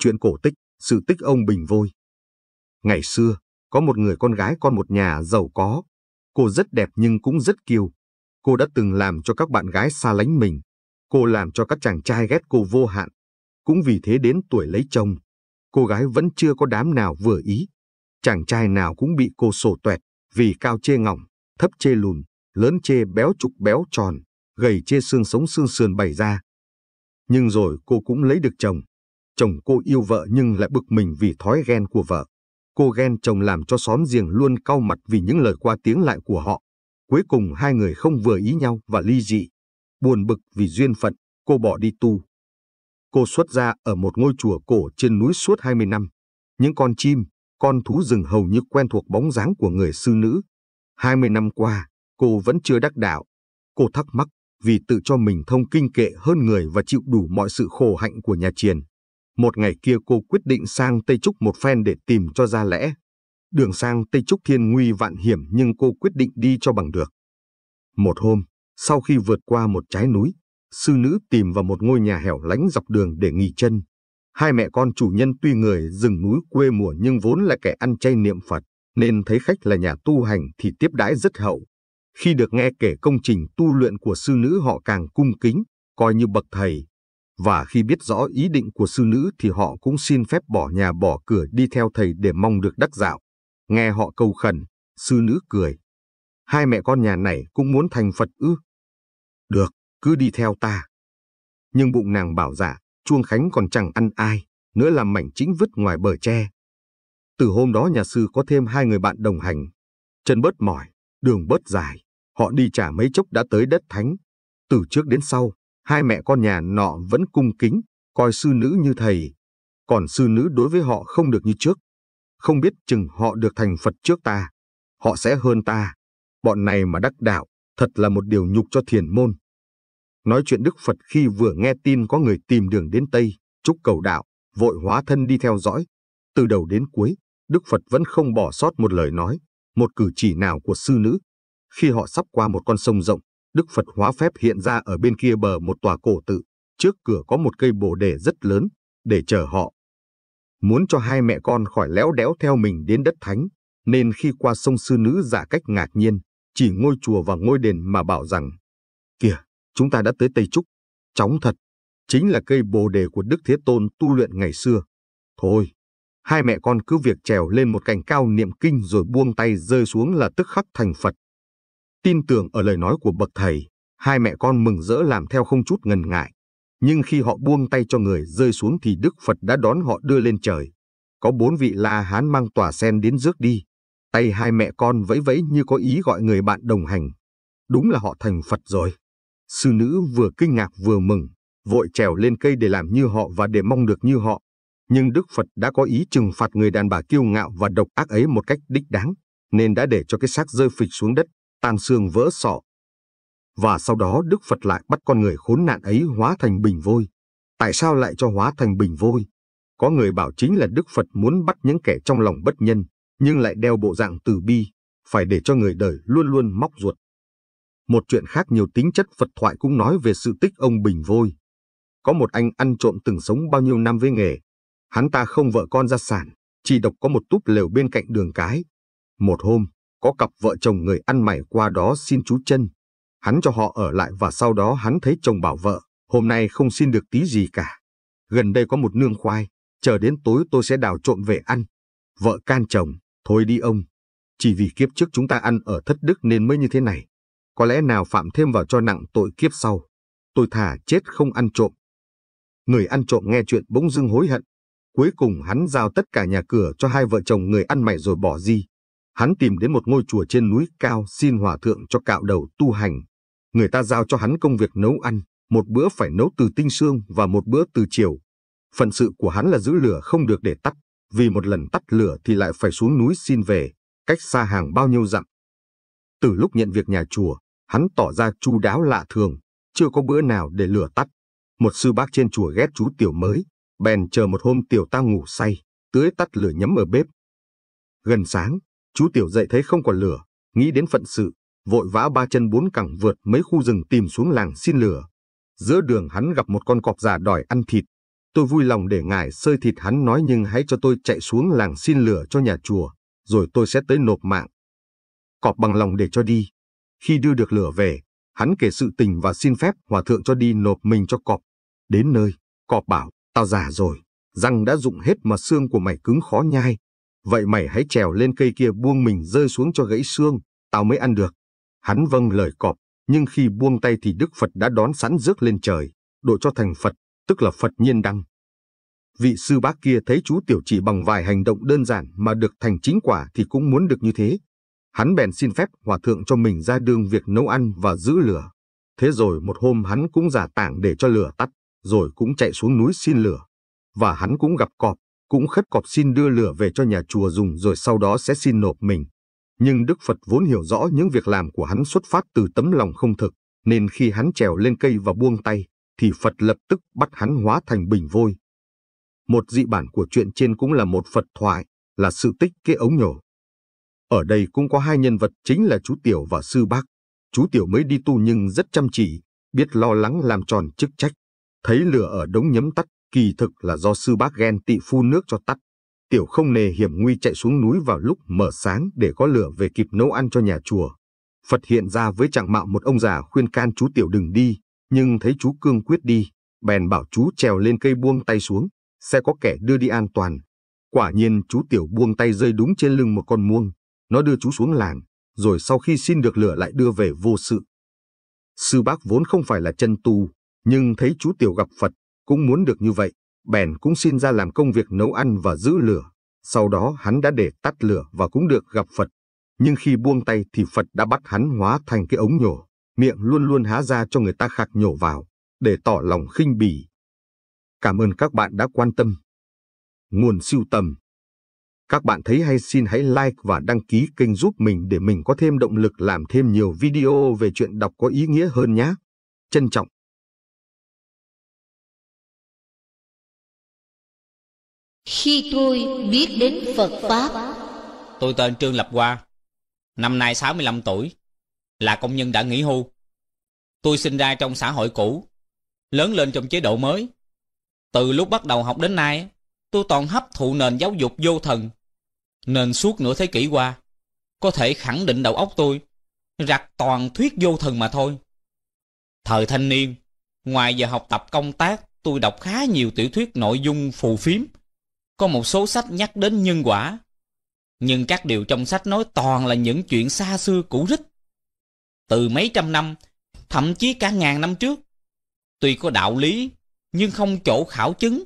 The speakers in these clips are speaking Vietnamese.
chuyện cổ tích, sự tích ông Bình Vôi. Ngày xưa, có một người con gái con một nhà giàu có. Cô rất đẹp nhưng cũng rất kiêu. Cô đã từng làm cho các bạn gái xa lánh mình. Cô làm cho các chàng trai ghét cô vô hạn. Cũng vì thế đến tuổi lấy chồng, cô gái vẫn chưa có đám nào vừa ý. Chàng trai nào cũng bị cô sổ tuẹt vì cao chê ngọng, thấp chê lùn, lớn chê béo trục béo tròn, gầy chê xương sống xương sườn bày ra. Nhưng rồi cô cũng lấy được chồng, chồng cô yêu vợ nhưng lại bực mình vì thói ghen của vợ. Cô ghen chồng làm cho xóm giềng luôn cau mặt vì những lời qua tiếng lại của họ. Cuối cùng hai người không vừa ý nhau và ly dị. Buồn bực vì duyên phận, cô bỏ đi tu. Cô xuất gia ở một ngôi chùa cổ trên núi suốt 20 năm. Những con chim, con thú rừng hầu như quen thuộc bóng dáng của người sư nữ. 20 năm qua, cô vẫn chưa đắc đạo. Cô thắc mắc vì tự cho mình thông kinh kệ hơn người và chịu đủ mọi sự khổ hạnh của nhà triền. Một ngày kia cô quyết định sang Tây Trúc một phen để tìm cho ra lẽ. Đường sang Tây Trúc thiên nguy vạn hiểm nhưng cô quyết định đi cho bằng được. Một hôm, sau khi vượt qua một trái núi, sư nữ tìm vào một ngôi nhà hẻo lánh dọc đường để nghỉ chân. Hai mẹ con chủ nhân tuy người rừng núi quê mùa nhưng vốn là kẻ ăn chay niệm Phật, nên thấy khách là nhà tu hành thì tiếp đãi rất hậu. Khi được nghe kể công trình tu luyện của sư nữ họ càng cung kính, coi như bậc thầy và khi biết rõ ý định của sư nữ thì họ cũng xin phép bỏ nhà bỏ cửa đi theo thầy để mong được đắc dạo. Nghe họ cầu khẩn, sư nữ cười. Hai mẹ con nhà này cũng muốn thành Phật ư. Được, cứ đi theo ta. Nhưng bụng nàng bảo dạ, Chuông Khánh còn chẳng ăn ai, nữa là mảnh chính vứt ngoài bờ tre. Từ hôm đó nhà sư có thêm hai người bạn đồng hành. Chân bớt mỏi, đường bớt dài, họ đi chả mấy chốc đã tới đất thánh. Từ trước đến sau, hai mẹ con nhà nọ vẫn cung kính, coi sư nữ như thầy, còn sư nữ đối với họ không được như trước. Không biết chừng họ được thành Phật trước ta, họ sẽ hơn ta. Bọn này mà đắc đạo, thật là một điều nhục cho thiền môn. Nói chuyện Đức Phật khi vừa nghe tin có người tìm đường đến Tây, chúc cầu đạo, vội hóa thân đi theo dõi. Từ đầu đến cuối, Đức Phật vẫn không bỏ sót một lời nói, một cử chỉ nào của sư nữ. Khi họ sắp qua một con sông rộng, Đức Phật hóa phép hiện ra ở bên kia bờ một tòa cổ tự, trước cửa có một cây bồ đề rất lớn, để chờ họ. Muốn cho hai mẹ con khỏi léo đéo theo mình đến đất thánh, nên khi qua sông sư nữ giả cách ngạc nhiên, chỉ ngôi chùa và ngôi đền mà bảo rằng, kìa, chúng ta đã tới Tây Trúc, chóng thật, chính là cây bồ đề của Đức Thế Tôn tu luyện ngày xưa. Thôi, hai mẹ con cứ việc trèo lên một cành cao niệm kinh rồi buông tay rơi xuống là tức khắc thành Phật. Tin tưởng ở lời nói của bậc thầy, hai mẹ con mừng rỡ làm theo không chút ngần ngại. Nhưng khi họ buông tay cho người rơi xuống thì Đức Phật đã đón họ đưa lên trời. Có bốn vị la hán mang tòa sen đến rước đi. Tay hai mẹ con vẫy vẫy như có ý gọi người bạn đồng hành. Đúng là họ thành Phật rồi. Sư nữ vừa kinh ngạc vừa mừng, vội trèo lên cây để làm như họ và để mong được như họ. Nhưng Đức Phật đã có ý trừng phạt người đàn bà kiêu ngạo và độc ác ấy một cách đích đáng, nên đã để cho cái xác rơi phịch xuống đất tan xương vỡ sọ. Và sau đó Đức Phật lại bắt con người khốn nạn ấy hóa thành bình vôi. Tại sao lại cho hóa thành bình vôi? Có người bảo chính là Đức Phật muốn bắt những kẻ trong lòng bất nhân, nhưng lại đeo bộ dạng từ bi, phải để cho người đời luôn luôn móc ruột. Một chuyện khác nhiều tính chất Phật thoại cũng nói về sự tích ông Bình Vôi. Có một anh ăn trộm từng sống bao nhiêu năm với nghề. Hắn ta không vợ con ra sản, chỉ độc có một túp lều bên cạnh đường cái. Một hôm, có cặp vợ chồng người ăn mày qua đó xin chú chân. Hắn cho họ ở lại và sau đó hắn thấy chồng bảo vợ, hôm nay không xin được tí gì cả. Gần đây có một nương khoai, chờ đến tối tôi sẽ đào trộn về ăn. Vợ can chồng, thôi đi ông. Chỉ vì kiếp trước chúng ta ăn ở thất đức nên mới như thế này. Có lẽ nào phạm thêm vào cho nặng tội kiếp sau. Tôi thả chết không ăn trộm. Người ăn trộm nghe chuyện bỗng dưng hối hận. Cuối cùng hắn giao tất cả nhà cửa cho hai vợ chồng người ăn mày rồi bỏ đi hắn tìm đến một ngôi chùa trên núi cao xin hòa thượng cho cạo đầu tu hành. Người ta giao cho hắn công việc nấu ăn, một bữa phải nấu từ tinh xương và một bữa từ chiều. Phận sự của hắn là giữ lửa không được để tắt, vì một lần tắt lửa thì lại phải xuống núi xin về, cách xa hàng bao nhiêu dặm. Từ lúc nhận việc nhà chùa, hắn tỏ ra chu đáo lạ thường, chưa có bữa nào để lửa tắt. Một sư bác trên chùa ghét chú tiểu mới, bèn chờ một hôm tiểu ta ngủ say, tưới tắt lửa nhắm ở bếp. Gần sáng, Chú Tiểu dậy thấy không còn lửa, nghĩ đến phận sự, vội vã ba chân bốn cẳng vượt mấy khu rừng tìm xuống làng xin lửa. Giữa đường hắn gặp một con cọp già đòi ăn thịt. Tôi vui lòng để ngài sơi thịt hắn nói nhưng hãy cho tôi chạy xuống làng xin lửa cho nhà chùa, rồi tôi sẽ tới nộp mạng. Cọp bằng lòng để cho đi. Khi đưa được lửa về, hắn kể sự tình và xin phép hòa thượng cho đi nộp mình cho cọp. Đến nơi, cọp bảo, tao già rồi, răng đã rụng hết mà xương của mày cứng khó nhai, Vậy mày hãy trèo lên cây kia buông mình rơi xuống cho gãy xương, tao mới ăn được. Hắn vâng lời cọp, nhưng khi buông tay thì Đức Phật đã đón sẵn rước lên trời, độ cho thành Phật, tức là Phật nhiên đăng. Vị sư bác kia thấy chú tiểu chỉ bằng vài hành động đơn giản mà được thành chính quả thì cũng muốn được như thế. Hắn bèn xin phép hòa thượng cho mình ra đường việc nấu ăn và giữ lửa. Thế rồi một hôm hắn cũng giả tảng để cho lửa tắt, rồi cũng chạy xuống núi xin lửa. Và hắn cũng gặp cọp, cũng khất cọp xin đưa lửa về cho nhà chùa dùng rồi sau đó sẽ xin nộp mình. Nhưng Đức Phật vốn hiểu rõ những việc làm của hắn xuất phát từ tấm lòng không thực, nên khi hắn trèo lên cây và buông tay, thì Phật lập tức bắt hắn hóa thành bình vôi. Một dị bản của chuyện trên cũng là một Phật thoại, là sự tích cái ống nhổ. Ở đây cũng có hai nhân vật chính là chú Tiểu và Sư Bác. Chú Tiểu mới đi tu nhưng rất chăm chỉ, biết lo lắng làm tròn chức trách. Thấy lửa ở đống nhấm tắt kỳ thực là do sư bác ghen tị phun nước cho tắt. Tiểu không nề hiểm nguy chạy xuống núi vào lúc mở sáng để có lửa về kịp nấu ăn cho nhà chùa. Phật hiện ra với trạng mạo một ông già khuyên can chú Tiểu đừng đi, nhưng thấy chú cương quyết đi, bèn bảo chú trèo lên cây buông tay xuống, sẽ có kẻ đưa đi an toàn. Quả nhiên chú Tiểu buông tay rơi đúng trên lưng một con muông, nó đưa chú xuống làng, rồi sau khi xin được lửa lại đưa về vô sự. Sư bác vốn không phải là chân tu, nhưng thấy chú Tiểu gặp Phật cũng muốn được như vậy, bèn cũng xin ra làm công việc nấu ăn và giữ lửa. Sau đó hắn đã để tắt lửa và cũng được gặp Phật. Nhưng khi buông tay thì Phật đã bắt hắn hóa thành cái ống nhổ, miệng luôn luôn há ra cho người ta khạc nhổ vào, để tỏ lòng khinh bỉ. Cảm ơn các bạn đã quan tâm. Nguồn siêu tầm Các bạn thấy hay xin hãy like và đăng ký kênh giúp mình để mình có thêm động lực làm thêm nhiều video về chuyện đọc có ý nghĩa hơn nhé. Trân trọng! Khi tôi biết đến Phật Pháp Tôi tên Trương Lập Hoa Năm nay 65 tuổi Là công nhân đã nghỉ hưu Tôi sinh ra trong xã hội cũ Lớn lên trong chế độ mới Từ lúc bắt đầu học đến nay Tôi toàn hấp thụ nền giáo dục vô thần Nên suốt nửa thế kỷ qua Có thể khẳng định đầu óc tôi Rặt toàn thuyết vô thần mà thôi Thời thanh niên Ngoài giờ học tập công tác Tôi đọc khá nhiều tiểu thuyết nội dung phù phiếm có một số sách nhắc đến nhân quả. Nhưng các điều trong sách nói toàn là những chuyện xa xưa cũ rích. Từ mấy trăm năm, thậm chí cả ngàn năm trước. Tuy có đạo lý, nhưng không chỗ khảo chứng,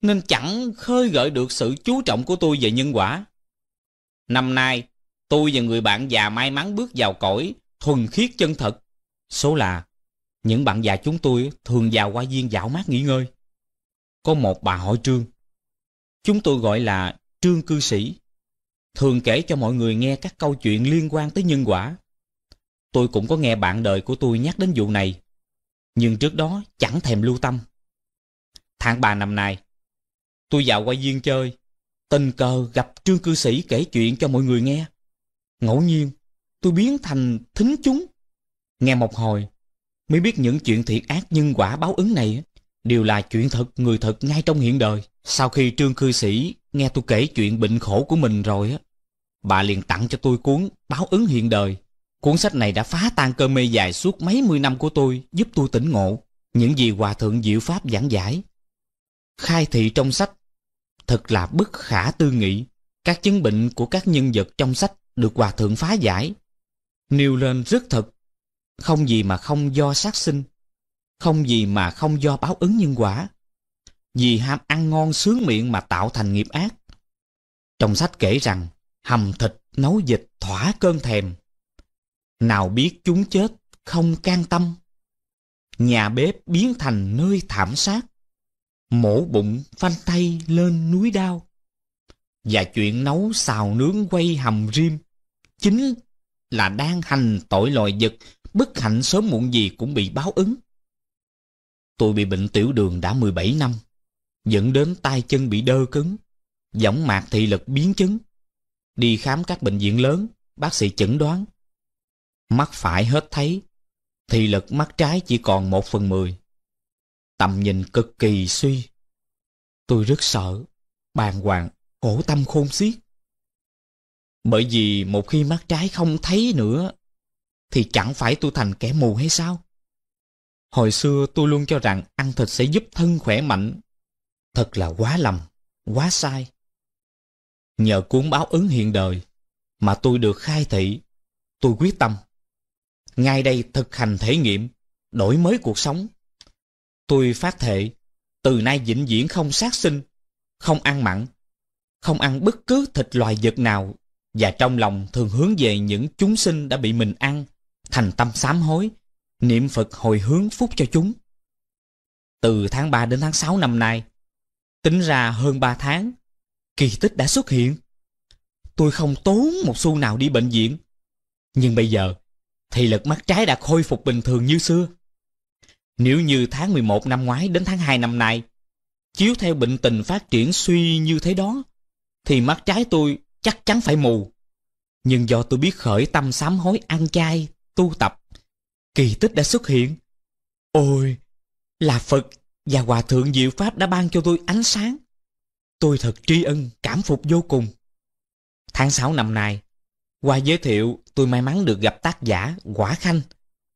nên chẳng khơi gợi được sự chú trọng của tôi về nhân quả. Năm nay, tôi và người bạn già may mắn bước vào cõi thuần khiết chân thật. Số là những bạn già chúng tôi thường vào qua viên dạo mát nghỉ ngơi. Có một bà hội trương chúng tôi gọi là trương cư sĩ, thường kể cho mọi người nghe các câu chuyện liên quan tới nhân quả. Tôi cũng có nghe bạn đời của tôi nhắc đến vụ này, nhưng trước đó chẳng thèm lưu tâm. Tháng ba năm nay, tôi vào qua viên chơi, tình cờ gặp trương cư sĩ kể chuyện cho mọi người nghe. Ngẫu nhiên, tôi biến thành thính chúng. Nghe một hồi, mới biết những chuyện thiện ác nhân quả báo ứng này đều là chuyện thật người thật ngay trong hiện đời. Sau khi Trương Cư Sĩ nghe tôi kể chuyện bệnh khổ của mình rồi á, bà liền tặng cho tôi cuốn Báo ứng hiện đời. Cuốn sách này đã phá tan cơ mê dài suốt mấy mươi năm của tôi, giúp tôi tỉnh ngộ những gì Hòa Thượng Diệu Pháp giảng giải. Khai thị trong sách thật là bất khả tư nghị. Các chứng bệnh của các nhân vật trong sách được Hòa Thượng phá giải, nêu lên rất thật, không gì mà không do sát sinh không gì mà không do báo ứng nhân quả, vì ham ăn ngon sướng miệng mà tạo thành nghiệp ác. Trong sách kể rằng, hầm thịt nấu dịch thỏa cơn thèm. Nào biết chúng chết, không can tâm. Nhà bếp biến thành nơi thảm sát. Mổ bụng phanh tay lên núi đao. Và chuyện nấu xào nướng quay hầm rim chính là đang hành tội lòi vật, bất hạnh sớm muộn gì cũng bị báo ứng. Tôi bị bệnh tiểu đường đã 17 năm, dẫn đến tay chân bị đơ cứng, võng mạc thị lực biến chứng. Đi khám các bệnh viện lớn, bác sĩ chẩn đoán. Mắt phải hết thấy, thị lực mắt trái chỉ còn 1 phần 10. Tầm nhìn cực kỳ suy. Tôi rất sợ, bàng hoàng, khổ tâm khôn xiết. Bởi vì một khi mắt trái không thấy nữa, thì chẳng phải tôi thành kẻ mù hay sao? Hồi xưa tôi luôn cho rằng ăn thịt sẽ giúp thân khỏe mạnh. Thật là quá lầm, quá sai. Nhờ cuốn báo ứng hiện đời mà tôi được khai thị, tôi quyết tâm. Ngay đây thực hành thể nghiệm, đổi mới cuộc sống. Tôi phát thệ, từ nay vĩnh viễn không sát sinh, không ăn mặn, không ăn bất cứ thịt loài vật nào và trong lòng thường hướng về những chúng sinh đã bị mình ăn, thành tâm sám hối, niệm Phật hồi hướng phúc cho chúng. Từ tháng 3 đến tháng 6 năm nay, tính ra hơn 3 tháng, kỳ tích đã xuất hiện. Tôi không tốn một xu nào đi bệnh viện, nhưng bây giờ thì lực mắt trái đã khôi phục bình thường như xưa. Nếu như tháng 11 năm ngoái đến tháng 2 năm nay, chiếu theo bệnh tình phát triển suy như thế đó, thì mắt trái tôi chắc chắn phải mù. Nhưng do tôi biết khởi tâm sám hối ăn chay, tu tập, kỳ tích đã xuất hiện. Ôi, là Phật và Hòa Thượng Diệu Pháp đã ban cho tôi ánh sáng. Tôi thật tri ân, cảm phục vô cùng. Tháng sáu năm nay, qua giới thiệu tôi may mắn được gặp tác giả Quả Khanh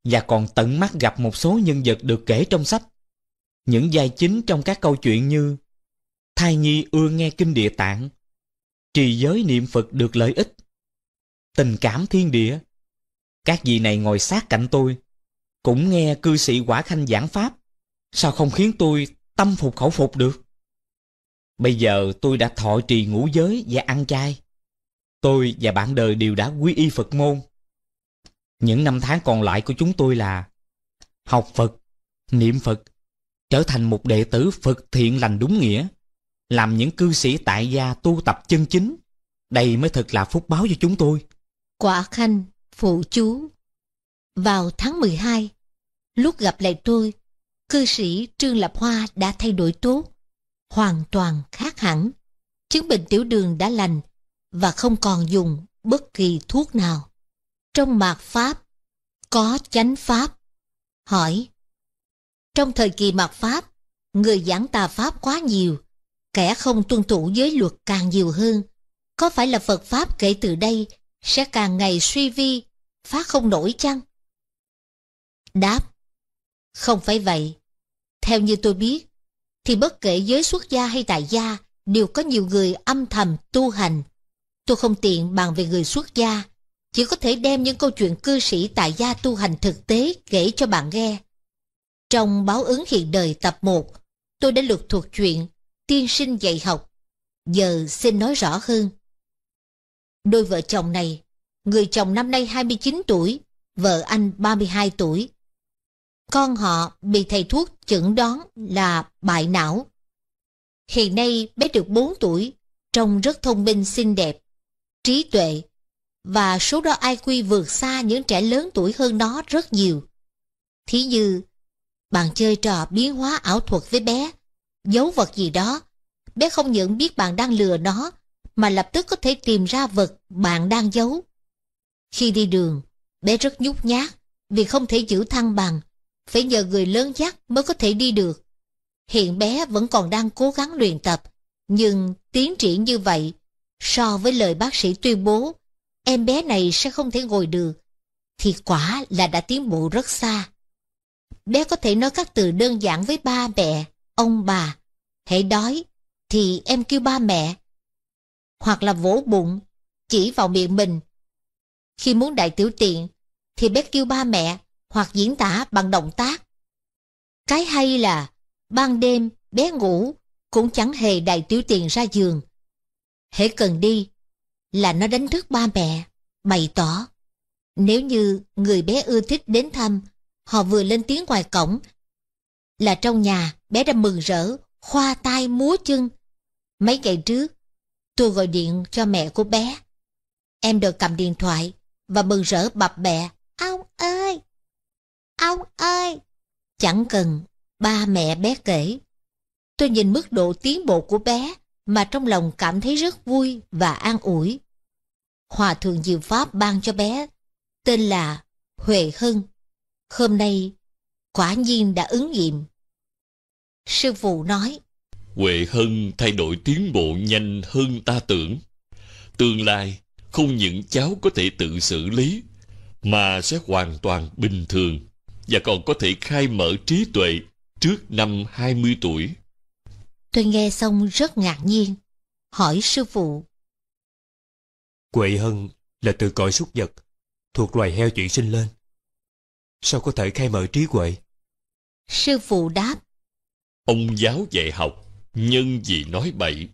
và còn tận mắt gặp một số nhân vật được kể trong sách. Những vai chính trong các câu chuyện như Thai Nhi ưa nghe kinh địa tạng, trì giới niệm Phật được lợi ích, tình cảm thiên địa. Các vị này ngồi sát cạnh tôi, cũng nghe cư sĩ quả khanh giảng pháp. Sao không khiến tôi tâm phục khẩu phục được? Bây giờ tôi đã thọ trì ngũ giới và ăn chay. Tôi và bạn đời đều đã quy y Phật môn. Những năm tháng còn lại của chúng tôi là học Phật, niệm Phật, trở thành một đệ tử Phật thiện lành đúng nghĩa, làm những cư sĩ tại gia tu tập chân chính. Đây mới thật là phúc báo cho chúng tôi. Quả Khanh, Phụ Chú Vào tháng 12, Lúc gặp lại tôi, cư sĩ Trương Lập Hoa đã thay đổi tốt, hoàn toàn khác hẳn. Chứng bệnh tiểu đường đã lành và không còn dùng bất kỳ thuốc nào. Trong mạt Pháp, có chánh Pháp. Hỏi, trong thời kỳ mạt Pháp, người giảng tà Pháp quá nhiều, kẻ không tuân thủ giới luật càng nhiều hơn. Có phải là Phật Pháp kể từ đây sẽ càng ngày suy vi, phá không nổi chăng? Đáp không phải vậy. Theo như tôi biết, thì bất kể giới xuất gia hay tại gia, đều có nhiều người âm thầm tu hành. Tôi không tiện bàn về người xuất gia, chỉ có thể đem những câu chuyện cư sĩ tại gia tu hành thực tế kể cho bạn nghe. Trong báo ứng hiện đời tập 1, tôi đã lược thuộc chuyện tiên sinh dạy học. Giờ xin nói rõ hơn. Đôi vợ chồng này, người chồng năm nay 29 tuổi, vợ anh 32 tuổi. Con họ bị thầy thuốc chẩn đoán là bại não. Hiện nay bé được 4 tuổi, trông rất thông minh xinh đẹp, trí tuệ, và số đo IQ vượt xa những trẻ lớn tuổi hơn nó rất nhiều. Thí như, bạn chơi trò biến hóa ảo thuật với bé, giấu vật gì đó, bé không những biết bạn đang lừa nó, mà lập tức có thể tìm ra vật bạn đang giấu. Khi đi đường, bé rất nhút nhát vì không thể giữ thăng bằng phải nhờ người lớn dắt mới có thể đi được. Hiện bé vẫn còn đang cố gắng luyện tập, nhưng tiến triển như vậy, so với lời bác sĩ tuyên bố, em bé này sẽ không thể ngồi được, thì quả là đã tiến bộ rất xa. Bé có thể nói các từ đơn giản với ba mẹ, ông bà. Hãy đói, thì em kêu ba mẹ. Hoặc là vỗ bụng, chỉ vào miệng mình. Khi muốn đại tiểu tiện, thì bé kêu ba mẹ hoặc diễn tả bằng động tác. Cái hay là ban đêm bé ngủ cũng chẳng hề đầy tiểu tiền ra giường. Hễ cần đi là nó đánh thức ba mẹ, bày tỏ. Nếu như người bé ưa thích đến thăm, họ vừa lên tiếng ngoài cổng là trong nhà bé đã mừng rỡ, khoa tay múa chân. Mấy ngày trước, tôi gọi điện cho mẹ của bé. Em được cầm điện thoại và mừng rỡ bập bẹ. Ông ơi, Ông ơi! Chẳng cần, ba mẹ bé kể. Tôi nhìn mức độ tiến bộ của bé mà trong lòng cảm thấy rất vui và an ủi. Hòa thượng Diệu Pháp ban cho bé tên là Huệ Hưng. Hôm nay, quả nhiên đã ứng nghiệm. Sư phụ nói, Huệ Hân thay đổi tiến bộ nhanh hơn ta tưởng. Tương lai, không những cháu có thể tự xử lý, mà sẽ hoàn toàn bình thường và còn có thể khai mở trí tuệ trước năm 20 tuổi. Tôi nghe xong rất ngạc nhiên, hỏi sư phụ. Quệ hân là từ cõi súc vật, thuộc loài heo chuyển sinh lên. Sao có thể khai mở trí huệ? Sư phụ đáp. Ông giáo dạy học, nhân gì nói bậy.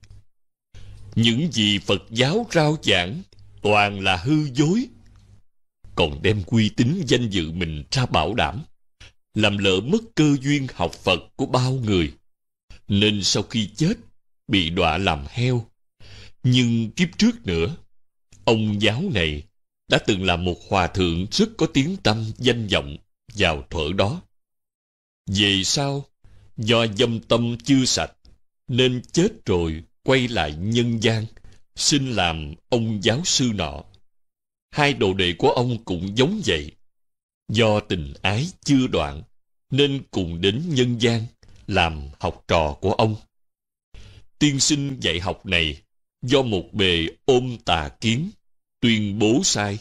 Những gì Phật giáo rao giảng, toàn là hư dối còn đem uy tín danh dự mình ra bảo đảm làm lỡ mất cơ duyên học phật của bao người nên sau khi chết bị đọa làm heo nhưng kiếp trước nữa ông giáo này đã từng là một hòa thượng rất có tiếng tâm danh vọng vào thuở đó về sau do dâm tâm chưa sạch nên chết rồi quay lại nhân gian xin làm ông giáo sư nọ hai đồ đệ của ông cũng giống vậy. Do tình ái chưa đoạn, nên cùng đến nhân gian làm học trò của ông. Tiên sinh dạy học này do một bề ôm tà kiến, tuyên bố sai,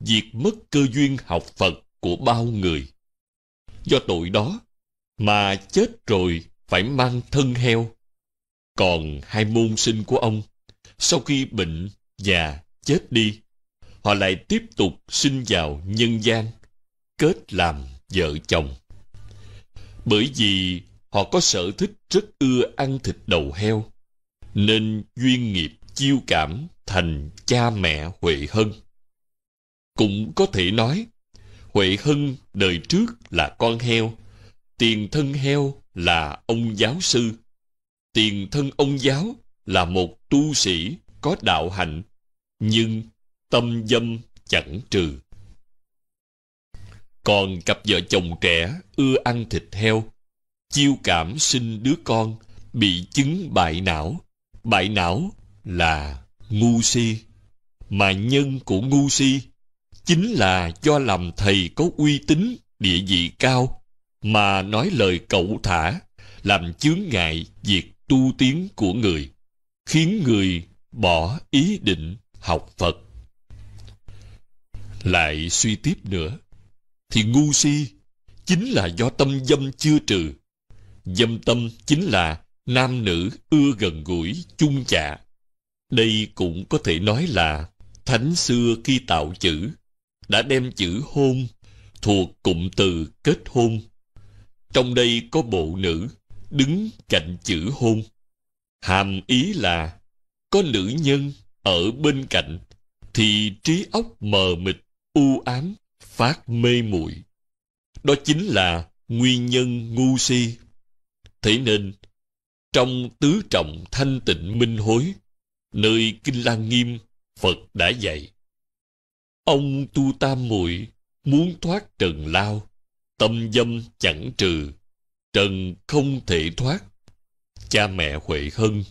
diệt mất cơ duyên học Phật của bao người. Do tội đó mà chết rồi phải mang thân heo. Còn hai môn sinh của ông, sau khi bệnh, già, chết đi, họ lại tiếp tục sinh vào nhân gian, kết làm vợ chồng. Bởi vì họ có sở thích rất ưa ăn thịt đầu heo, nên duyên nghiệp chiêu cảm thành cha mẹ Huệ Hân. Cũng có thể nói, Huệ Hân đời trước là con heo, tiền thân heo là ông giáo sư, tiền thân ông giáo là một tu sĩ có đạo hạnh, nhưng tâm dâm chẳng trừ. Còn cặp vợ chồng trẻ ưa ăn thịt heo, chiêu cảm sinh đứa con bị chứng bại não. Bại não là ngu si, mà nhân của ngu si chính là do làm thầy có uy tín địa vị cao mà nói lời cậu thả làm chướng ngại việc tu tiến của người khiến người bỏ ý định học phật lại suy tiếp nữa thì ngu si chính là do tâm dâm chưa trừ dâm tâm chính là nam nữ ưa gần gũi chung chạ đây cũng có thể nói là thánh xưa khi tạo chữ đã đem chữ hôn thuộc cụm từ kết hôn trong đây có bộ nữ đứng cạnh chữ hôn hàm ý là có nữ nhân ở bên cạnh thì trí óc mờ mịt u ám, phát mê muội. Đó chính là nguyên nhân ngu si. Thế nên, trong tứ trọng thanh tịnh minh hối, nơi Kinh lang Nghiêm, Phật đã dạy. Ông tu tam muội muốn thoát trần lao, tâm dâm chẳng trừ, trần không thể thoát. Cha mẹ Huệ Hân,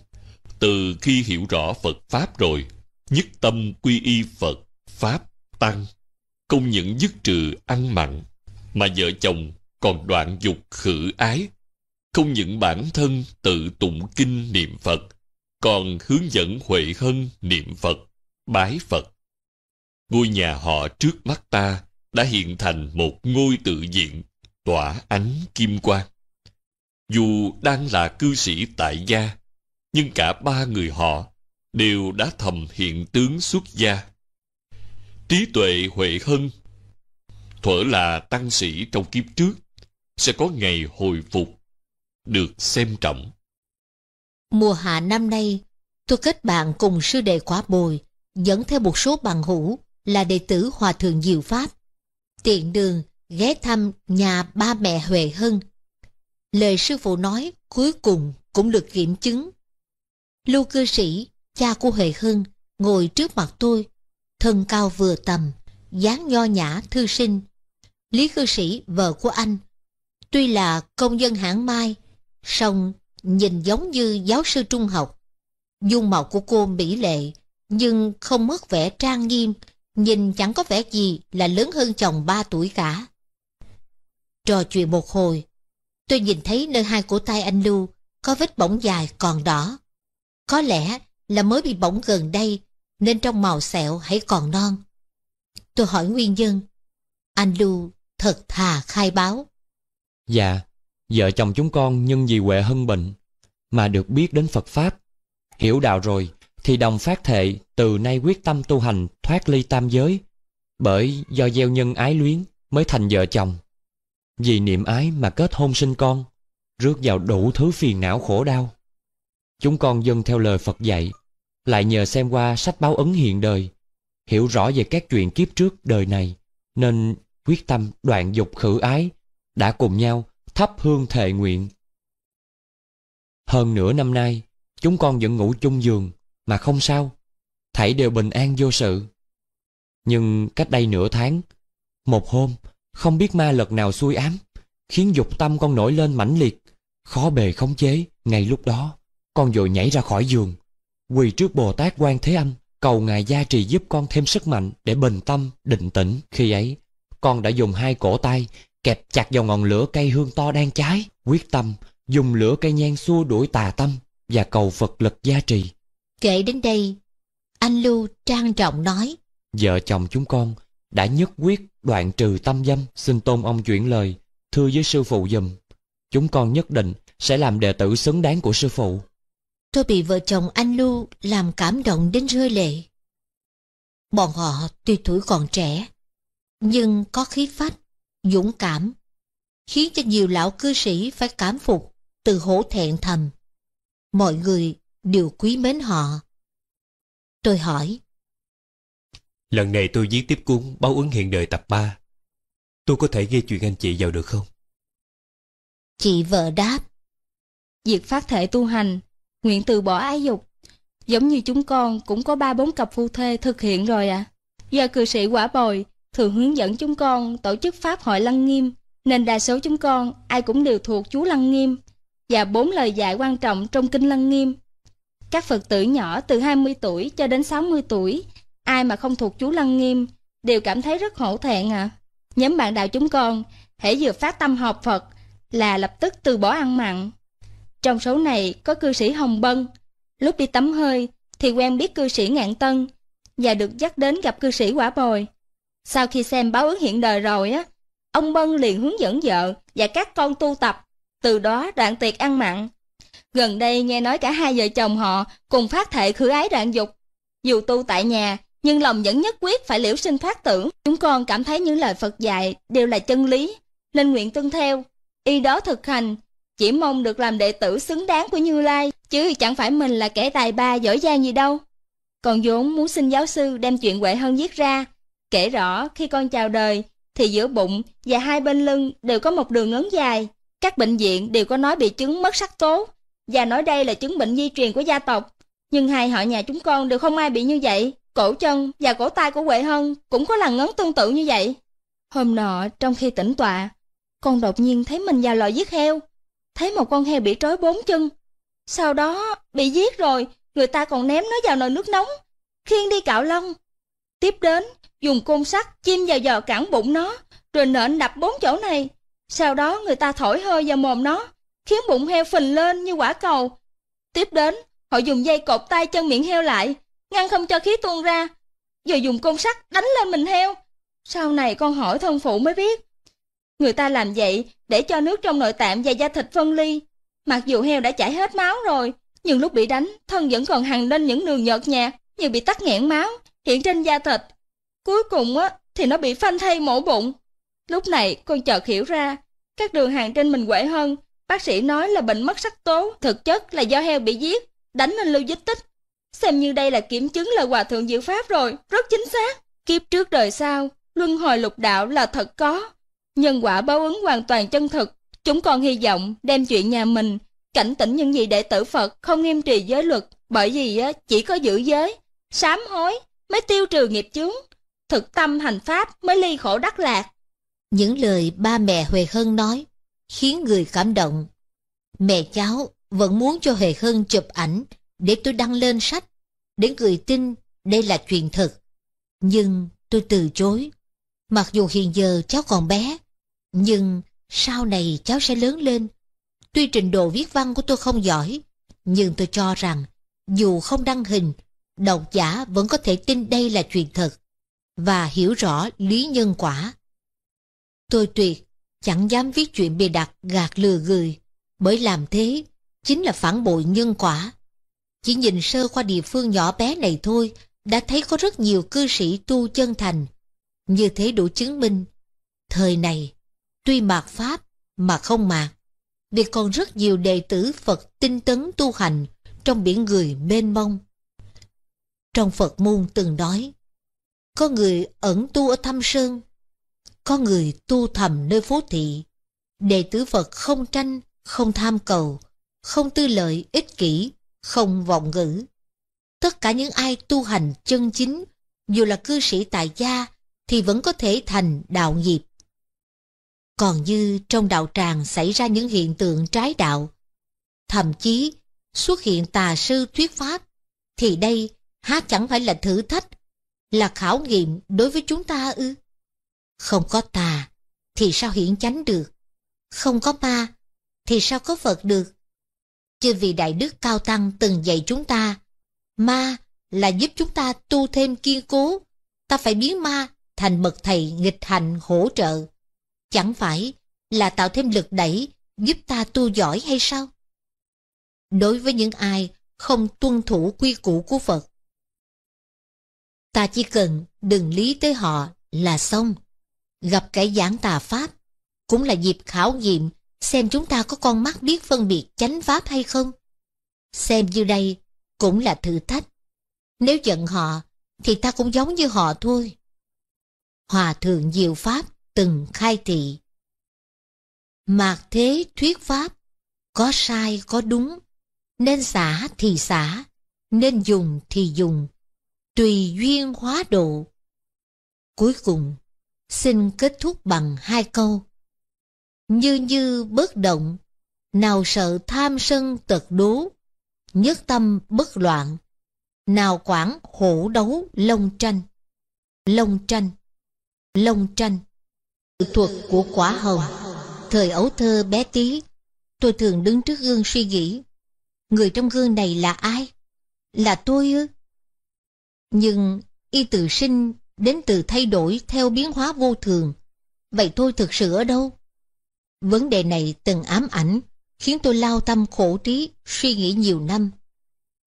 từ khi hiểu rõ Phật Pháp rồi, nhất tâm quy y Phật, Pháp, Tăng không những dứt trừ ăn mặn, mà vợ chồng còn đoạn dục khử ái. Không những bản thân tự tụng kinh niệm Phật, còn hướng dẫn Huệ Hân niệm Phật, bái Phật. Ngôi nhà họ trước mắt ta đã hiện thành một ngôi tự diện, tỏa ánh kim quang. Dù đang là cư sĩ tại gia, nhưng cả ba người họ đều đã thầm hiện tướng xuất gia trí tuệ huệ hân thuở là tăng sĩ trong kiếp trước sẽ có ngày hồi phục được xem trọng mùa hạ năm nay tôi kết bạn cùng sư đệ khóa bồi dẫn theo một số bằng hữu là đệ tử hòa thượng diệu pháp tiện đường ghé thăm nhà ba mẹ huệ hân lời sư phụ nói cuối cùng cũng được kiểm chứng lưu cư sĩ cha của huệ hân ngồi trước mặt tôi thân cao vừa tầm, dáng nho nhã thư sinh. Lý cư sĩ vợ của anh, tuy là công dân hãng mai, song nhìn giống như giáo sư trung học. Dung mạo của cô mỹ lệ, nhưng không mất vẻ trang nghiêm, nhìn chẳng có vẻ gì là lớn hơn chồng ba tuổi cả. Trò chuyện một hồi, tôi nhìn thấy nơi hai cổ tay anh Lưu có vết bỏng dài còn đỏ. Có lẽ là mới bị bỏng gần đây nên trong màu sẹo hãy còn non. Tôi hỏi nguyên nhân. Anh lưu thật thà khai báo. Dạ, vợ chồng chúng con nhân vì Huệ Hân bệnh mà được biết đến Phật Pháp. Hiểu đạo rồi thì đồng phát thệ từ nay quyết tâm tu hành thoát ly tam giới bởi do gieo nhân ái luyến mới thành vợ chồng. Vì niệm ái mà kết hôn sinh con rước vào đủ thứ phiền não khổ đau. Chúng con dâng theo lời Phật dạy lại nhờ xem qua sách báo ấn hiện đời, hiểu rõ về các chuyện kiếp trước đời này, nên quyết tâm đoạn dục khử ái, đã cùng nhau thắp hương thệ nguyện. Hơn nửa năm nay, chúng con vẫn ngủ chung giường, mà không sao, thảy đều bình an vô sự. Nhưng cách đây nửa tháng, một hôm, không biết ma lực nào xui ám, khiến dục tâm con nổi lên mãnh liệt, khó bề khống chế ngay lúc đó con vội nhảy ra khỏi giường quỳ trước Bồ Tát Quan Thế Âm, cầu Ngài gia trì giúp con thêm sức mạnh để bình tâm, định tĩnh. Khi ấy, con đã dùng hai cổ tay kẹp chặt vào ngọn lửa cây hương to đang cháy, quyết tâm dùng lửa cây nhang xua đuổi tà tâm và cầu Phật lực gia trì. Kể đến đây, anh Lưu trang trọng nói, vợ chồng chúng con đã nhất quyết đoạn trừ tâm dâm, xin tôn ông chuyển lời, thưa với sư phụ dùm, chúng con nhất định sẽ làm đệ tử xứng đáng của sư phụ. Tôi bị vợ chồng anh Lu làm cảm động đến rơi lệ. Bọn họ tuy tuổi còn trẻ, nhưng có khí phách, dũng cảm, khiến cho nhiều lão cư sĩ phải cảm phục từ hổ thẹn thầm. Mọi người đều quý mến họ. Tôi hỏi. Lần này tôi viết tiếp cuốn báo ứng hiện đời tập 3. Tôi có thể ghi chuyện anh chị vào được không? Chị vợ đáp. Việc phát thể tu hành nguyện từ bỏ ái dục. Giống như chúng con cũng có ba bốn cặp phu thê thực hiện rồi ạ. À. Do cư sĩ quả bồi thường hướng dẫn chúng con tổ chức pháp hội lăng nghiêm, nên đa số chúng con ai cũng đều thuộc chú lăng nghiêm và bốn lời dạy quan trọng trong kinh lăng nghiêm. Các Phật tử nhỏ từ 20 tuổi cho đến 60 tuổi, ai mà không thuộc chú lăng nghiêm đều cảm thấy rất hổ thẹn ạ. À. Nhóm bạn đạo chúng con, hãy vừa phát tâm học Phật là lập tức từ bỏ ăn mặn, trong số này có cư sĩ Hồng Bân. Lúc đi tắm hơi thì quen biết cư sĩ Ngạn Tân và được dắt đến gặp cư sĩ Quả Bồi. Sau khi xem báo ứng hiện đời rồi á, ông Bân liền hướng dẫn vợ và các con tu tập, từ đó đoạn tiệc ăn mặn. Gần đây nghe nói cả hai vợ chồng họ cùng phát thệ khử ái đoạn dục. Dù tu tại nhà, nhưng lòng vẫn nhất quyết phải liễu sinh phát tưởng. Chúng con cảm thấy những lời Phật dạy đều là chân lý, nên nguyện tuân theo. Y đó thực hành chỉ mong được làm đệ tử xứng đáng của Như Lai, chứ chẳng phải mình là kẻ tài ba giỏi giang gì đâu. Còn vốn muốn xin giáo sư đem chuyện Huệ Hân viết ra, kể rõ khi con chào đời thì giữa bụng và hai bên lưng đều có một đường ngấn dài. Các bệnh viện đều có nói bị chứng mất sắc tố và nói đây là chứng bệnh di truyền của gia tộc. Nhưng hai họ nhà chúng con đều không ai bị như vậy. Cổ chân và cổ tay của Huệ Hân cũng có làn ngấn tương tự như vậy. Hôm nọ, trong khi tỉnh tọa, con đột nhiên thấy mình vào lò giết heo thấy một con heo bị trói bốn chân. Sau đó bị giết rồi, người ta còn ném nó vào nồi nước nóng, khiêng đi cạo lông. Tiếp đến, dùng côn sắt chim vào giò cản bụng nó, rồi nện đập bốn chỗ này. Sau đó người ta thổi hơi vào mồm nó, khiến bụng heo phình lên như quả cầu. Tiếp đến, họ dùng dây cột tay chân miệng heo lại, ngăn không cho khí tuôn ra, rồi dùng côn sắt đánh lên mình heo. Sau này con hỏi thân phụ mới biết, Người ta làm vậy để cho nước trong nội tạng và da thịt phân ly. Mặc dù heo đã chảy hết máu rồi, nhưng lúc bị đánh, thân vẫn còn hằn lên những đường nhợt nhạt như bị tắc nghẽn máu, hiện trên da thịt. Cuối cùng á, thì nó bị phanh thay mổ bụng. Lúc này con chợt hiểu ra, các đường hàng trên mình quệ hơn. Bác sĩ nói là bệnh mất sắc tố, thực chất là do heo bị giết, đánh nên lưu dích tích. Xem như đây là kiểm chứng lời hòa thượng diệu pháp rồi, rất chính xác. Kiếp trước đời sau, luân hồi lục đạo là thật có, Nhân quả báo ứng hoàn toàn chân thực, chúng còn hy vọng đem chuyện nhà mình, cảnh tỉnh những gì đệ tử Phật không nghiêm trì giới luật, bởi vì chỉ có giữ giới, sám hối mới tiêu trừ nghiệp chướng, thực tâm hành pháp mới ly khổ đắc lạc. Những lời ba mẹ Huệ Hân nói khiến người cảm động. Mẹ cháu vẫn muốn cho Huệ Hân chụp ảnh để tôi đăng lên sách, để người tin đây là chuyện thật. Nhưng tôi từ chối. Mặc dù hiện giờ cháu còn bé, nhưng sau này cháu sẽ lớn lên. Tuy trình độ viết văn của tôi không giỏi, nhưng tôi cho rằng dù không đăng hình, độc giả vẫn có thể tin đây là chuyện thật và hiểu rõ lý nhân quả. Tôi tuyệt, chẳng dám viết chuyện bịa đặt gạt lừa người, bởi làm thế chính là phản bội nhân quả. Chỉ nhìn sơ qua địa phương nhỏ bé này thôi đã thấy có rất nhiều cư sĩ tu chân thành. Như thế đủ chứng minh, thời này tuy mạt Pháp mà không mạt, vì còn rất nhiều đệ tử Phật tinh tấn tu hành trong biển người mênh mông. Trong Phật môn từng nói, có người ẩn tu ở thâm sơn, có người tu thầm nơi phố thị, đệ tử Phật không tranh, không tham cầu, không tư lợi ích kỷ, không vọng ngữ. Tất cả những ai tu hành chân chính, dù là cư sĩ tại gia, thì vẫn có thể thành đạo nghiệp còn như trong đạo tràng xảy ra những hiện tượng trái đạo. Thậm chí, xuất hiện tà sư thuyết pháp, thì đây há chẳng phải là thử thách, là khảo nghiệm đối với chúng ta ư? Không có tà, thì sao hiển chánh được? Không có ma, thì sao có Phật được? Chứ vì Đại Đức Cao Tăng từng dạy chúng ta, ma là giúp chúng ta tu thêm kiên cố, ta phải biến ma thành bậc thầy nghịch hành hỗ trợ. Chẳng phải là tạo thêm lực đẩy giúp ta tu giỏi hay sao? Đối với những ai không tuân thủ quy củ của Phật, ta chỉ cần đừng lý tới họ là xong. Gặp cái giảng tà Pháp cũng là dịp khảo nghiệm xem chúng ta có con mắt biết phân biệt chánh Pháp hay không. Xem như đây cũng là thử thách. Nếu giận họ thì ta cũng giống như họ thôi. Hòa thượng diệu Pháp từng khai thị. Mạc thế thuyết pháp, có sai có đúng, nên xả thì xả, nên dùng thì dùng, tùy duyên hóa độ. Cuối cùng, xin kết thúc bằng hai câu. Như như bất động, nào sợ tham sân tật đố, nhất tâm bất loạn, nào quản hổ đấu lông tranh, lông tranh, lông tranh thuật của quả hồng Thời ấu thơ bé tí Tôi thường đứng trước gương suy nghĩ Người trong gương này là ai? Là tôi ư? Nhưng y tự sinh đến từ thay đổi theo biến hóa vô thường Vậy tôi thực sự ở đâu? Vấn đề này từng ám ảnh Khiến tôi lao tâm khổ trí Suy nghĩ nhiều năm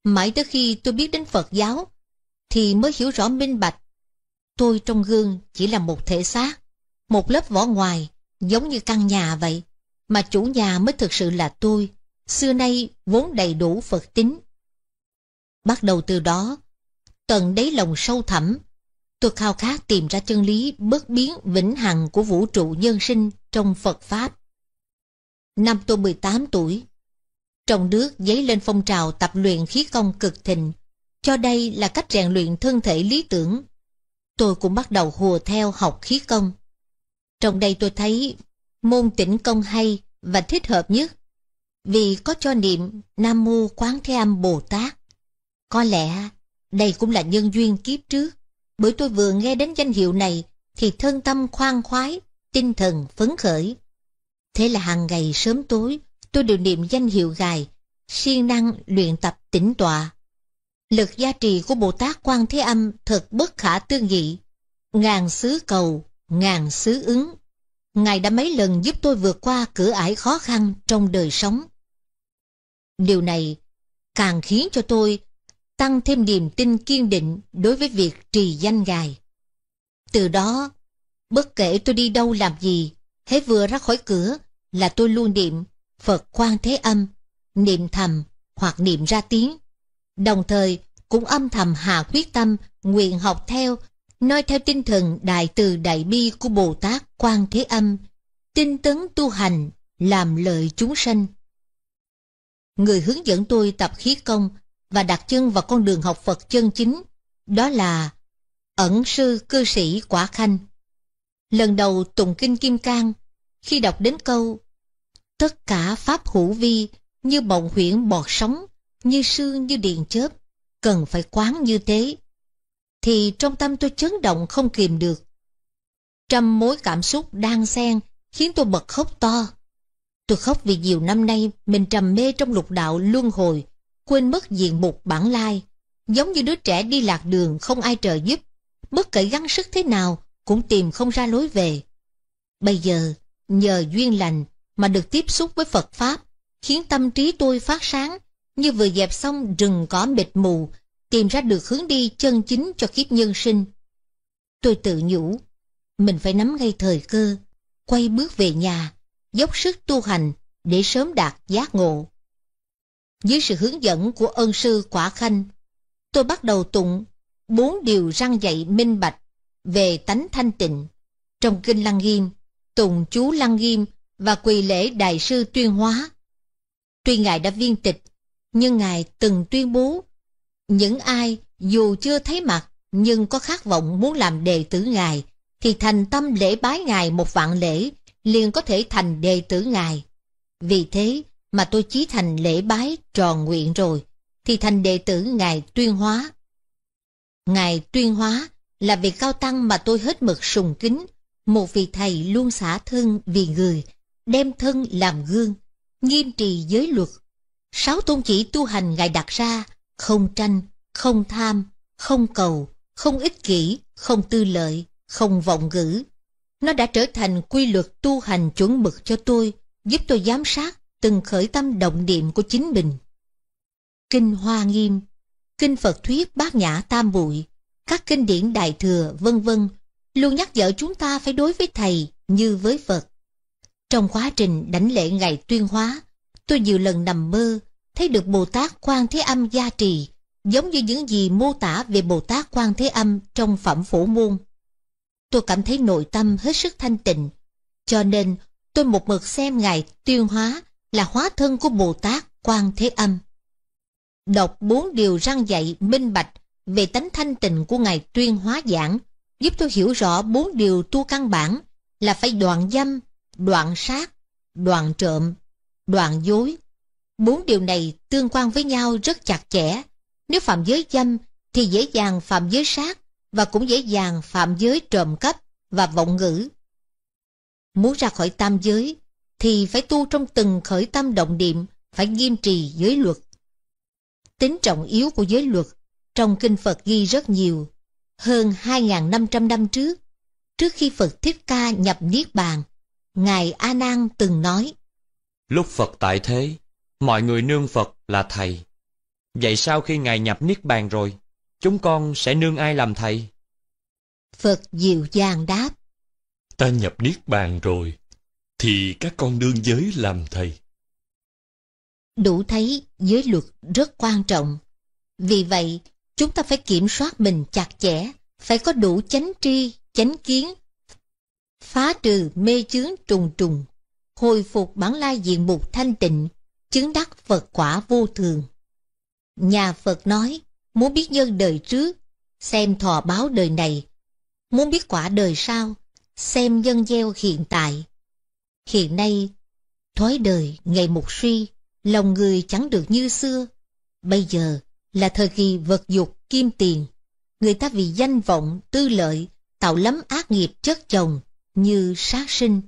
Mãi tới khi tôi biết đến Phật giáo Thì mới hiểu rõ minh bạch Tôi trong gương chỉ là một thể xác một lớp vỏ ngoài, giống như căn nhà vậy, mà chủ nhà mới thực sự là tôi, xưa nay vốn đầy đủ Phật tính. Bắt đầu từ đó, tận đáy lòng sâu thẳm, tôi khao khát tìm ra chân lý bất biến vĩnh hằng của vũ trụ nhân sinh trong Phật Pháp. Năm tôi 18 tuổi, trong nước dấy lên phong trào tập luyện khí công cực thịnh, cho đây là cách rèn luyện thân thể lý tưởng. Tôi cũng bắt đầu hùa theo học khí công. Trong đây tôi thấy môn tĩnh công hay và thích hợp nhất vì có cho niệm Nam Mô Quán Thế Âm Bồ Tát. Có lẽ đây cũng là nhân duyên kiếp trước. Bởi tôi vừa nghe đến danh hiệu này thì thân tâm khoan khoái, tinh thần phấn khởi. Thế là hàng ngày sớm tối tôi đều niệm danh hiệu gài siêng năng luyện tập tĩnh tọa. Lực gia trì của Bồ Tát Quan Thế Âm thật bất khả tư nghị. Ngàn xứ cầu ngàn xứ ứng. Ngài đã mấy lần giúp tôi vượt qua cửa ải khó khăn trong đời sống. Điều này càng khiến cho tôi tăng thêm niềm tin kiên định đối với việc trì danh Ngài. Từ đó, bất kể tôi đi đâu làm gì, hết vừa ra khỏi cửa là tôi luôn niệm Phật quan thế âm, niệm thầm hoặc niệm ra tiếng. Đồng thời cũng âm thầm hạ quyết tâm nguyện học theo nói theo tinh thần đại từ đại bi của Bồ Tát Quan Thế Âm, tinh tấn tu hành, làm lợi chúng sanh. Người hướng dẫn tôi tập khí công và đặt chân vào con đường học Phật chân chính, đó là ẩn sư cư sĩ Quả Khanh. Lần đầu tụng kinh Kim Cang, khi đọc đến câu Tất cả pháp hữu vi như bồng huyễn bọt sóng, như sương như điện chớp, cần phải quán như thế thì trong tâm tôi chấn động không kìm được. Trăm mối cảm xúc đang xen khiến tôi bật khóc to. Tôi khóc vì nhiều năm nay mình trầm mê trong lục đạo luân hồi, quên mất diện mục bản lai, giống như đứa trẻ đi lạc đường không ai trợ giúp, bất kể gắng sức thế nào cũng tìm không ra lối về. Bây giờ, nhờ duyên lành mà được tiếp xúc với Phật Pháp, khiến tâm trí tôi phát sáng, như vừa dẹp xong rừng cỏ mịt mù tìm ra được hướng đi chân chính cho kiếp nhân sinh. Tôi tự nhủ, mình phải nắm ngay thời cơ, quay bước về nhà, dốc sức tu hành để sớm đạt giác ngộ. Dưới sự hướng dẫn của ân sư Quả Khanh, tôi bắt đầu tụng bốn điều răng dạy minh bạch về tánh thanh tịnh. Trong Kinh Lăng Nghiêm, tụng chú Lăng Nghiêm và quỳ lễ Đại sư Tuyên Hóa. Tuy Ngài đã viên tịch, nhưng Ngài từng tuyên bố những ai dù chưa thấy mặt nhưng có khát vọng muốn làm đệ tử Ngài thì thành tâm lễ bái Ngài một vạn lễ liền có thể thành đệ tử Ngài. Vì thế mà tôi chí thành lễ bái tròn nguyện rồi thì thành đệ tử Ngài tuyên hóa. Ngài tuyên hóa là vị cao tăng mà tôi hết mực sùng kính, một vị thầy luôn xả thân vì người, đem thân làm gương, nghiêm trì giới luật. Sáu tôn chỉ tu hành Ngài đặt ra không tranh, không tham, không cầu, không ích kỷ, không tư lợi, không vọng ngữ. Nó đã trở thành quy luật tu hành chuẩn mực cho tôi, giúp tôi giám sát từng khởi tâm động niệm của chính mình. Kinh Hoa Nghiêm, Kinh Phật Thuyết Bát Nhã Tam Bụi, các kinh điển Đại Thừa, vân vân luôn nhắc nhở chúng ta phải đối với Thầy như với Phật. Trong quá trình đánh lễ ngày tuyên hóa, tôi nhiều lần nằm mơ thấy được Bồ Tát Quan Thế Âm gia trì, giống như những gì mô tả về Bồ Tát Quan Thế Âm trong phẩm phổ môn. Tôi cảm thấy nội tâm hết sức thanh tịnh, cho nên tôi một mực xem Ngài tuyên hóa là hóa thân của Bồ Tát Quan Thế Âm. Đọc bốn điều răng dạy minh bạch về tánh thanh tịnh của Ngài tuyên hóa giảng, giúp tôi hiểu rõ bốn điều tu căn bản là phải đoạn dâm, đoạn sát, đoạn trộm, đoạn dối, Bốn điều này tương quan với nhau rất chặt chẽ. Nếu phạm giới dâm thì dễ dàng phạm giới sát và cũng dễ dàng phạm giới trộm cắp và vọng ngữ. Muốn ra khỏi tam giới thì phải tu trong từng khởi tâm động niệm, phải nghiêm trì giới luật. Tính trọng yếu của giới luật trong kinh Phật ghi rất nhiều, hơn 2.500 năm trước, trước khi Phật Thích Ca nhập Niết Bàn, Ngài A Nan từng nói: Lúc Phật tại thế, Mọi người nương Phật là Thầy. Vậy sau khi Ngài nhập Niết Bàn rồi, chúng con sẽ nương ai làm Thầy? Phật dịu dàng đáp. Ta nhập Niết Bàn rồi, thì các con đương giới làm Thầy. Đủ thấy giới luật rất quan trọng. Vì vậy, chúng ta phải kiểm soát mình chặt chẽ, phải có đủ chánh tri, chánh kiến, phá trừ mê chướng trùng trùng, hồi phục bản lai diện mục thanh tịnh, chứng đắc Phật quả vô thường. Nhà Phật nói, muốn biết nhân đời trước, xem thọ báo đời này. Muốn biết quả đời sau, xem nhân gieo hiện tại. Hiện nay, thói đời ngày một suy, lòng người chẳng được như xưa. Bây giờ là thời kỳ vật dục kim tiền. Người ta vì danh vọng, tư lợi, tạo lắm ác nghiệp chất chồng như sát sinh,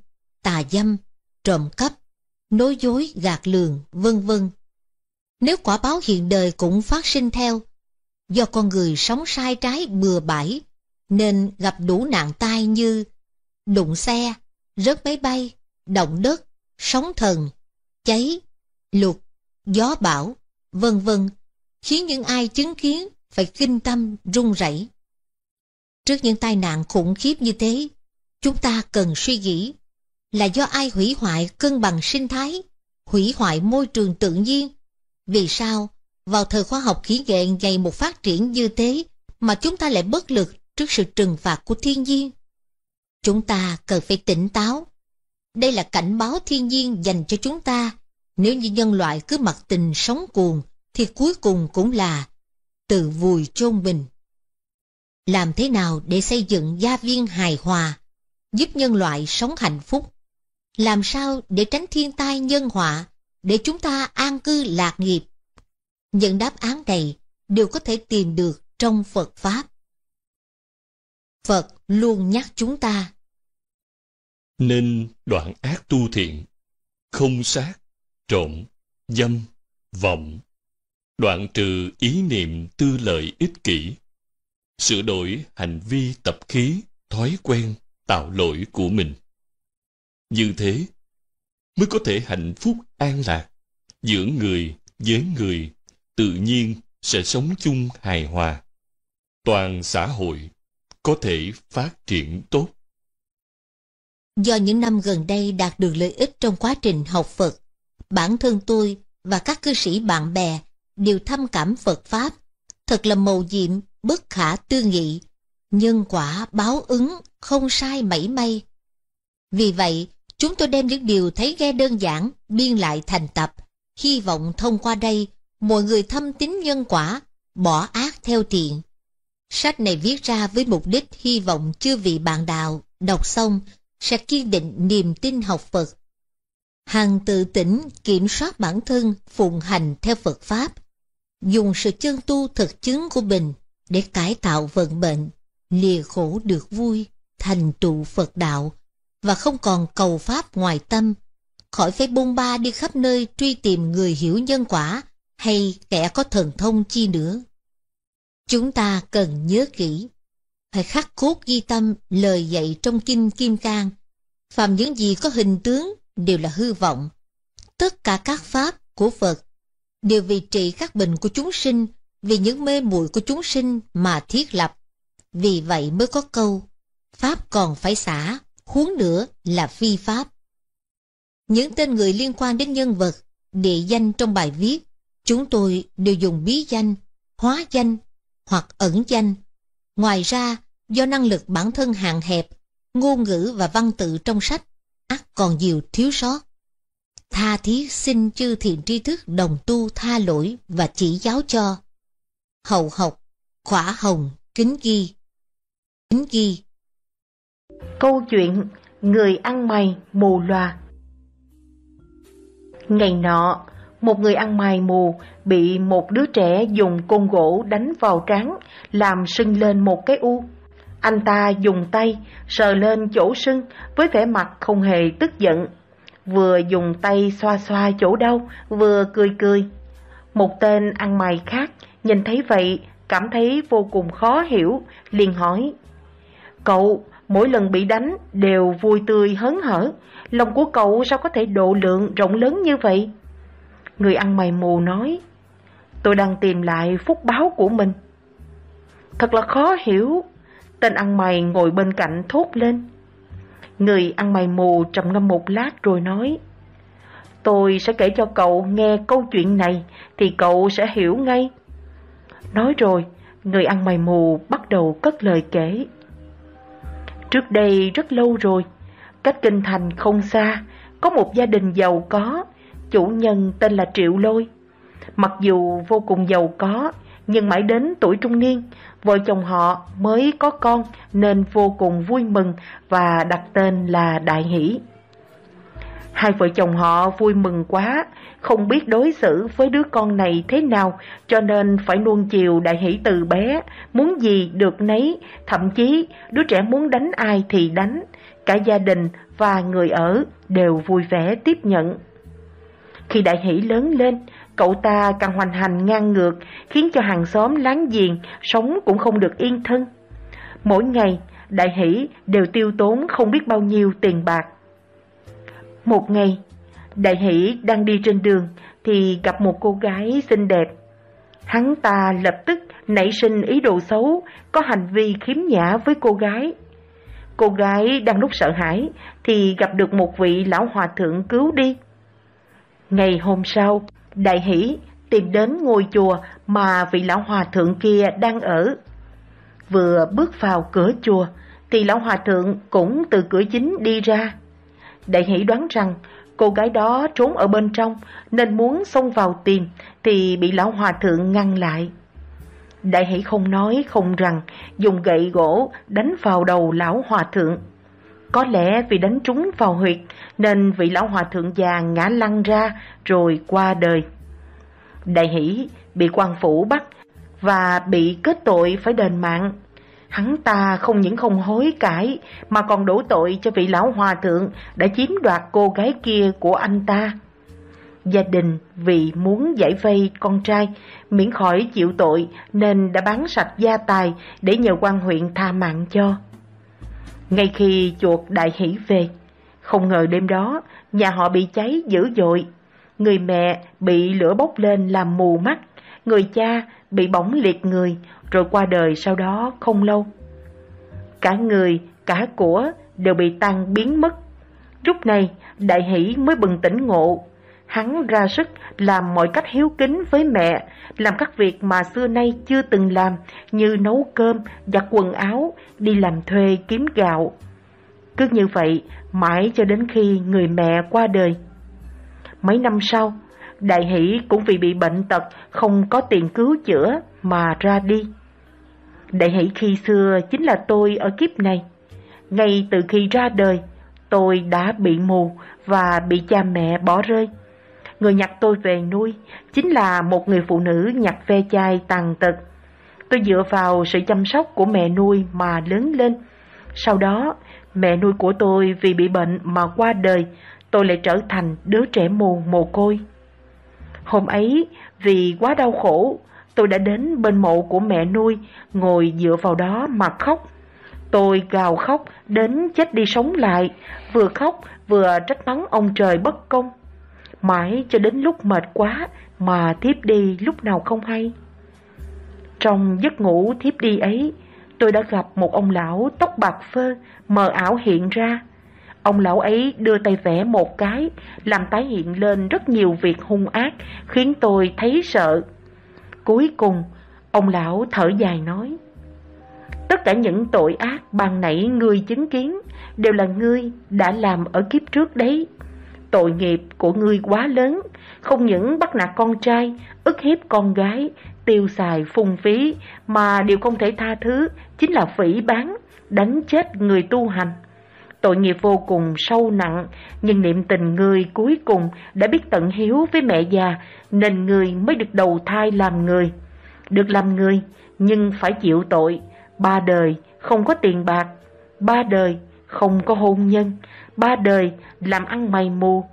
tà dâm, trộm cắp, nói dối, gạt lường, vân vân. Nếu quả báo hiện đời cũng phát sinh theo, do con người sống sai trái bừa bãi, nên gặp đủ nạn tai như đụng xe, rớt máy bay, động đất, sóng thần, cháy, lụt, gió bão, vân vân, khiến những ai chứng kiến phải kinh tâm run rẩy. Trước những tai nạn khủng khiếp như thế, chúng ta cần suy nghĩ là do ai hủy hoại cân bằng sinh thái, hủy hoại môi trường tự nhiên. Vì sao, vào thời khoa học khí nghệ ngày một phát triển như thế mà chúng ta lại bất lực trước sự trừng phạt của thiên nhiên? Chúng ta cần phải tỉnh táo. Đây là cảnh báo thiên nhiên dành cho chúng ta. Nếu như nhân loại cứ mặc tình sống cuồng, thì cuối cùng cũng là tự vùi chôn mình. Làm thế nào để xây dựng gia viên hài hòa, giúp nhân loại sống hạnh phúc, làm sao để tránh thiên tai nhân họa, để chúng ta an cư lạc nghiệp. Những đáp án này đều có thể tìm được trong Phật Pháp. Phật luôn nhắc chúng ta. Nên đoạn ác tu thiện, không sát, trộm, dâm, vọng, đoạn trừ ý niệm tư lợi ích kỷ, sửa đổi hành vi tập khí, thói quen, tạo lỗi của mình. Như thế, mới có thể hạnh phúc an lạc, giữa người với người, tự nhiên sẽ sống chung hài hòa. Toàn xã hội có thể phát triển tốt. Do những năm gần đây đạt được lợi ích trong quá trình học Phật, bản thân tôi và các cư sĩ bạn bè đều thâm cảm Phật Pháp, thật là mầu nhiệm, bất khả tư nghị, nhân quả báo ứng không sai mảy may. Vì vậy, Chúng tôi đem những điều thấy nghe đơn giản, biên lại thành tập. Hy vọng thông qua đây, mọi người thâm tín nhân quả, bỏ ác theo thiện. Sách này viết ra với mục đích hy vọng chưa vị bạn đạo, đọc xong, sẽ kiên định niềm tin học Phật. Hằng tự tỉnh, kiểm soát bản thân, phụng hành theo Phật Pháp. Dùng sự chân tu thực chứng của mình để cải tạo vận bệnh lìa khổ được vui, thành trụ Phật đạo, và không còn cầu pháp ngoài tâm, khỏi phải bôn ba đi khắp nơi truy tìm người hiểu nhân quả hay kẻ có thần thông chi nữa. Chúng ta cần nhớ kỹ, phải khắc cốt ghi tâm lời dạy trong Kinh Kim Cang. Phàm những gì có hình tướng đều là hư vọng. Tất cả các pháp của Phật đều vì trị các bệnh của chúng sinh, vì những mê muội của chúng sinh mà thiết lập. Vì vậy mới có câu, Pháp còn phải xả, huống nữa là phi pháp. Những tên người liên quan đến nhân vật, địa danh trong bài viết, chúng tôi đều dùng bí danh, hóa danh hoặc ẩn danh. Ngoài ra, do năng lực bản thân hạn hẹp, ngôn ngữ và văn tự trong sách ắt còn nhiều thiếu sót. Tha thiết xin chư thiện tri thức đồng tu tha lỗi và chỉ giáo cho. Hậu học, khỏa hồng, kính ghi. Kính ghi Câu chuyện Người ăn mày mù loà Ngày nọ, một người ăn mày mù bị một đứa trẻ dùng côn gỗ đánh vào trán, làm sưng lên một cái u. Anh ta dùng tay sờ lên chỗ sưng với vẻ mặt không hề tức giận, vừa dùng tay xoa xoa chỗ đau, vừa cười cười. Một tên ăn mày khác nhìn thấy vậy, cảm thấy vô cùng khó hiểu, liền hỏi: "Cậu mỗi lần bị đánh đều vui tươi hớn hở. Lòng của cậu sao có thể độ lượng rộng lớn như vậy? Người ăn mày mù nói, tôi đang tìm lại phúc báo của mình. Thật là khó hiểu, tên ăn mày ngồi bên cạnh thốt lên. Người ăn mày mù trầm ngâm một lát rồi nói, tôi sẽ kể cho cậu nghe câu chuyện này thì cậu sẽ hiểu ngay. Nói rồi, người ăn mày mù bắt đầu cất lời kể. Trước đây rất lâu rồi, cách kinh thành không xa, có một gia đình giàu có, chủ nhân tên là Triệu Lôi. Mặc dù vô cùng giàu có, nhưng mãi đến tuổi trung niên, vợ chồng họ mới có con nên vô cùng vui mừng và đặt tên là Đại Hỷ. Hai vợ chồng họ vui mừng quá, không biết đối xử với đứa con này thế nào, cho nên phải nuông chiều đại hỷ từ bé, muốn gì được nấy, thậm chí đứa trẻ muốn đánh ai thì đánh. Cả gia đình và người ở đều vui vẻ tiếp nhận. Khi đại hỷ lớn lên, cậu ta càng hoành hành ngang ngược, khiến cho hàng xóm láng giềng sống cũng không được yên thân. Mỗi ngày, đại hỷ đều tiêu tốn không biết bao nhiêu tiền bạc. Một ngày, Đại Hỷ đang đi trên đường thì gặp một cô gái xinh đẹp. Hắn ta lập tức nảy sinh ý đồ xấu, có hành vi khiếm nhã với cô gái. Cô gái đang lúc sợ hãi thì gặp được một vị lão hòa thượng cứu đi. Ngày hôm sau, Đại Hỷ tìm đến ngôi chùa mà vị lão hòa thượng kia đang ở. Vừa bước vào cửa chùa thì lão hòa thượng cũng từ cửa chính đi ra. Đại hỷ đoán rằng cô gái đó trốn ở bên trong nên muốn xông vào tìm thì bị lão hòa thượng ngăn lại. Đại hỷ không nói không rằng dùng gậy gỗ đánh vào đầu lão hòa thượng. Có lẽ vì đánh trúng vào huyệt nên vị lão hòa thượng già ngã lăn ra rồi qua đời. Đại hỷ bị quan phủ bắt và bị kết tội phải đền mạng. Hắn ta không những không hối cải mà còn đổ tội cho vị lão hòa thượng đã chiếm đoạt cô gái kia của anh ta. Gia đình vì muốn giải vây con trai miễn khỏi chịu tội nên đã bán sạch gia tài để nhờ quan huyện tha mạng cho. Ngay khi chuột đại hỷ về, không ngờ đêm đó nhà họ bị cháy dữ dội. Người mẹ bị lửa bốc lên làm mù mắt, người cha bị bỏng liệt người, rồi qua đời sau đó không lâu. Cả người, cả của đều bị tan biến mất. Lúc này, đại hỷ mới bừng tỉnh ngộ. Hắn ra sức làm mọi cách hiếu kính với mẹ, làm các việc mà xưa nay chưa từng làm như nấu cơm, giặt quần áo, đi làm thuê kiếm gạo. Cứ như vậy, mãi cho đến khi người mẹ qua đời. Mấy năm sau, Đại Hỷ cũng vì bị bệnh tật không có tiền cứu chữa mà ra đi. Đại hỷ khi xưa chính là tôi ở kiếp này. Ngay từ khi ra đời, tôi đã bị mù và bị cha mẹ bỏ rơi. Người nhặt tôi về nuôi chính là một người phụ nữ nhặt ve chai tàn tật. Tôi dựa vào sự chăm sóc của mẹ nuôi mà lớn lên. Sau đó, mẹ nuôi của tôi vì bị bệnh mà qua đời, tôi lại trở thành đứa trẻ mù mồ côi. Hôm ấy, vì quá đau khổ, Tôi đã đến bên mộ của mẹ nuôi, ngồi dựa vào đó mà khóc. Tôi gào khóc đến chết đi sống lại, vừa khóc vừa trách mắng ông trời bất công. Mãi cho đến lúc mệt quá mà thiếp đi lúc nào không hay. Trong giấc ngủ thiếp đi ấy, tôi đã gặp một ông lão tóc bạc phơ mờ ảo hiện ra. Ông lão ấy đưa tay vẽ một cái, làm tái hiện lên rất nhiều việc hung ác, khiến tôi thấy sợ. Cuối cùng, ông lão thở dài nói Tất cả những tội ác ban nãy ngươi chứng kiến đều là ngươi đã làm ở kiếp trước đấy. Tội nghiệp của ngươi quá lớn, không những bắt nạt con trai, ức hiếp con gái, tiêu xài phung phí mà điều không thể tha thứ chính là phỉ bán, đánh chết người tu hành tội nghiệp vô cùng sâu nặng, nhưng niệm tình người cuối cùng đã biết tận hiếu với mẹ già, nên người mới được đầu thai làm người. Được làm người, nhưng phải chịu tội, ba đời không có tiền bạc, ba đời không có hôn nhân, ba đời làm ăn mày mù.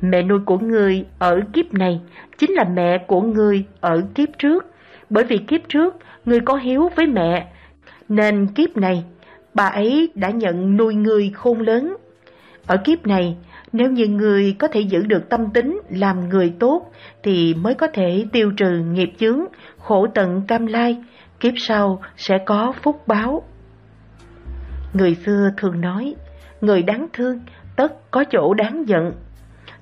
Mẹ nuôi của người ở kiếp này chính là mẹ của người ở kiếp trước, bởi vì kiếp trước người có hiếu với mẹ, nên kiếp này bà ấy đã nhận nuôi người khôn lớn. Ở kiếp này, nếu như người có thể giữ được tâm tính làm người tốt thì mới có thể tiêu trừ nghiệp chướng, khổ tận cam lai, kiếp sau sẽ có phúc báo. Người xưa thường nói, người đáng thương tất có chỗ đáng giận.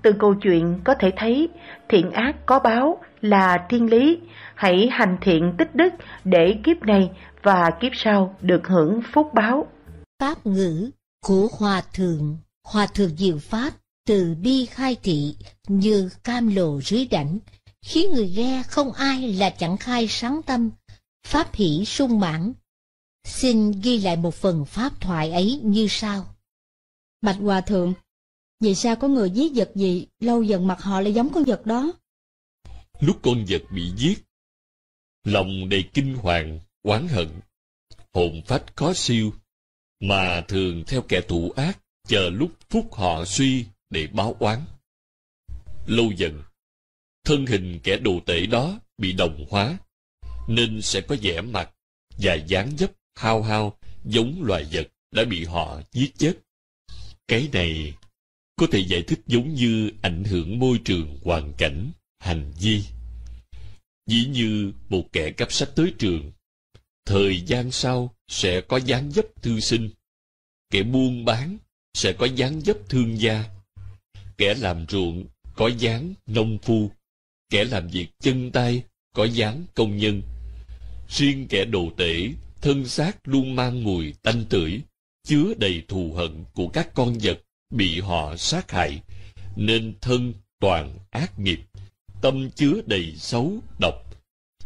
Từ câu chuyện có thể thấy thiện ác có báo là thiên lý, hãy hành thiện tích đức để kiếp này và kiếp sau được hưởng phúc báo. Pháp ngữ của Hòa Thượng, Hòa Thượng Diệu Pháp từ bi khai thị như cam lộ dưới đảnh, khiến người nghe không ai là chẳng khai sáng tâm, pháp hỷ sung mãn. Xin ghi lại một phần pháp thoại ấy như sau. Bạch Hòa Thượng, vì sao có người giết vật gì, lâu dần mặt họ lại giống con vật đó? Lúc con vật bị giết, lòng đầy kinh hoàng, oán hận, hồn phách khó siêu, mà thường theo kẻ thủ ác, chờ lúc phúc họ suy để báo oán. Lâu dần, thân hình kẻ đồ tể đó bị đồng hóa, nên sẽ có vẻ mặt và dáng dấp hao hao giống loài vật đã bị họ giết chết. Cái này có thể giải thích giống như ảnh hưởng môi trường hoàn cảnh, hành vi. Dĩ như một kẻ cấp sách tới trường thời gian sau sẽ có dáng dấp thư sinh kẻ buôn bán sẽ có dáng dấp thương gia kẻ làm ruộng có dáng nông phu kẻ làm việc chân tay có dáng công nhân riêng kẻ đồ tể thân xác luôn mang mùi tanh tưởi chứa đầy thù hận của các con vật bị họ sát hại nên thân toàn ác nghiệp tâm chứa đầy xấu độc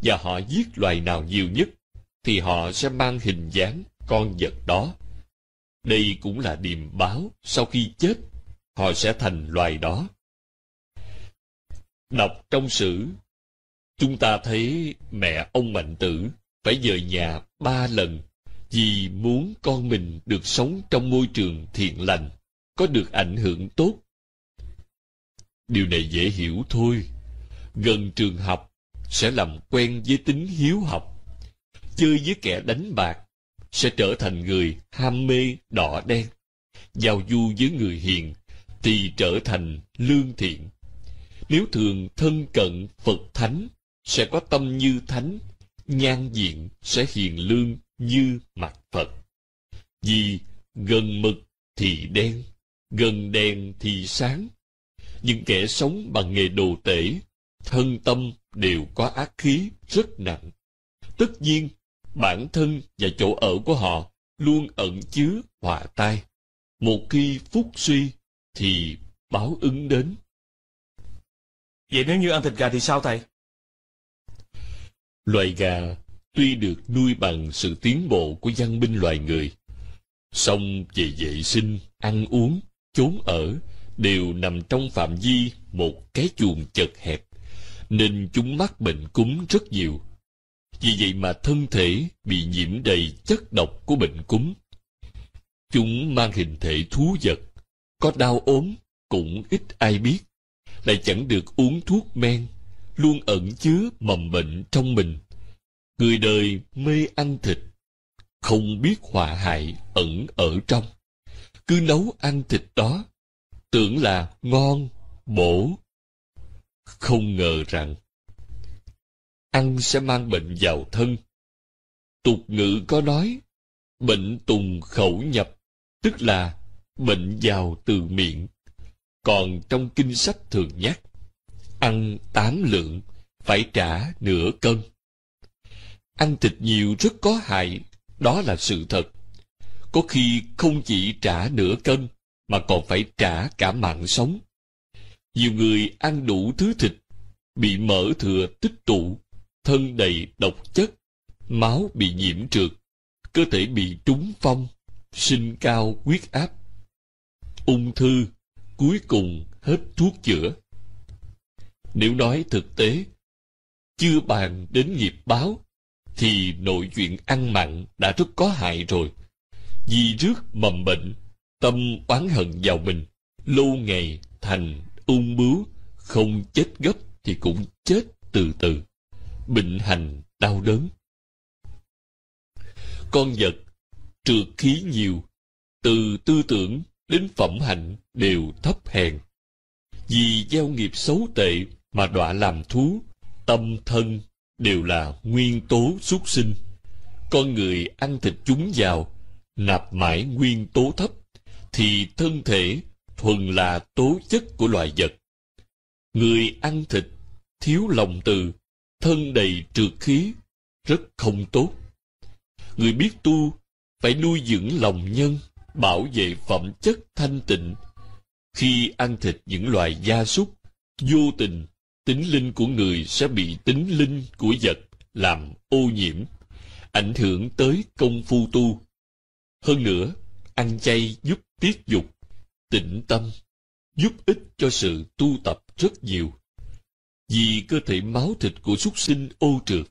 và họ giết loài nào nhiều nhất thì họ sẽ mang hình dáng con vật đó. Đây cũng là điềm báo sau khi chết, họ sẽ thành loài đó. Đọc trong sử, chúng ta thấy mẹ ông Mạnh Tử phải rời nhà ba lần vì muốn con mình được sống trong môi trường thiện lành, có được ảnh hưởng tốt. Điều này dễ hiểu thôi. Gần trường học sẽ làm quen với tính hiếu học chơi với kẻ đánh bạc sẽ trở thành người ham mê đỏ đen giao du với người hiền thì trở thành lương thiện nếu thường thân cận phật thánh sẽ có tâm như thánh nhan diện sẽ hiền lương như mặt phật vì gần mực thì đen gần đèn thì sáng những kẻ sống bằng nghề đồ tể thân tâm đều có ác khí rất nặng tất nhiên bản thân và chỗ ở của họ luôn ẩn chứa hòa tai. Một khi phúc suy, thì báo ứng đến. Vậy nếu như ăn thịt gà thì sao thầy? Loài gà tuy được nuôi bằng sự tiến bộ của văn minh loài người, song về vệ sinh, ăn uống, chốn ở đều nằm trong phạm vi một cái chuồng chật hẹp, nên chúng mắc bệnh cúm rất nhiều vì vậy mà thân thể bị nhiễm đầy chất độc của bệnh cúm. Chúng mang hình thể thú vật, có đau ốm cũng ít ai biết, lại chẳng được uống thuốc men, luôn ẩn chứa mầm bệnh trong mình. Người đời mê ăn thịt, không biết họa hại ẩn ở trong. Cứ nấu ăn thịt đó, tưởng là ngon, bổ. Không ngờ rằng ăn sẽ mang bệnh vào thân. Tục ngữ có nói, bệnh tùng khẩu nhập, tức là bệnh vào từ miệng. Còn trong kinh sách thường nhắc, ăn tám lượng, phải trả nửa cân. Ăn thịt nhiều rất có hại, đó là sự thật. Có khi không chỉ trả nửa cân, mà còn phải trả cả mạng sống. Nhiều người ăn đủ thứ thịt, bị mỡ thừa tích tụ, thân đầy độc chất, máu bị nhiễm trượt, cơ thể bị trúng phong, sinh cao huyết áp. Ung thư, cuối cùng hết thuốc chữa. Nếu nói thực tế, chưa bàn đến nghiệp báo, thì nội chuyện ăn mặn đã rất có hại rồi. Vì rước mầm bệnh, tâm oán hận vào mình, lâu ngày thành ung bướu, không chết gấp thì cũng chết từ từ bệnh hành đau đớn con vật trượt khí nhiều từ tư tưởng đến phẩm hạnh đều thấp hèn vì gieo nghiệp xấu tệ mà đọa làm thú tâm thân đều là nguyên tố xuất sinh con người ăn thịt chúng vào nạp mãi nguyên tố thấp thì thân thể thuần là tố chất của loài vật người ăn thịt thiếu lòng từ thân đầy trượt khí, rất không tốt. Người biết tu phải nuôi dưỡng lòng nhân, bảo vệ phẩm chất thanh tịnh. Khi ăn thịt những loài gia súc, vô tình, tính linh của người sẽ bị tính linh của vật làm ô nhiễm, ảnh hưởng tới công phu tu. Hơn nữa, ăn chay giúp tiết dục, tĩnh tâm, giúp ích cho sự tu tập rất nhiều vì cơ thể máu thịt của súc sinh ô trượt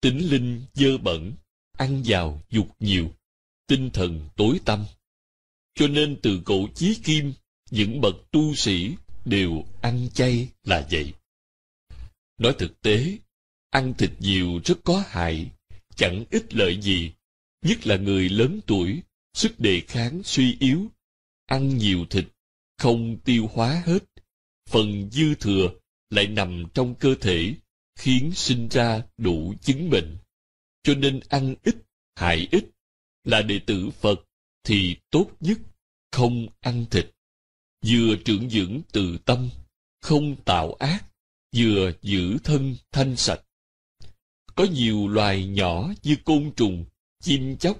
tính linh dơ bẩn ăn giàu dục nhiều tinh thần tối tâm, cho nên từ cổ chí kim những bậc tu sĩ đều ăn chay là vậy nói thực tế ăn thịt nhiều rất có hại chẳng ích lợi gì nhất là người lớn tuổi sức đề kháng suy yếu ăn nhiều thịt không tiêu hóa hết phần dư thừa lại nằm trong cơ thể, khiến sinh ra đủ chứng bệnh. Cho nên ăn ít, hại ít, là đệ tử Phật thì tốt nhất không ăn thịt. Vừa trưởng dưỡng từ tâm, không tạo ác, vừa giữ thân thanh sạch. Có nhiều loài nhỏ như côn trùng, chim chóc,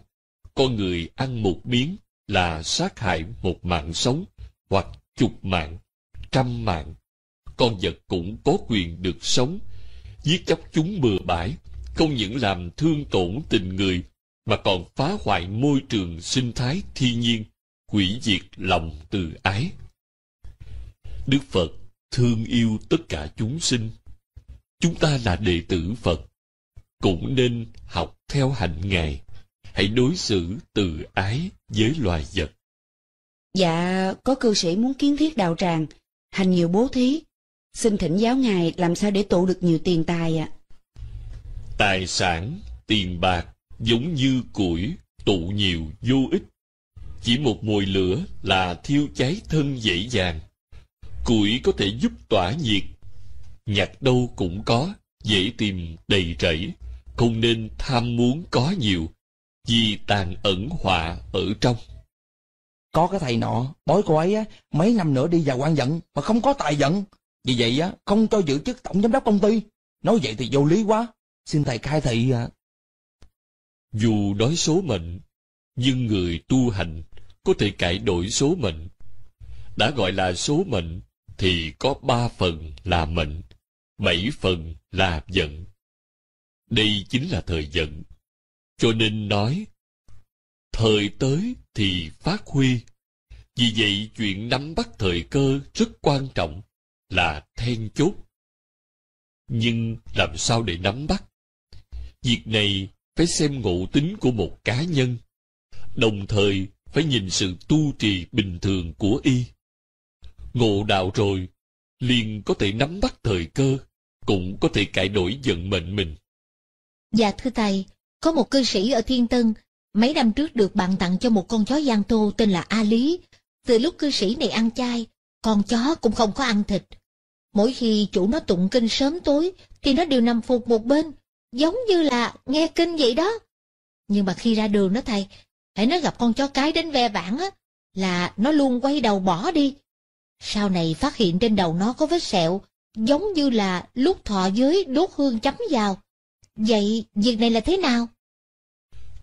con người ăn một miếng là sát hại một mạng sống hoặc chục mạng, trăm mạng con vật cũng có quyền được sống. Giết chóc chúng bừa bãi, không những làm thương tổn tình người, mà còn phá hoại môi trường sinh thái thiên nhiên, hủy diệt lòng từ ái. Đức Phật thương yêu tất cả chúng sinh. Chúng ta là đệ tử Phật, cũng nên học theo hạnh Ngài. Hãy đối xử từ ái với loài vật. Dạ, có cư sĩ muốn kiến thiết đạo tràng, hành nhiều bố thí, Xin thỉnh giáo ngài làm sao để tụ được nhiều tiền tài ạ? À? Tài sản, tiền bạc giống như củi, tụ nhiều vô ích. Chỉ một mồi lửa là thiêu cháy thân dễ dàng. Củi có thể giúp tỏa nhiệt. Nhặt đâu cũng có, dễ tìm đầy rẫy. Không nên tham muốn có nhiều, vì tàn ẩn họa ở trong. Có cái thầy nọ, bói cô ấy á, mấy năm nữa đi vào quan giận mà không có tài giận. Vì vậy á, không cho giữ chức tổng giám đốc công ty. Nói vậy thì vô lý quá. Xin thầy khai thị ạ. Dù nói số mệnh, nhưng người tu hành có thể cải đổi số mệnh. Đã gọi là số mệnh thì có ba phần là mệnh, bảy phần là giận Đây chính là thời giận Cho nên nói, thời tới thì phát huy. Vì vậy chuyện nắm bắt thời cơ rất quan trọng là then chốt. Nhưng làm sao để nắm bắt? Việc này phải xem ngộ tính của một cá nhân, đồng thời phải nhìn sự tu trì bình thường của y. Ngộ đạo rồi, liền có thể nắm bắt thời cơ, cũng có thể cải đổi vận mệnh mình. Dạ thưa thầy, có một cư sĩ ở Thiên Tân, mấy năm trước được bạn tặng cho một con chó Giang Tô tên là A Lý. Từ lúc cư sĩ này ăn chay, con chó cũng không có ăn thịt. Mỗi khi chủ nó tụng kinh sớm tối, thì nó đều nằm phục một bên, giống như là nghe kinh vậy đó. Nhưng mà khi ra đường đó thầy, hãy nó gặp con chó cái đến ve vãn á, là nó luôn quay đầu bỏ đi. Sau này phát hiện trên đầu nó có vết sẹo, giống như là lúc thọ giới đốt hương chấm vào. Vậy việc này là thế nào?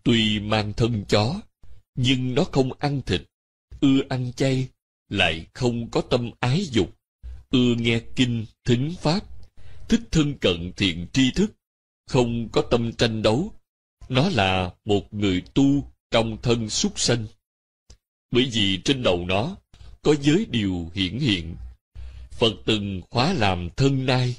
Tuy mang thân chó, nhưng nó không ăn thịt, ưa ăn chay, lại không có tâm ái dục, ưa nghe kinh, thính pháp, thích thân cận thiện tri thức, không có tâm tranh đấu. Nó là một người tu trong thân súc sanh. Bởi vì trên đầu nó có giới điều hiển hiện. Phật từng khóa làm thân nai.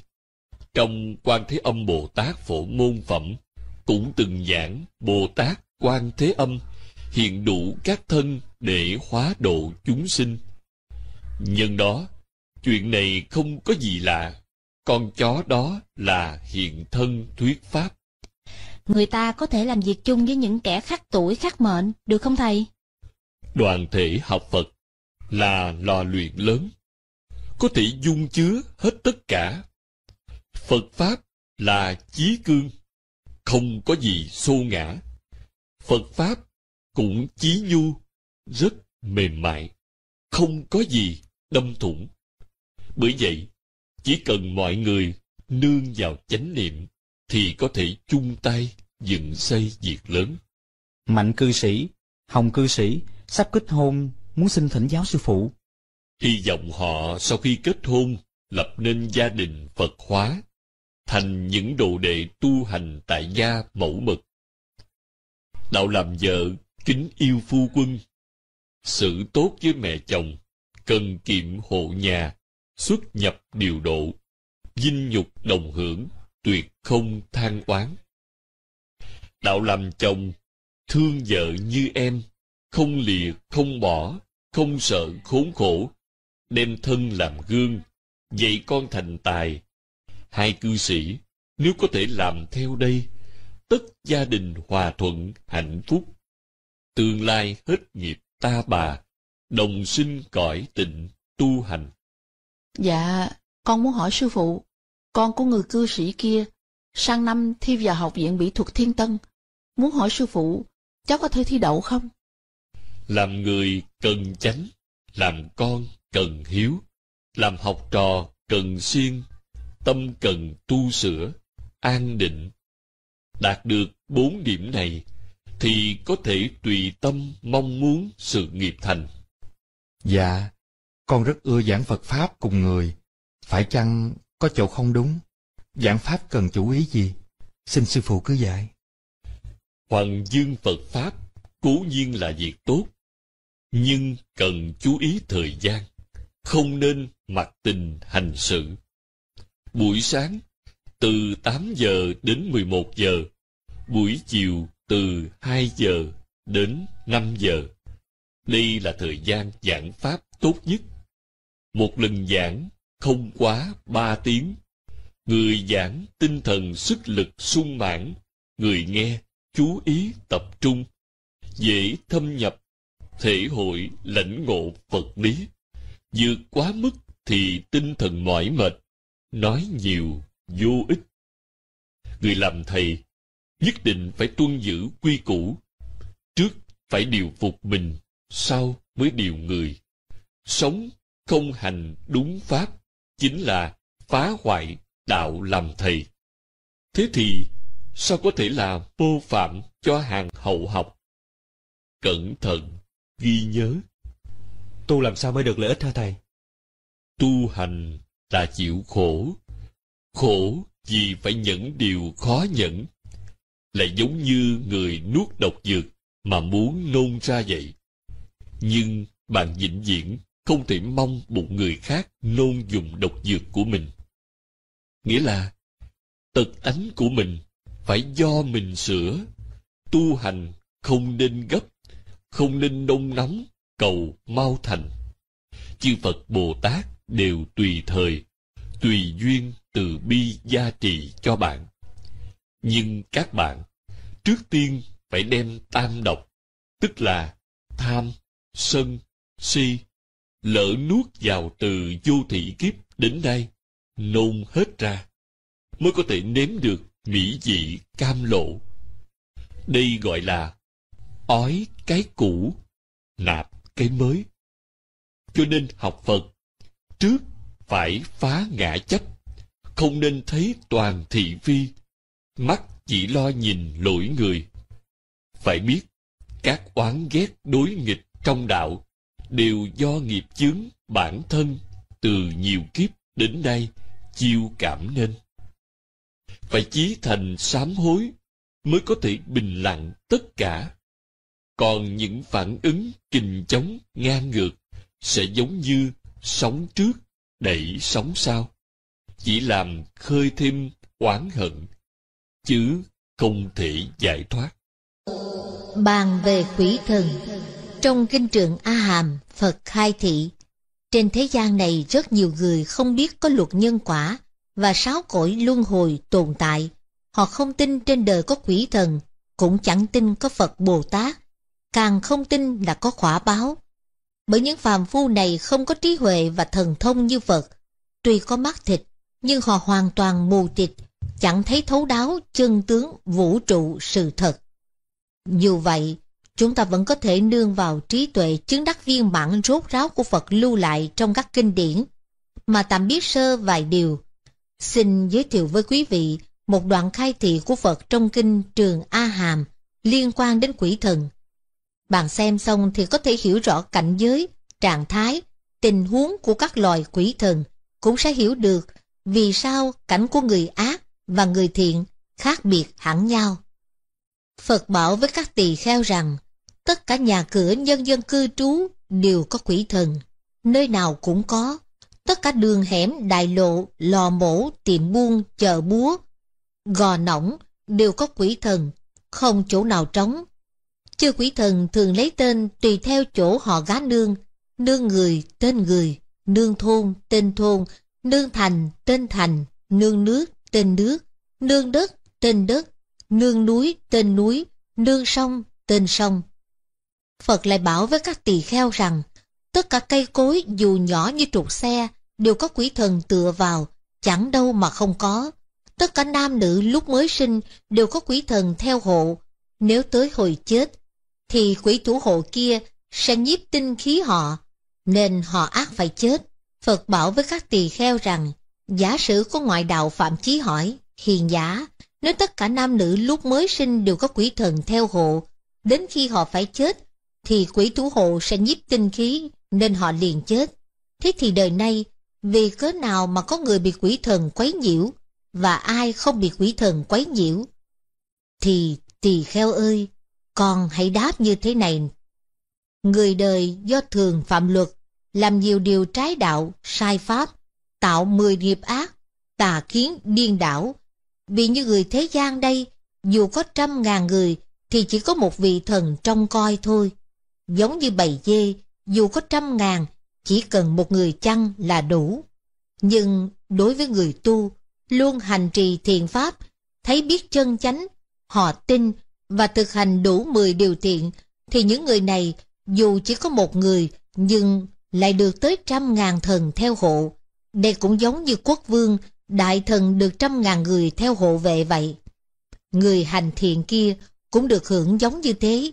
Trong quan Thế Âm Bồ Tát Phổ Môn Phẩm, cũng từng giảng Bồ Tát quan Thế Âm hiện đủ các thân để hóa độ chúng sinh Nhân đó, chuyện này không có gì lạ. Con chó đó là hiện thân thuyết pháp. Người ta có thể làm việc chung với những kẻ khác tuổi khác mệnh, được không thầy? Đoàn thể học Phật là lò luyện lớn. Có thể dung chứa hết tất cả. Phật Pháp là chí cương, không có gì xô ngã. Phật Pháp cũng chí nhu, rất mềm mại, không có gì đâm thủng. Bởi vậy, chỉ cần mọi người nương vào chánh niệm thì có thể chung tay dựng xây việc lớn. Mạnh cư sĩ, Hồng cư sĩ sắp kết hôn muốn xin thỉnh giáo sư phụ. Hy vọng họ sau khi kết hôn lập nên gia đình Phật hóa, thành những đồ đệ tu hành tại gia mẫu mực. Đạo làm vợ, kính yêu phu quân, sự tốt với mẹ chồng, cần kiệm hộ nhà, xuất nhập điều độ, dinh nhục đồng hưởng, tuyệt không than oán. Đạo làm chồng, thương vợ như em, không lìa, không bỏ, không sợ khốn khổ, đem thân làm gương, dạy con thành tài. Hai cư sĩ, nếu có thể làm theo đây, tất gia đình hòa thuận, hạnh phúc. Tương lai hết nghiệp ta bà, đồng sinh cõi tịnh tu hành. Dạ, con muốn hỏi sư phụ, con của người cư sĩ kia, sang năm thi vào học viện mỹ thuật thiên tân, muốn hỏi sư phụ, cháu có thể thi đậu không? Làm người cần chánh, làm con cần hiếu, làm học trò cần siêng, tâm cần tu sửa, an định. Đạt được bốn điểm này, thì có thể tùy tâm mong muốn sự nghiệp thành. Dạ, con rất ưa giảng Phật Pháp cùng người. Phải chăng có chỗ không đúng? Giảng Pháp cần chú ý gì? Xin sư phụ cứ dạy. Hoàng dương Phật Pháp cố nhiên là việc tốt, nhưng cần chú ý thời gian, không nên mặc tình hành sự. Buổi sáng từ 8 giờ đến 11 giờ, buổi chiều từ 2 giờ đến 5 giờ. Đây là thời gian giảng pháp tốt nhất. Một lần giảng không quá ba tiếng. Người giảng tinh thần sức lực sung mãn, người nghe chú ý tập trung, dễ thâm nhập, thể hội lãnh ngộ Phật lý. Vượt quá mức thì tinh thần mỏi mệt, nói nhiều vô ích. Người làm thầy nhất định phải tuân giữ quy củ, trước phải điều phục mình sau mới điều người. Sống không hành đúng pháp, chính là phá hoại đạo làm thầy. Thế thì, sao có thể là vô phạm cho hàng hậu học? Cẩn thận, ghi nhớ. Tu làm sao mới được lợi ích hả thầy? Tu hành là chịu khổ. Khổ vì phải nhẫn điều khó nhẫn. Lại giống như người nuốt độc dược mà muốn nôn ra vậy nhưng bạn vĩnh viễn không thể mong một người khác nôn dùng độc dược của mình. Nghĩa là, tật ánh của mình phải do mình sửa. Tu hành không nên gấp, không nên nôn nóng, cầu mau thành. Chư Phật Bồ Tát đều tùy thời, tùy duyên từ bi gia trì cho bạn. Nhưng các bạn, trước tiên phải đem tam độc, tức là tham, sân, si, lỡ nuốt vào từ vô thị kiếp đến nay, nôn hết ra, mới có thể nếm được mỹ vị cam lộ. Đây gọi là ói cái cũ, nạp cái mới. Cho nên học Phật, trước phải phá ngã chấp, không nên thấy toàn thị phi, mắt chỉ lo nhìn lỗi người. Phải biết, các oán ghét đối nghịch trong đạo đều do nghiệp chướng bản thân từ nhiều kiếp đến nay chiêu cảm nên phải chí thành sám hối mới có thể bình lặng tất cả còn những phản ứng kình chống ngang ngược sẽ giống như sóng trước đẩy sóng sau chỉ làm khơi thêm oán hận chứ không thể giải thoát bàn về quỷ thần trong kinh trượng A Hàm, Phật khai thị, trên thế gian này rất nhiều người không biết có luật nhân quả và sáu cõi luân hồi tồn tại. Họ không tin trên đời có quỷ thần, cũng chẳng tin có Phật Bồ Tát, càng không tin là có quả báo. Bởi những phàm phu này không có trí huệ và thần thông như Phật, tuy có mắt thịt, nhưng họ hoàn toàn mù tịt, chẳng thấy thấu đáo chân tướng vũ trụ sự thật. Dù vậy, chúng ta vẫn có thể nương vào trí tuệ chứng đắc viên mãn rốt ráo của Phật lưu lại trong các kinh điển, mà tạm biết sơ vài điều. Xin giới thiệu với quý vị một đoạn khai thị của Phật trong kinh Trường A Hàm liên quan đến quỷ thần. Bạn xem xong thì có thể hiểu rõ cảnh giới, trạng thái, tình huống của các loài quỷ thần, cũng sẽ hiểu được vì sao cảnh của người ác và người thiện khác biệt hẳn nhau. Phật bảo với các tỳ kheo rằng, tất cả nhà cửa nhân dân cư trú đều có quỷ thần, nơi nào cũng có, tất cả đường hẻm, đại lộ, lò mổ, tiệm buôn, chợ búa, gò nõng đều có quỷ thần, không chỗ nào trống. Chư quỷ thần thường lấy tên tùy theo chỗ họ gá nương, nương người, tên người, nương thôn, tên thôn, nương thành, tên thành, nương nước, tên nước, nương đất, tên đất, nương núi tên núi, nương sông tên sông. Phật lại bảo với các tỳ kheo rằng, tất cả cây cối dù nhỏ như trục xe đều có quỷ thần tựa vào, chẳng đâu mà không có. Tất cả nam nữ lúc mới sinh đều có quỷ thần theo hộ, nếu tới hồi chết, thì quỷ thủ hộ kia sẽ nhiếp tinh khí họ, nên họ ác phải chết. Phật bảo với các tỳ kheo rằng, giả sử có ngoại đạo phạm chí hỏi, hiền giả, nếu tất cả nam nữ lúc mới sinh đều có quỷ thần theo hộ, đến khi họ phải chết, thì quỷ thủ hộ sẽ nhiếp tinh khí nên họ liền chết. Thế thì đời nay, vì cớ nào mà có người bị quỷ thần quấy nhiễu và ai không bị quỷ thần quấy nhiễu? Thì tỳ kheo ơi, con hãy đáp như thế này. Người đời do thường phạm luật, làm nhiều điều trái đạo, sai pháp, tạo mười nghiệp ác, tà kiến điên đảo, vì như người thế gian đây, dù có trăm ngàn người, thì chỉ có một vị thần trông coi thôi. Giống như bầy dê, dù có trăm ngàn, chỉ cần một người chăn là đủ. Nhưng đối với người tu, luôn hành trì thiện pháp, thấy biết chân chánh, họ tin và thực hành đủ mười điều thiện, thì những người này, dù chỉ có một người, nhưng lại được tới trăm ngàn thần theo hộ. Đây cũng giống như quốc vương đại thần được trăm ngàn người theo hộ vệ vậy. Người hành thiện kia cũng được hưởng giống như thế.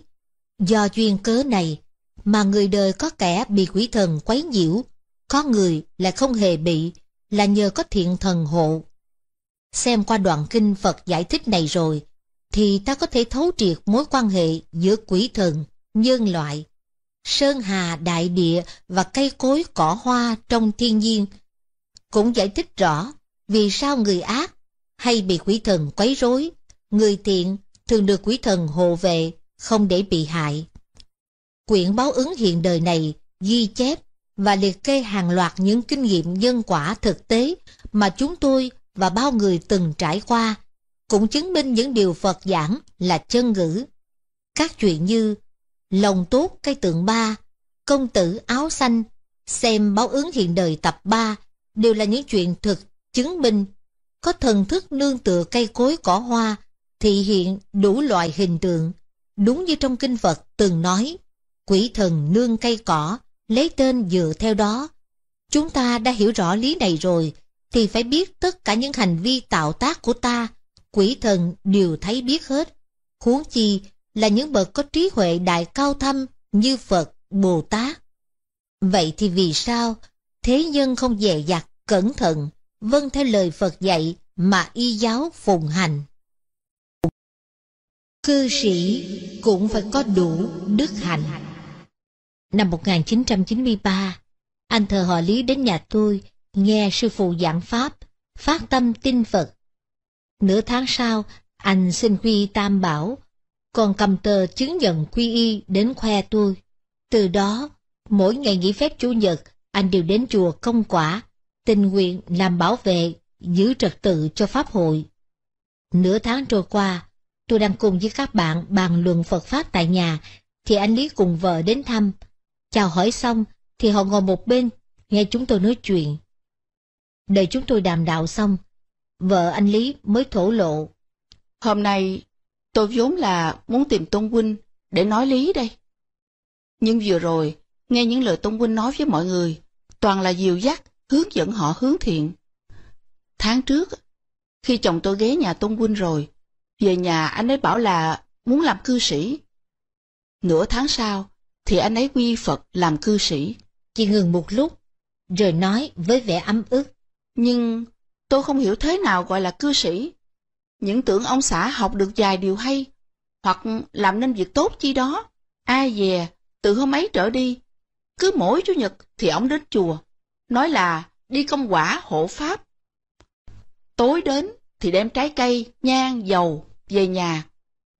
Do duyên cớ này mà người đời có kẻ bị quỷ thần quấy nhiễu, có người lại không hề bị, là nhờ có thiện thần hộ. Xem qua đoạn kinh Phật giải thích này rồi, thì ta có thể thấu triệt mối quan hệ giữa quỷ thần, nhân loại, sơn hà đại địa và cây cối cỏ hoa trong thiên nhiên. Cũng giải thích rõ vì sao người ác hay bị quỷ thần quấy rối, người thiện thường được quỷ thần hộ vệ, không để bị hại. Quyển báo ứng hiện đời này ghi chép và liệt kê hàng loạt những kinh nghiệm nhân quả thực tế mà chúng tôi và bao người từng trải qua, cũng chứng minh những điều Phật giảng là chân ngữ. Các chuyện như lòng tốt cây tượng ba, công tử áo xanh, xem báo ứng hiện đời tập ba đều là những chuyện thực chứng minh có thần thức nương tựa cây cối cỏ hoa thị hiện đủ loại hình tượng đúng như trong kinh Phật từng nói quỷ thần nương cây cỏ lấy tên dựa theo đó chúng ta đã hiểu rõ lý này rồi thì phải biết tất cả những hành vi tạo tác của ta quỷ thần đều thấy biết hết huống chi là những bậc có trí huệ đại cao thâm như Phật, Bồ Tát. Vậy thì vì sao thế nhân không dè dặt, cẩn thận, vâng theo lời Phật dạy mà y giáo phụng hành. Cư sĩ cũng phải có đủ đức hạnh. Năm 1993, anh thờ họ Lý đến nhà tôi nghe sư phụ giảng Pháp, phát tâm tin Phật. Nửa tháng sau, anh xin quy tam bảo, còn cầm tờ chứng nhận quy y đến khoe tôi. Từ đó, mỗi ngày nghỉ phép Chủ nhật, anh đều đến chùa công quả tình nguyện làm bảo vệ, giữ trật tự cho Pháp hội. Nửa tháng trôi qua, tôi đang cùng với các bạn bàn luận Phật Pháp tại nhà, thì anh Lý cùng vợ đến thăm. Chào hỏi xong, thì họ ngồi một bên, nghe chúng tôi nói chuyện. Đợi chúng tôi đàm đạo xong, vợ anh Lý mới thổ lộ. Hôm nay, tôi vốn là muốn tìm Tôn Huynh để nói lý đây. Nhưng vừa rồi, nghe những lời Tôn Huynh nói với mọi người, toàn là dìu dắt, hướng dẫn họ hướng thiện. Tháng trước, khi chồng tôi ghé nhà Tôn Huynh rồi, về nhà anh ấy bảo là muốn làm cư sĩ. Nửa tháng sau, thì anh ấy quy Phật làm cư sĩ. Chị ngừng một lúc, rồi nói với vẻ ấm ức. Nhưng tôi không hiểu thế nào gọi là cư sĩ. Những tưởng ông xã học được vài điều hay, hoặc làm nên việc tốt chi đó. Ai dè, từ hôm ấy trở đi, cứ mỗi Chủ nhật thì ông đến chùa nói là đi công quả hộ pháp. Tối đến thì đem trái cây, nhang, dầu về nhà.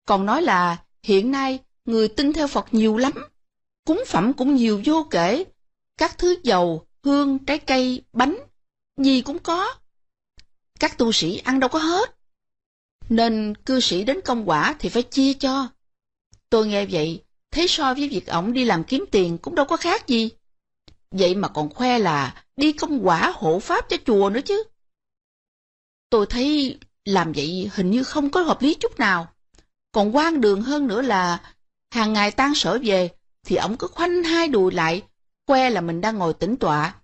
Còn nói là hiện nay người tin theo Phật nhiều lắm, cúng phẩm cũng nhiều vô kể, các thứ dầu, hương, trái cây, bánh, gì cũng có. Các tu sĩ ăn đâu có hết. Nên cư sĩ đến công quả thì phải chia cho. Tôi nghe vậy, thấy so với việc ổng đi làm kiếm tiền cũng đâu có khác gì. Vậy mà còn khoe là đi công quả hộ pháp cho chùa nữa chứ. Tôi thấy làm vậy hình như không có hợp lý chút nào. Còn quan đường hơn nữa là hàng ngày tan sở về thì ổng cứ khoanh hai đùi lại, khoe là mình đang ngồi tĩnh tọa.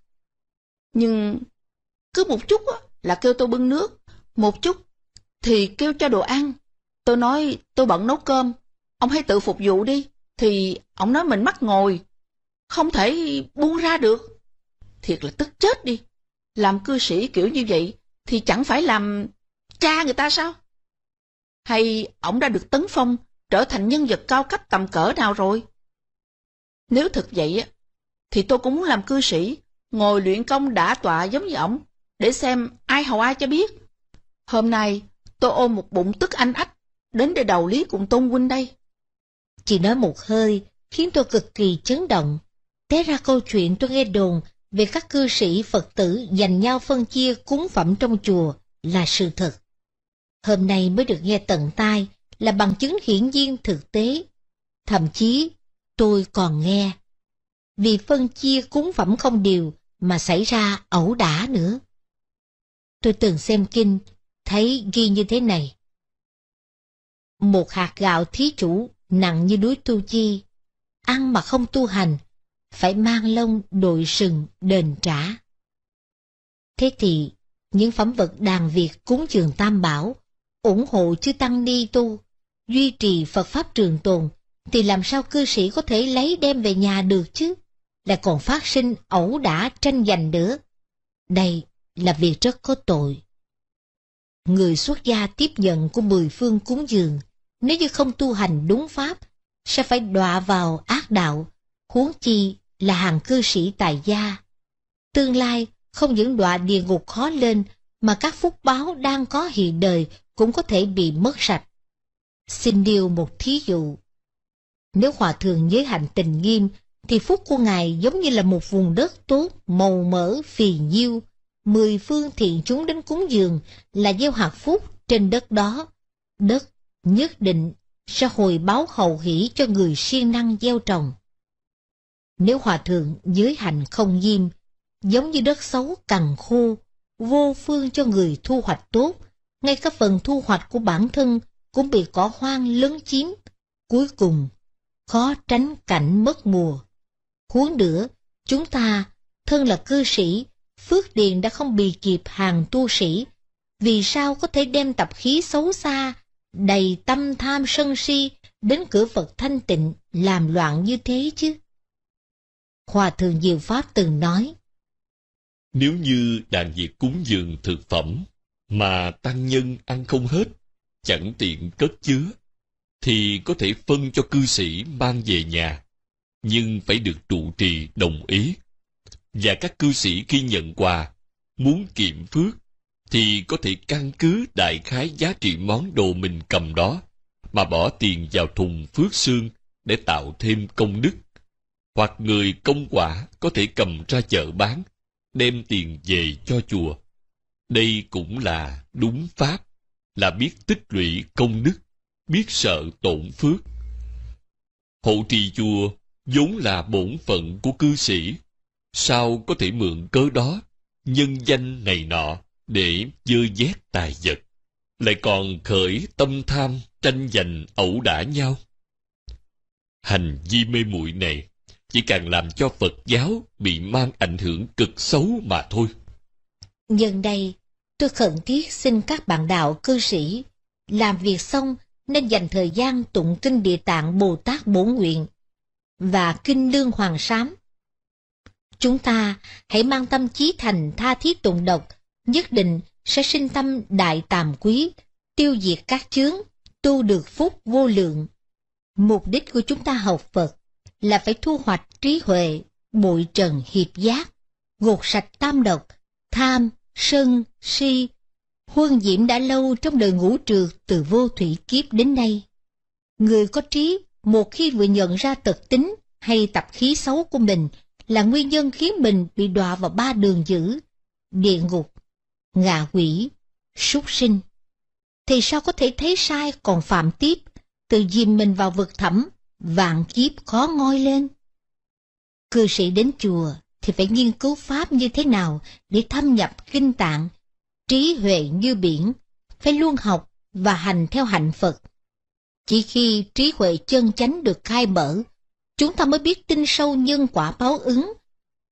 Nhưng cứ một chút là kêu tôi bưng nước, một chút thì kêu cho đồ ăn. Tôi nói tôi bận nấu cơm, ông hãy tự phục vụ đi, thì ông nói mình mắc ngồi, không thể buông ra được. Thiệt là tức chết đi. Làm cư sĩ kiểu như vậy thì chẳng phải làm cha người ta sao? Hay ổng đã được tấn phong trở thành nhân vật cao cấp tầm cỡ nào rồi? Nếu thật vậy á, thì tôi cũng muốn làm cư sĩ, ngồi luyện công đã tọa giống như ổng, để xem ai hầu ai cho biết. Hôm nay tôi ôm một bụng tức anh ách, đến để đầu lý cùng Tôn Huynh đây. Chị nói một hơi, khiến tôi cực kỳ chấn động. Té ra câu chuyện tôi nghe đồn về các cư sĩ Phật tử dành nhau phân chia cúng phẩm trong chùa là sự thật. Hôm nay mới được nghe tận tai là bằng chứng hiển nhiên thực tế. Thậm chí, tôi còn nghe. Vì phân chia cúng phẩm không điều mà xảy ra ẩu đả nữa. Tôi từng xem kinh, thấy ghi như thế này. Một hạt gạo thí chủ nặng như núi tu chi, ăn mà không tu hành phải mang lông đội sừng đền trả. Thế thì, những phẩm vật đàn Việt cúng trường Tam Bảo, ủng hộ chư Tăng Ni Tu, duy trì Phật Pháp trường tồn, thì làm sao cư sĩ có thể lấy đem về nhà được chứ? Lại còn phát sinh ẩu đả tranh giành nữa. Đây là việc rất có tội. Người xuất gia tiếp nhận của mười phương cúng dường, nếu như không tu hành đúng pháp, sẽ phải đọa vào ác đạo, huống chi là hàng cư sĩ tài gia. Tương lai không những đọa địa ngục khó lên mà các phúc báo đang có hiện đời cũng có thể bị mất sạch. Xin điều một thí dụ. Nếu hòa thượng giới hạnh tình nghiêm thì phúc của ngài giống như là một vùng đất tốt màu mỡ phì nhiêu mười phương thiện chúng đến cúng dường là gieo hạt phúc trên đất đó đất nhất định sẽ hồi báo hậu hỷ cho người siêng năng gieo trồng nếu hòa thượng dưới hành không nghiêm, giống như đất xấu cằn khô, vô phương cho người thu hoạch tốt, ngay cả phần thu hoạch của bản thân cũng bị cỏ hoang lớn chiếm. Cuối cùng, khó tránh cảnh mất mùa. Huống nữa, chúng ta, thân là cư sĩ, Phước Điền đã không bị kịp hàng tu sĩ. Vì sao có thể đem tập khí xấu xa, đầy tâm tham sân si đến cửa Phật thanh tịnh làm loạn như thế chứ? Hòa thượng Diệu Pháp từng nói, Nếu như đàn việc cúng dường thực phẩm mà tăng nhân ăn không hết, chẳng tiện cất chứa, thì có thể phân cho cư sĩ mang về nhà, nhưng phải được trụ trì đồng ý. Và các cư sĩ khi nhận quà, muốn kiệm phước, thì có thể căn cứ đại khái giá trị món đồ mình cầm đó, mà bỏ tiền vào thùng phước xương để tạo thêm công đức hoặc người công quả có thể cầm ra chợ bán, đem tiền về cho chùa. Đây cũng là đúng pháp, là biết tích lũy công đức, biết sợ tổn phước. Hộ trì chùa vốn là bổn phận của cư sĩ, sao có thể mượn cớ đó, nhân danh này nọ để dơ vét tài vật, lại còn khởi tâm tham tranh giành ẩu đả nhau. Hành vi mê muội này chỉ càng làm cho Phật giáo bị mang ảnh hưởng cực xấu mà thôi. Nhân đây, tôi khẩn thiết xin các bạn đạo cư sĩ, làm việc xong nên dành thời gian tụng kinh địa tạng Bồ Tát bốn Nguyện và kinh Lương Hoàng Sám. Chúng ta hãy mang tâm trí thành tha thiết tụng độc, nhất định sẽ sinh tâm đại tàm quý, tiêu diệt các chướng, tu được phúc vô lượng. Mục đích của chúng ta học Phật là phải thu hoạch trí huệ, bụi trần hiệp giác, gột sạch tam độc, tham, sân, si. Huân diễm đã lâu trong đời ngũ trượt từ vô thủy kiếp đến nay. Người có trí, một khi vừa nhận ra tật tính hay tập khí xấu của mình là nguyên nhân khiến mình bị đọa vào ba đường dữ, địa ngục, ngạ quỷ, súc sinh. Thì sao có thể thấy sai còn phạm tiếp, tự dìm mình vào vực thẳm vạn kiếp khó ngoi lên. Cư sĩ đến chùa thì phải nghiên cứu Pháp như thế nào để thâm nhập kinh tạng, trí huệ như biển, phải luôn học và hành theo hạnh Phật. Chỉ khi trí huệ chân chánh được khai mở, chúng ta mới biết tin sâu nhân quả báo ứng,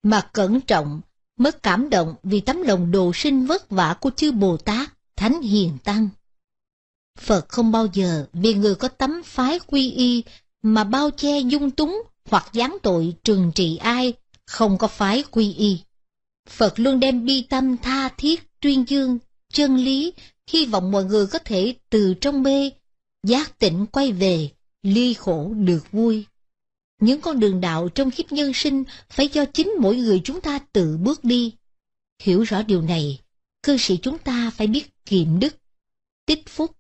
mà cẩn trọng, mới cảm động vì tấm lòng đồ sinh vất vả của chư Bồ Tát, Thánh Hiền Tăng. Phật không bao giờ vì người có tấm phái quy y mà bao che dung túng hoặc giáng tội trừng trị ai không có phái quy y. Phật luôn đem bi tâm tha thiết tuyên dương chân lý, hy vọng mọi người có thể từ trong mê giác tỉnh quay về, ly khổ được vui. Những con đường đạo trong kiếp nhân sinh phải do chính mỗi người chúng ta tự bước đi. Hiểu rõ điều này, cư sĩ chúng ta phải biết kiệm đức, tích phúc,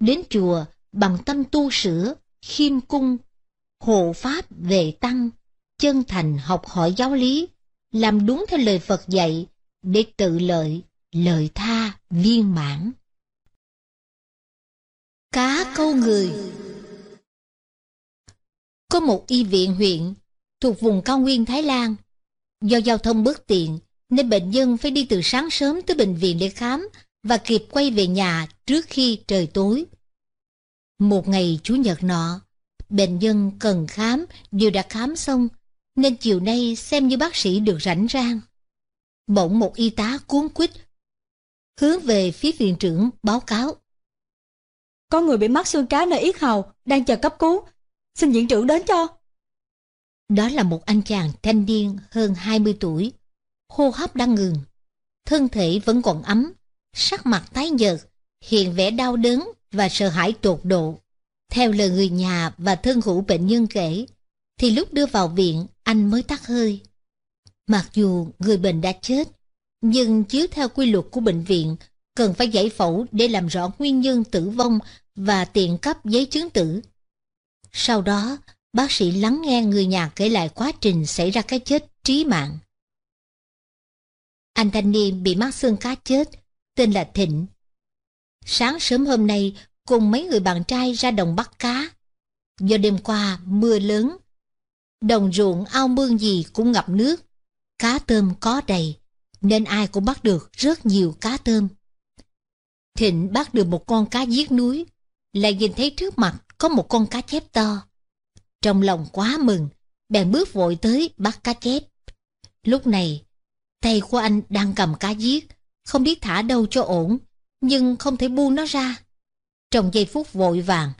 đến chùa bằng tâm tu sửa, khiêm cung, hộ pháp về tăng, chân thành học hỏi giáo lý, làm đúng theo lời Phật dạy, để tự lợi, lợi tha, viên mãn. Cá câu người Có một y viện huyện thuộc vùng cao nguyên Thái Lan. Do giao thông bất tiện, nên bệnh nhân phải đi từ sáng sớm tới bệnh viện để khám và kịp quay về nhà trước khi trời tối. Một ngày Chủ nhật nọ, bệnh nhân cần khám đều đã khám xong, nên chiều nay xem như bác sĩ được rảnh rang. Bỗng một y tá cuốn quýt hướng về phía viện trưởng báo cáo. Có người bị mắc xương cá nơi yết hầu, đang chờ cấp cứu. Xin viện trưởng đến cho. Đó là một anh chàng thanh niên hơn 20 tuổi. Hô hấp đang ngừng. Thân thể vẫn còn ấm, sắc mặt tái nhợt, hiện vẻ đau đớn và sợ hãi tột độ. Theo lời người nhà và thân hữu bệnh nhân kể, thì lúc đưa vào viện anh mới tắt hơi. Mặc dù người bệnh đã chết, nhưng chiếu theo quy luật của bệnh viện, cần phải giải phẫu để làm rõ nguyên nhân tử vong và tiện cấp giấy chứng tử. Sau đó, bác sĩ lắng nghe người nhà kể lại quá trình xảy ra cái chết trí mạng. Anh thanh niên bị mắc xương cá chết, tên là Thịnh, Sáng sớm hôm nay, cùng mấy người bạn trai ra đồng bắt cá. Do đêm qua, mưa lớn. Đồng ruộng ao mương gì cũng ngập nước. Cá tôm có đầy, nên ai cũng bắt được rất nhiều cá tôm. Thịnh bắt được một con cá giết núi, lại nhìn thấy trước mặt có một con cá chép to. Trong lòng quá mừng, bèn bước vội tới bắt cá chép. Lúc này, tay của anh đang cầm cá giết, không biết thả đâu cho ổn nhưng không thể buông nó ra. Trong giây phút vội vàng,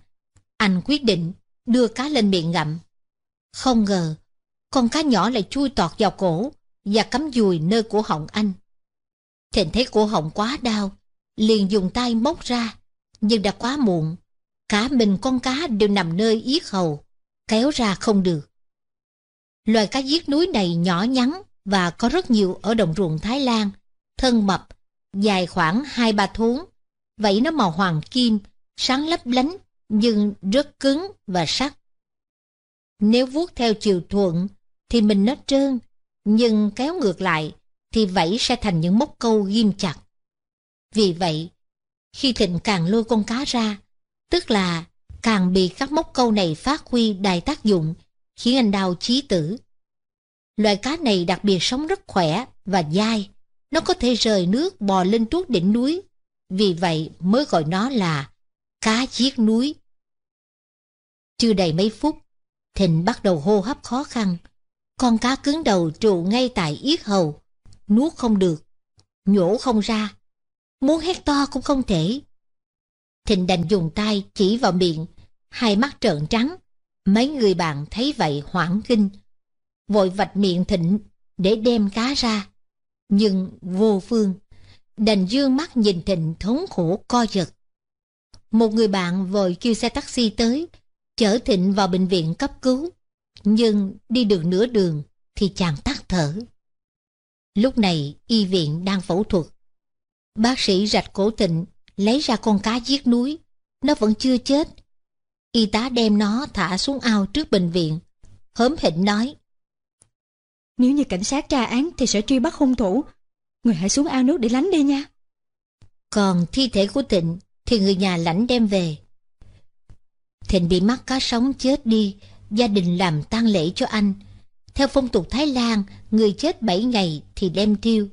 anh quyết định đưa cá lên miệng ngậm. Không ngờ, con cá nhỏ lại chui tọt vào cổ và cắm dùi nơi cổ họng anh. Thịnh thấy cổ họng quá đau, liền dùng tay móc ra, nhưng đã quá muộn. Cả mình con cá đều nằm nơi yết hầu, kéo ra không được. Loài cá giết núi này nhỏ nhắn và có rất nhiều ở đồng ruộng Thái Lan, thân mập dài khoảng hai ba thốn. Vậy nó màu hoàng kim, sáng lấp lánh, nhưng rất cứng và sắc. Nếu vuốt theo chiều thuận, thì mình nó trơn, nhưng kéo ngược lại, thì vẫy sẽ thành những móc câu ghim chặt. Vì vậy, khi Thịnh càng lôi con cá ra, tức là càng bị các móc câu này phát huy đài tác dụng, khiến anh đau chí tử. Loài cá này đặc biệt sống rất khỏe và dai, nó có thể rời nước bò lên tuốt đỉnh núi, vì vậy mới gọi nó là cá giết núi. Chưa đầy mấy phút, Thịnh bắt đầu hô hấp khó khăn. Con cá cứng đầu trụ ngay tại yết hầu, nuốt không được, nhổ không ra, muốn hét to cũng không thể. Thịnh đành dùng tay chỉ vào miệng, hai mắt trợn trắng. Mấy người bạn thấy vậy hoảng kinh, vội vạch miệng Thịnh để đem cá ra nhưng vô phương. Đành dương mắt nhìn Thịnh thống khổ co giật. Một người bạn vội kêu xe taxi tới, chở Thịnh vào bệnh viện cấp cứu. Nhưng đi được nửa đường thì chàng tắt thở. Lúc này y viện đang phẫu thuật. Bác sĩ rạch cổ Thịnh, lấy ra con cá giết núi. Nó vẫn chưa chết. Y tá đem nó thả xuống ao trước bệnh viện. Hớm hỉnh nói. Nếu như cảnh sát tra án thì sẽ truy bắt hung thủ. Người hãy xuống ao nước để lánh đi nha. Còn thi thể của Thịnh thì người nhà lãnh đem về. Thịnh bị mắc cá sống chết đi, gia đình làm tang lễ cho anh. Theo phong tục Thái Lan, người chết 7 ngày thì đem tiêu.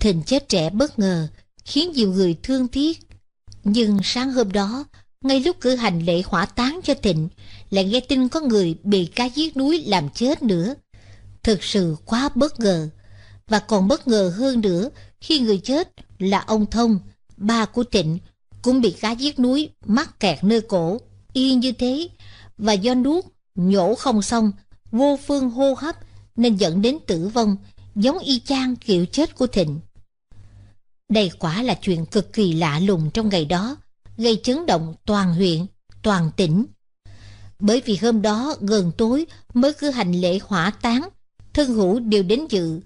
Thịnh chết trẻ bất ngờ, khiến nhiều người thương tiếc. Nhưng sáng hôm đó, ngay lúc cử hành lễ hỏa táng cho Thịnh, lại nghe tin có người bị cá giết núi làm chết nữa thực sự quá bất ngờ. Và còn bất ngờ hơn nữa khi người chết là ông Thông, ba của Trịnh, cũng bị cá giết núi mắc kẹt nơi cổ, y như thế. Và do nuốt, nhổ không xong, vô phương hô hấp nên dẫn đến tử vong, giống y chang kiểu chết của Thịnh. Đây quả là chuyện cực kỳ lạ lùng trong ngày đó, gây chấn động toàn huyện, toàn tỉnh. Bởi vì hôm đó gần tối mới cứ hành lễ hỏa táng thân hữu đều đến dự.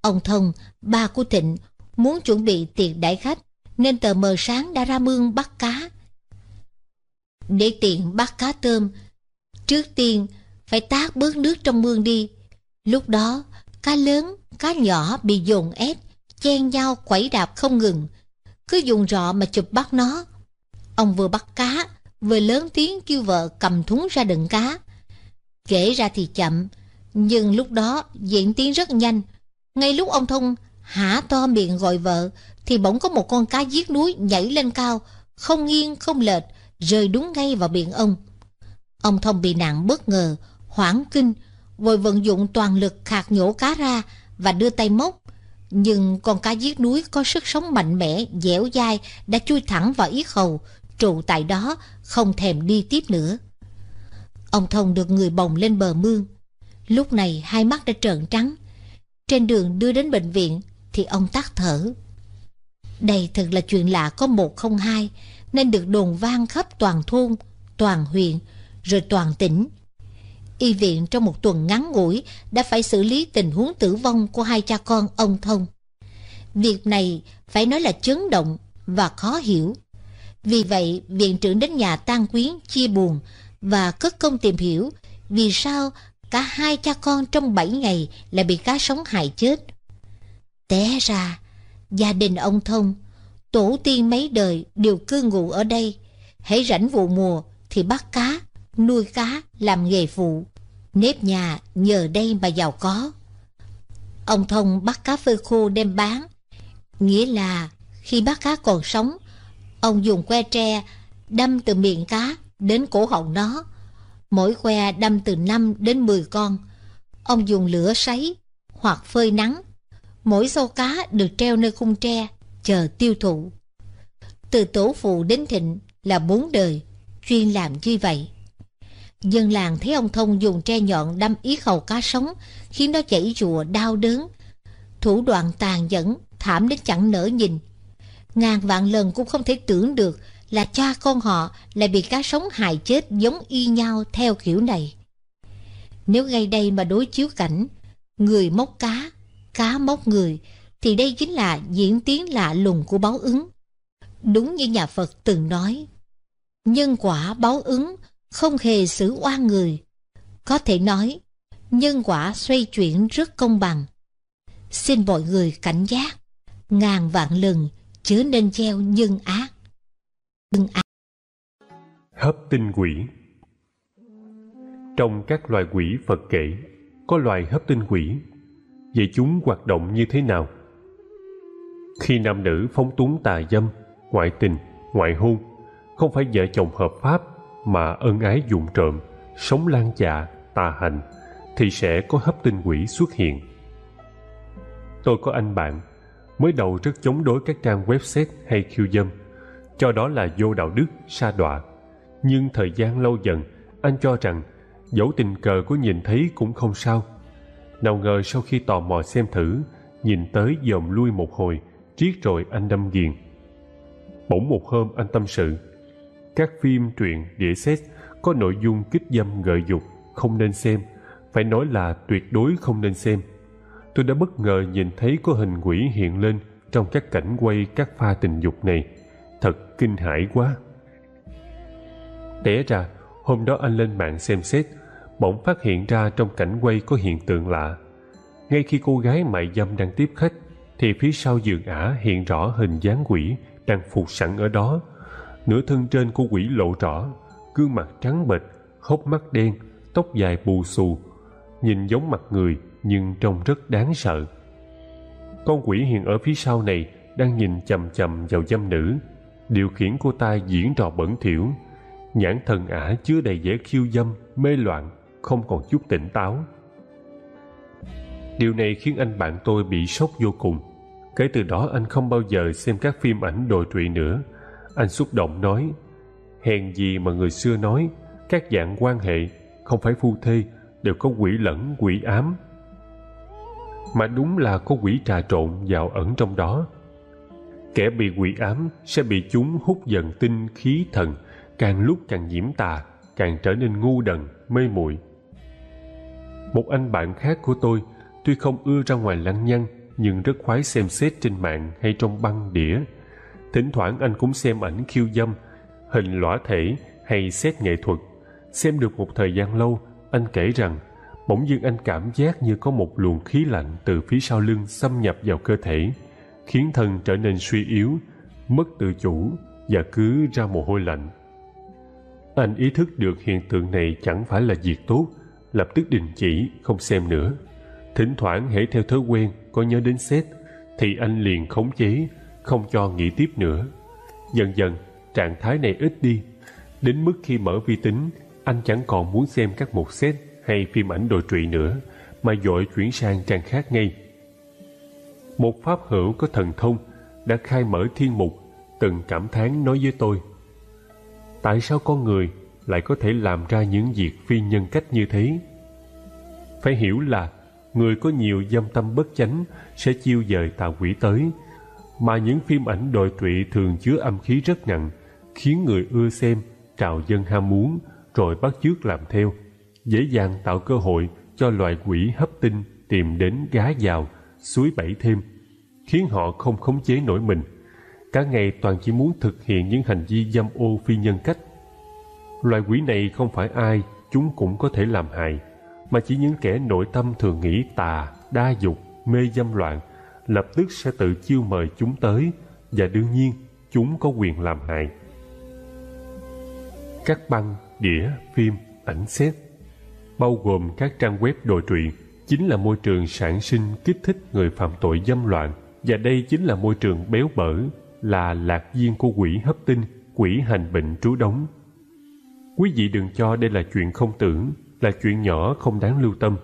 Ông Thông, ba của Thịnh, muốn chuẩn bị tiền đãi khách, nên tờ mờ sáng đã ra mương bắt cá. Để tiện bắt cá tôm, trước tiên phải tát bớt nước trong mương đi. Lúc đó, cá lớn, cá nhỏ bị dồn ép, chen nhau quẩy đạp không ngừng. Cứ dùng rọ mà chụp bắt nó. Ông vừa bắt cá, vừa lớn tiếng kêu vợ cầm thúng ra đựng cá. Kể ra thì chậm, nhưng lúc đó diễn tiến rất nhanh Ngay lúc ông Thông hả to miệng gọi vợ Thì bỗng có một con cá giết núi nhảy lên cao Không nghiêng không lệch Rơi đúng ngay vào miệng ông Ông Thông bị nạn bất ngờ Hoảng kinh Vội vận dụng toàn lực khạc nhổ cá ra Và đưa tay móc Nhưng con cá giết núi có sức sống mạnh mẽ Dẻo dai đã chui thẳng vào yết hầu Trụ tại đó Không thèm đi tiếp nữa Ông Thông được người bồng lên bờ mương Lúc này hai mắt đã trợn trắng. Trên đường đưa đến bệnh viện thì ông tắt thở. Đây thật là chuyện lạ có một không hai nên được đồn vang khắp toàn thôn, toàn huyện, rồi toàn tỉnh. Y viện trong một tuần ngắn ngủi đã phải xử lý tình huống tử vong của hai cha con ông Thông. Việc này phải nói là chấn động và khó hiểu. Vì vậy, viện trưởng đến nhà tang quyến chia buồn và cất công tìm hiểu vì sao Cả hai cha con trong bảy ngày là bị cá sống hại chết. Té ra, gia đình ông Thông, tổ tiên mấy đời đều cư ngụ ở đây. Hãy rảnh vụ mùa thì bắt cá, nuôi cá làm nghề phụ. Nếp nhà nhờ đây mà giàu có. Ông Thông bắt cá phơi khô đem bán. Nghĩa là khi bắt cá còn sống, ông dùng que tre đâm từ miệng cá đến cổ họng nó mỗi que đâm từ 5 đến 10 con. Ông dùng lửa sấy hoặc phơi nắng. Mỗi xâu cá được treo nơi khung tre, chờ tiêu thụ. Từ tổ phụ đến thịnh là bốn đời, chuyên làm như vậy. Dân làng thấy ông Thông dùng tre nhọn đâm ý khẩu cá sống, khiến nó chảy rùa đau đớn. Thủ đoạn tàn nhẫn, thảm đến chẳng nỡ nhìn. Ngàn vạn lần cũng không thể tưởng được là cha con họ lại bị cá sống hại chết giống y nhau theo kiểu này. Nếu ngay đây mà đối chiếu cảnh, người móc cá, cá móc người, thì đây chính là diễn tiến lạ lùng của báo ứng. Đúng như nhà Phật từng nói, nhân quả báo ứng không hề xử oan người. Có thể nói, nhân quả xoay chuyển rất công bằng. Xin mọi người cảnh giác, ngàn vạn lần chớ nên gieo nhân ác ưng vâng ác. Hấp tinh quỷ Trong các loài quỷ Phật kể, có loài hấp tinh quỷ. Vậy chúng hoạt động như thế nào? Khi nam nữ phóng túng tà dâm, ngoại tình, ngoại hôn, không phải vợ chồng hợp pháp mà ân ái dụng trộm, sống lan dạ, tà hành, thì sẽ có hấp tinh quỷ xuất hiện. Tôi có anh bạn, mới đầu rất chống đối các trang website hay khiêu dâm, cho đó là vô đạo đức sa đọa nhưng thời gian lâu dần anh cho rằng dẫu tình cờ có nhìn thấy cũng không sao nào ngờ sau khi tò mò xem thử nhìn tới dòm lui một hồi triết rồi anh đâm ghiền bỗng một hôm anh tâm sự các phim truyện đĩa xét có nội dung kích dâm gợi dục không nên xem phải nói là tuyệt đối không nên xem tôi đã bất ngờ nhìn thấy có hình quỷ hiện lên trong các cảnh quay các pha tình dục này thật kinh hãi quá té ra hôm đó anh lên mạng xem xét bỗng phát hiện ra trong cảnh quay có hiện tượng lạ ngay khi cô gái mại dâm đang tiếp khách thì phía sau giường ả hiện rõ hình dáng quỷ đang phục sẵn ở đó nửa thân trên của quỷ lộ rõ gương mặt trắng bệch hốc mắt đen tóc dài bù xù nhìn giống mặt người nhưng trông rất đáng sợ con quỷ hiện ở phía sau này đang nhìn chằm chằm vào dâm nữ điều khiển cô ta diễn trò bẩn thỉu nhãn thần ả chứa đầy vẻ khiêu dâm mê loạn không còn chút tỉnh táo điều này khiến anh bạn tôi bị sốc vô cùng kể từ đó anh không bao giờ xem các phim ảnh đồi trụy nữa anh xúc động nói hèn gì mà người xưa nói các dạng quan hệ không phải phu thê đều có quỷ lẫn quỷ ám mà đúng là có quỷ trà trộn vào ẩn trong đó Kẻ bị quỷ ám sẽ bị chúng hút dần tinh khí thần, càng lúc càng nhiễm tà, càng trở nên ngu đần, mê muội. Một anh bạn khác của tôi, tuy không ưa ra ngoài lăng nhăng, nhưng rất khoái xem xét trên mạng hay trong băng đĩa. Thỉnh thoảng anh cũng xem ảnh khiêu dâm, hình lõa thể hay xét nghệ thuật. Xem được một thời gian lâu, anh kể rằng bỗng dưng anh cảm giác như có một luồng khí lạnh từ phía sau lưng xâm nhập vào cơ thể khiến thân trở nên suy yếu mất tự chủ và cứ ra mồ hôi lạnh anh ý thức được hiện tượng này chẳng phải là việc tốt lập tức đình chỉ không xem nữa thỉnh thoảng hễ theo thói quen có nhớ đến xét thì anh liền khống chế không cho nghĩ tiếp nữa dần dần trạng thái này ít đi đến mức khi mở vi tính anh chẳng còn muốn xem các mục xét hay phim ảnh đồ trụy nữa mà dội chuyển sang trang khác ngay một pháp hữu có thần thông đã khai mở thiên mục từng cảm thán nói với tôi tại sao con người lại có thể làm ra những việc phi nhân cách như thế phải hiểu là người có nhiều dâm tâm bất chánh sẽ chiêu dời tà quỷ tới mà những phim ảnh đồi trụy thường chứa âm khí rất nặng khiến người ưa xem trào dân ham muốn rồi bắt chước làm theo dễ dàng tạo cơ hội cho loại quỷ hấp tinh tìm đến gá vào suối bẫy thêm khiến họ không khống chế nổi mình cả ngày toàn chỉ muốn thực hiện những hành vi dâm ô phi nhân cách loài quỷ này không phải ai chúng cũng có thể làm hại mà chỉ những kẻ nội tâm thường nghĩ tà đa dục mê dâm loạn lập tức sẽ tự chiêu mời chúng tới và đương nhiên chúng có quyền làm hại các băng đĩa phim ảnh xét bao gồm các trang web đồi truyện chính là môi trường sản sinh kích thích người phạm tội dâm loạn và đây chính là môi trường béo bở là lạc viên của quỷ hấp tinh quỷ hành bệnh trú đóng quý vị đừng cho đây là chuyện không tưởng là chuyện nhỏ không đáng lưu tâm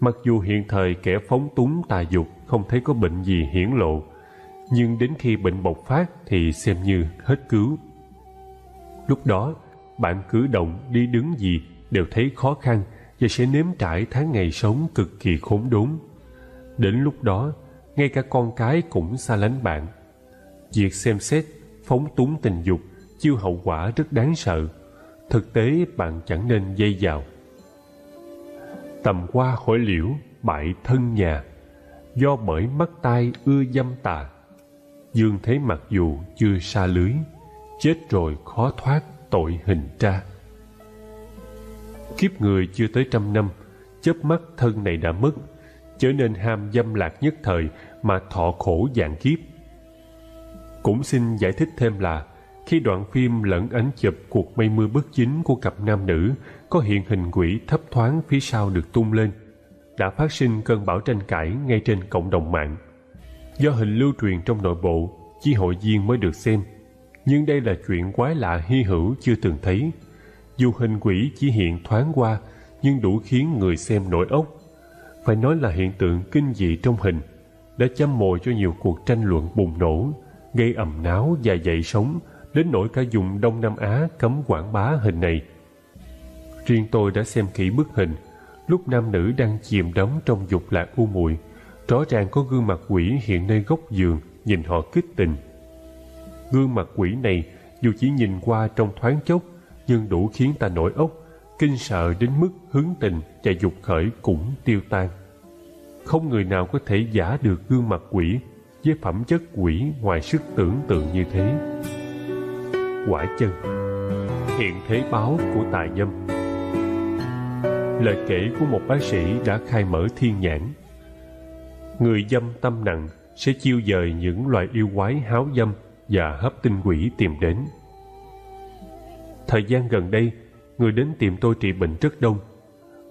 mặc dù hiện thời kẻ phóng túng tà dục không thấy có bệnh gì hiển lộ nhưng đến khi bệnh bộc phát thì xem như hết cứu lúc đó bạn cử động đi đứng gì đều thấy khó khăn và sẽ nếm trải tháng ngày sống cực kỳ khốn đốn. Đến lúc đó, ngay cả con cái cũng xa lánh bạn. Việc xem xét, phóng túng tình dục, chiêu hậu quả rất đáng sợ. Thực tế bạn chẳng nên dây vào. Tầm qua hỏi liễu, bại thân nhà, do bởi mắt tai ưa dâm tà. Dương thế mặc dù chưa xa lưới, chết rồi khó thoát tội hình tra kiếp người chưa tới trăm năm chớp mắt thân này đã mất chớ nên ham dâm lạc nhất thời mà thọ khổ dạng kiếp cũng xin giải thích thêm là khi đoạn phim lẫn ánh chụp cuộc mây mưa bất chính của cặp nam nữ có hiện hình quỷ thấp thoáng phía sau được tung lên đã phát sinh cơn bão tranh cãi ngay trên cộng đồng mạng do hình lưu truyền trong nội bộ chỉ hội viên mới được xem nhưng đây là chuyện quái lạ hy hữu chưa từng thấy dù hình quỷ chỉ hiện thoáng qua nhưng đủ khiến người xem nổi ốc. Phải nói là hiện tượng kinh dị trong hình đã châm mồi cho nhiều cuộc tranh luận bùng nổ, gây ầm náo và dậy sóng đến nỗi cả vùng Đông Nam Á cấm quảng bá hình này. Riêng tôi đã xem kỹ bức hình, lúc nam nữ đang chìm đắm trong dục lạc u muội, rõ ràng có gương mặt quỷ hiện nơi góc giường nhìn họ kích tình. Gương mặt quỷ này dù chỉ nhìn qua trong thoáng chốc nhưng đủ khiến ta nổi ốc, kinh sợ đến mức hứng tình và dục khởi cũng tiêu tan. Không người nào có thể giả được gương mặt quỷ với phẩm chất quỷ ngoài sức tưởng tượng như thế. Quả chân Hiện thế báo của tài dâm Lời kể của một bác sĩ đã khai mở thiên nhãn Người dâm tâm nặng sẽ chiêu dời những loài yêu quái háo dâm và hấp tinh quỷ tìm đến Thời gian gần đây, người đến tìm tôi trị bệnh rất đông.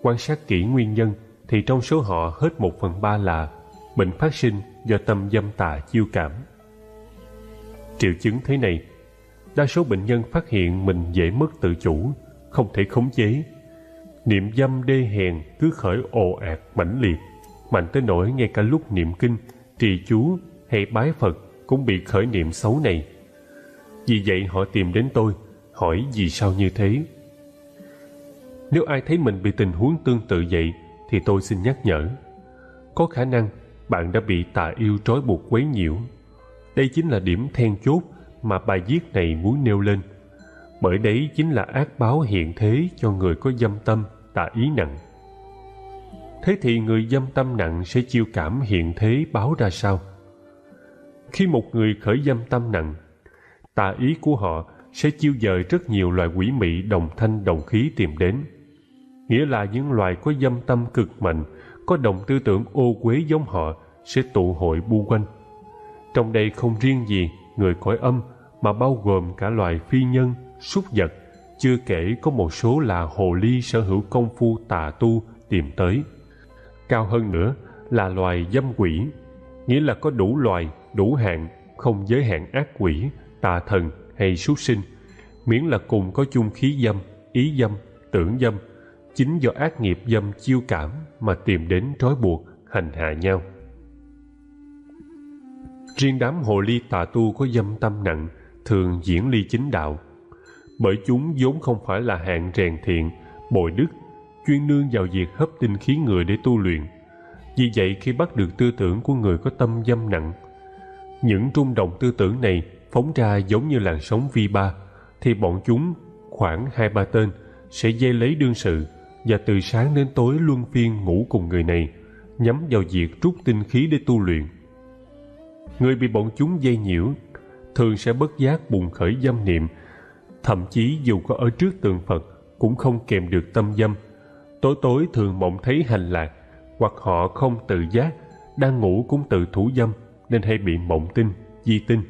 Quan sát kỹ nguyên nhân thì trong số họ hết một phần ba là bệnh phát sinh do tâm dâm tà chiêu cảm. Triệu chứng thế này, đa số bệnh nhân phát hiện mình dễ mất tự chủ, không thể khống chế. Niệm dâm đê hèn cứ khởi ồ ạt mãnh liệt, mạnh tới nỗi ngay cả lúc niệm kinh, trì chú hay bái Phật cũng bị khởi niệm xấu này. Vì vậy họ tìm đến tôi – hỏi vì sao như thế. Nếu ai thấy mình bị tình huống tương tự vậy thì tôi xin nhắc nhở. Có khả năng bạn đã bị tà yêu trói buộc quấy nhiễu. Đây chính là điểm then chốt mà bài viết này muốn nêu lên. Bởi đấy chính là ác báo hiện thế cho người có dâm tâm, tà ý nặng. Thế thì người dâm tâm nặng sẽ chiêu cảm hiện thế báo ra sao? Khi một người khởi dâm tâm nặng, tà ý của họ sẽ chiêu dời rất nhiều loài quỷ mị đồng thanh đồng khí tìm đến. Nghĩa là những loài có dâm tâm cực mạnh, có đồng tư tưởng ô quế giống họ sẽ tụ hội bu quanh. Trong đây không riêng gì người cõi âm mà bao gồm cả loài phi nhân, súc vật, chưa kể có một số là hồ ly sở hữu công phu tà tu tìm tới. Cao hơn nữa là loài dâm quỷ, nghĩa là có đủ loài, đủ hạng, không giới hạn ác quỷ, tà thần, hay súc sinh miễn là cùng có chung khí dâm ý dâm tưởng dâm chính do ác nghiệp dâm chiêu cảm mà tìm đến trói buộc hành hạ nhau riêng đám hồ ly tà tu có dâm tâm nặng thường diễn ly chính đạo bởi chúng vốn không phải là hạng rèn thiện bồi đức chuyên nương vào việc hấp tinh khí người để tu luyện vì vậy khi bắt được tư tưởng của người có tâm dâm nặng những trung động tư tưởng này phóng ra giống như làn sóng vi ba thì bọn chúng khoảng hai ba tên sẽ dây lấy đương sự và từ sáng đến tối luân phiên ngủ cùng người này nhắm vào việc rút tinh khí để tu luyện người bị bọn chúng dây nhiễu thường sẽ bất giác bùng khởi dâm niệm thậm chí dù có ở trước tượng phật cũng không kèm được tâm dâm tối tối thường mộng thấy hành lạc hoặc họ không tự giác đang ngủ cũng tự thủ dâm nên hay bị mộng tinh di tinh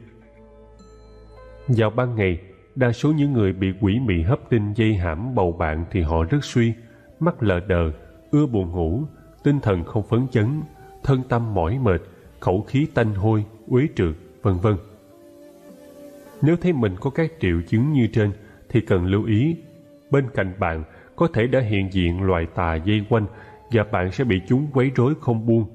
vào ban ngày, đa số những người bị quỷ mị hấp tinh dây hãm bầu bạn thì họ rất suy, mắt lờ đờ, ưa buồn ngủ, tinh thần không phấn chấn, thân tâm mỏi mệt, khẩu khí tanh hôi, uế trượt, vân vân. Nếu thấy mình có các triệu chứng như trên thì cần lưu ý, bên cạnh bạn có thể đã hiện diện loài tà dây quanh và bạn sẽ bị chúng quấy rối không buông.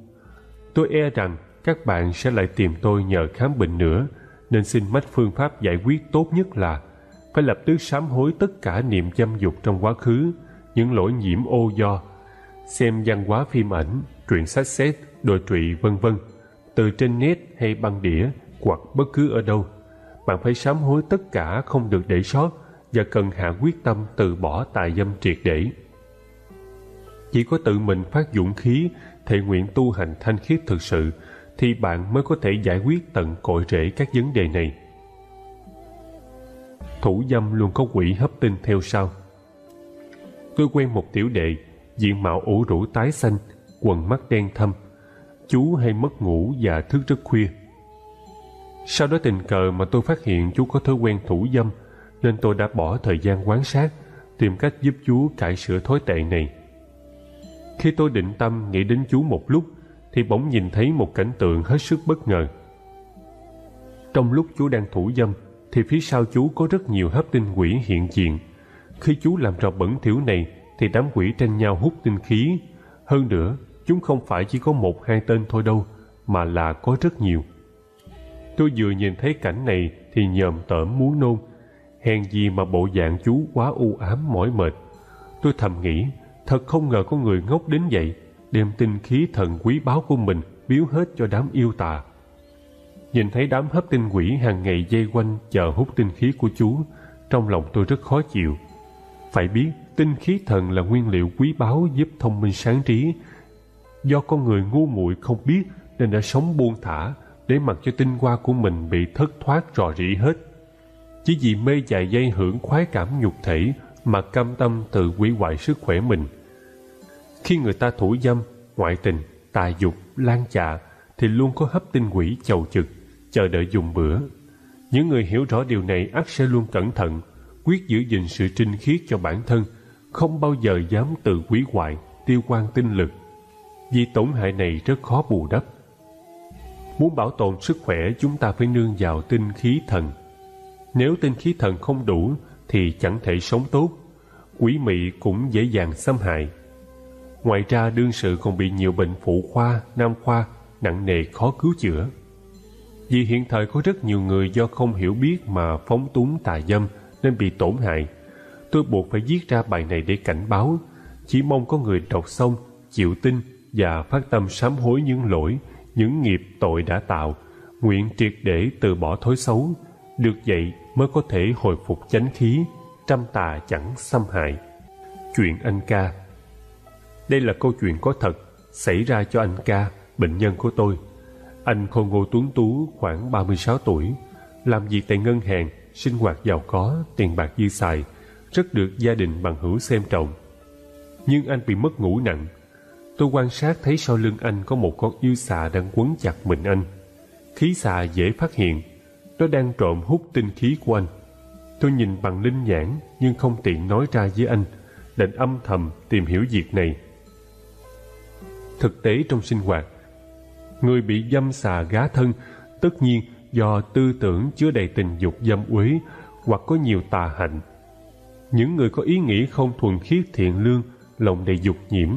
Tôi e rằng các bạn sẽ lại tìm tôi nhờ khám bệnh nữa nên xin mách phương pháp giải quyết tốt nhất là phải lập tức sám hối tất cả niệm dâm dục trong quá khứ những lỗi nhiễm ô do xem văn hóa phim ảnh truyện sách xét đồi trụy vân vân từ trên net hay băng đĩa hoặc bất cứ ở đâu bạn phải sám hối tất cả không được để sót và cần hạ quyết tâm từ bỏ tài dâm triệt để chỉ có tự mình phát dũng khí thệ nguyện tu hành thanh khiết thực sự thì bạn mới có thể giải quyết tận cội rễ các vấn đề này thủ dâm luôn có quỷ hấp tinh theo sau tôi quen một tiểu đệ diện mạo ủ rũ tái xanh quần mắt đen thâm chú hay mất ngủ và thức rất khuya sau đó tình cờ mà tôi phát hiện chú có thói quen thủ dâm nên tôi đã bỏ thời gian quan sát tìm cách giúp chú cải sửa thói tệ này khi tôi định tâm nghĩ đến chú một lúc thì bỗng nhìn thấy một cảnh tượng hết sức bất ngờ. Trong lúc chú đang thủ dâm thì phía sau chú có rất nhiều hấp tinh quỷ hiện diện. Khi chú làm trò bẩn thỉu này thì đám quỷ tranh nhau hút tinh khí. Hơn nữa, chúng không phải chỉ có một hai tên thôi đâu, mà là có rất nhiều. Tôi vừa nhìn thấy cảnh này thì nhòm tởm muốn nôn. Hèn gì mà bộ dạng chú quá u ám mỏi mệt. Tôi thầm nghĩ, thật không ngờ có người ngốc đến vậy đem tinh khí thần quý báu của mình biếu hết cho đám yêu tà. Nhìn thấy đám hấp tinh quỷ hàng ngày dây quanh chờ hút tinh khí của chú, trong lòng tôi rất khó chịu. Phải biết, tinh khí thần là nguyên liệu quý báu giúp thông minh sáng trí. Do con người ngu muội không biết nên đã sống buông thả, để mặc cho tinh hoa của mình bị thất thoát rò rỉ hết. Chỉ vì mê dài dây hưởng khoái cảm nhục thể mà cam tâm tự hủy hoại sức khỏe mình – khi người ta thủ dâm, ngoại tình, tà dục, lan chạ thì luôn có hấp tinh quỷ chầu chực, chờ đợi dùng bữa. Những người hiểu rõ điều này ác sẽ luôn cẩn thận, quyết giữ gìn sự trinh khiết cho bản thân, không bao giờ dám tự quý hoại, tiêu quan tinh lực. Vì tổn hại này rất khó bù đắp. Muốn bảo tồn sức khỏe chúng ta phải nương vào tinh khí thần. Nếu tinh khí thần không đủ thì chẳng thể sống tốt. Quỷ mị cũng dễ dàng xâm hại Ngoài ra đương sự còn bị nhiều bệnh phụ khoa, nam khoa, nặng nề khó cứu chữa. Vì hiện thời có rất nhiều người do không hiểu biết mà phóng túng tà dâm nên bị tổn hại. Tôi buộc phải viết ra bài này để cảnh báo, chỉ mong có người đọc xong, chịu tin và phát tâm sám hối những lỗi, những nghiệp tội đã tạo, nguyện triệt để từ bỏ thói xấu, được vậy mới có thể hồi phục chánh khí, trăm tà chẳng xâm hại. Chuyện anh ca đây là câu chuyện có thật xảy ra cho anh ca, bệnh nhân của tôi. Anh khôn Ngô Tuấn Tú khoảng 36 tuổi, làm việc tại ngân hàng, sinh hoạt giàu có, tiền bạc dư xài, rất được gia đình bằng hữu xem trọng. Nhưng anh bị mất ngủ nặng. Tôi quan sát thấy sau lưng anh có một con yêu xà đang quấn chặt mình anh. Khí xà dễ phát hiện, nó đang trộm hút tinh khí của anh. Tôi nhìn bằng linh nhãn nhưng không tiện nói ra với anh, định âm thầm tìm hiểu việc này thực tế trong sinh hoạt. Người bị dâm xà gá thân tất nhiên do tư tưởng chứa đầy tình dục dâm uế hoặc có nhiều tà hạnh. Những người có ý nghĩ không thuần khiết thiện lương, lòng đầy dục nhiễm,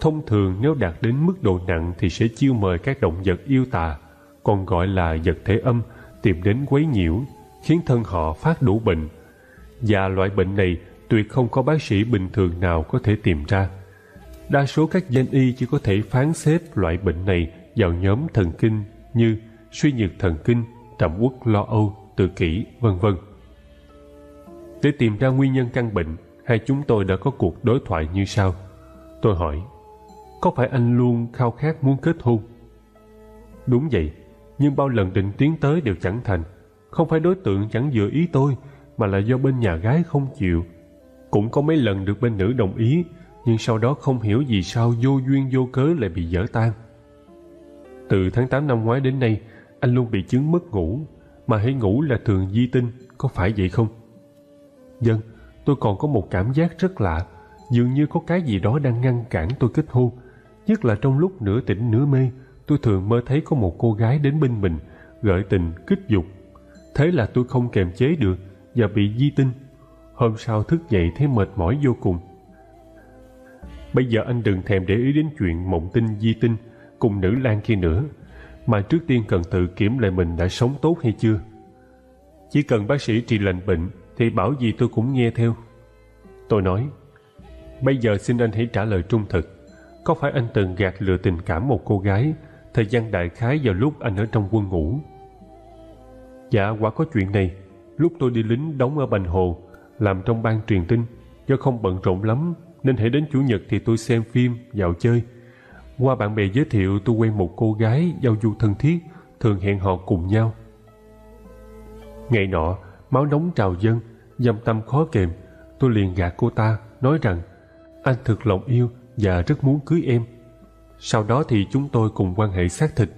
thông thường nếu đạt đến mức độ nặng thì sẽ chiêu mời các động vật yêu tà, còn gọi là vật thể âm, tìm đến quấy nhiễu, khiến thân họ phát đủ bệnh. Và loại bệnh này tuyệt không có bác sĩ bình thường nào có thể tìm ra đa số các danh y chỉ có thể phán xếp loại bệnh này vào nhóm thần kinh như suy nhược thần kinh, trầm uất lo âu, tự kỷ, vân vân. Để tìm ra nguyên nhân căn bệnh, hai chúng tôi đã có cuộc đối thoại như sau. Tôi hỏi, có phải anh luôn khao khát muốn kết hôn? Đúng vậy, nhưng bao lần định tiến tới đều chẳng thành. Không phải đối tượng chẳng vừa ý tôi, mà là do bên nhà gái không chịu. Cũng có mấy lần được bên nữ đồng ý, nhưng sau đó không hiểu vì sao vô duyên vô cớ lại bị dở tan. Từ tháng 8 năm ngoái đến nay, anh luôn bị chứng mất ngủ, mà hãy ngủ là thường di tinh, có phải vậy không? Dân, vâng, tôi còn có một cảm giác rất lạ, dường như có cái gì đó đang ngăn cản tôi kết hôn, nhất là trong lúc nửa tỉnh nửa mê, tôi thường mơ thấy có một cô gái đến bên mình, gợi tình, kích dục. Thế là tôi không kềm chế được và bị di tinh. Hôm sau thức dậy thấy mệt mỏi vô cùng, Bây giờ anh đừng thèm để ý đến chuyện mộng tinh di tinh cùng nữ lang kia nữa, mà trước tiên cần tự kiểm lại mình đã sống tốt hay chưa. Chỉ cần bác sĩ trị lành bệnh thì bảo gì tôi cũng nghe theo. Tôi nói, bây giờ xin anh hãy trả lời trung thực. Có phải anh từng gạt lừa tình cảm một cô gái thời gian đại khái vào lúc anh ở trong quân ngũ? Dạ, quả có chuyện này. Lúc tôi đi lính đóng ở Bành Hồ, làm trong ban truyền tin, do không bận rộn lắm nên hãy đến chủ nhật thì tôi xem phim, dạo chơi. Qua bạn bè giới thiệu tôi quen một cô gái giao du thân thiết, thường hẹn họ cùng nhau. Ngày nọ, máu nóng trào dâng, dâm tâm khó kềm, tôi liền gạt cô ta, nói rằng anh thực lòng yêu và rất muốn cưới em. Sau đó thì chúng tôi cùng quan hệ xác thịt.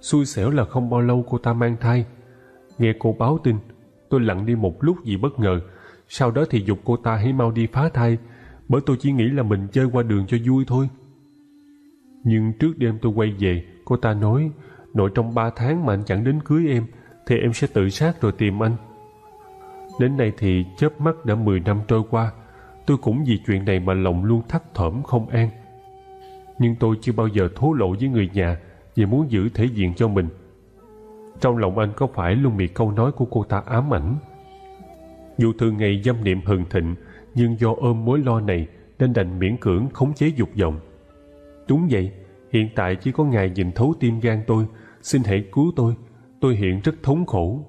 Xui xẻo là không bao lâu cô ta mang thai. Nghe cô báo tin, tôi lặng đi một lúc vì bất ngờ. Sau đó thì dục cô ta hãy mau đi phá thai bởi tôi chỉ nghĩ là mình chơi qua đường cho vui thôi. Nhưng trước đêm tôi quay về, cô ta nói, nội trong ba tháng mà anh chẳng đến cưới em, thì em sẽ tự sát rồi tìm anh. Đến nay thì chớp mắt đã 10 năm trôi qua, tôi cũng vì chuyện này mà lòng luôn thắt thỏm không an. Nhưng tôi chưa bao giờ thố lộ với người nhà vì muốn giữ thể diện cho mình. Trong lòng anh có phải luôn bị câu nói của cô ta ám ảnh? Dù thường ngày dâm niệm hừng thịnh, nhưng do ôm mối lo này nên đành miễn cưỡng khống chế dục vọng. Đúng vậy, hiện tại chỉ có ngài nhìn thấu tim gan tôi, xin hãy cứu tôi, tôi hiện rất thống khổ.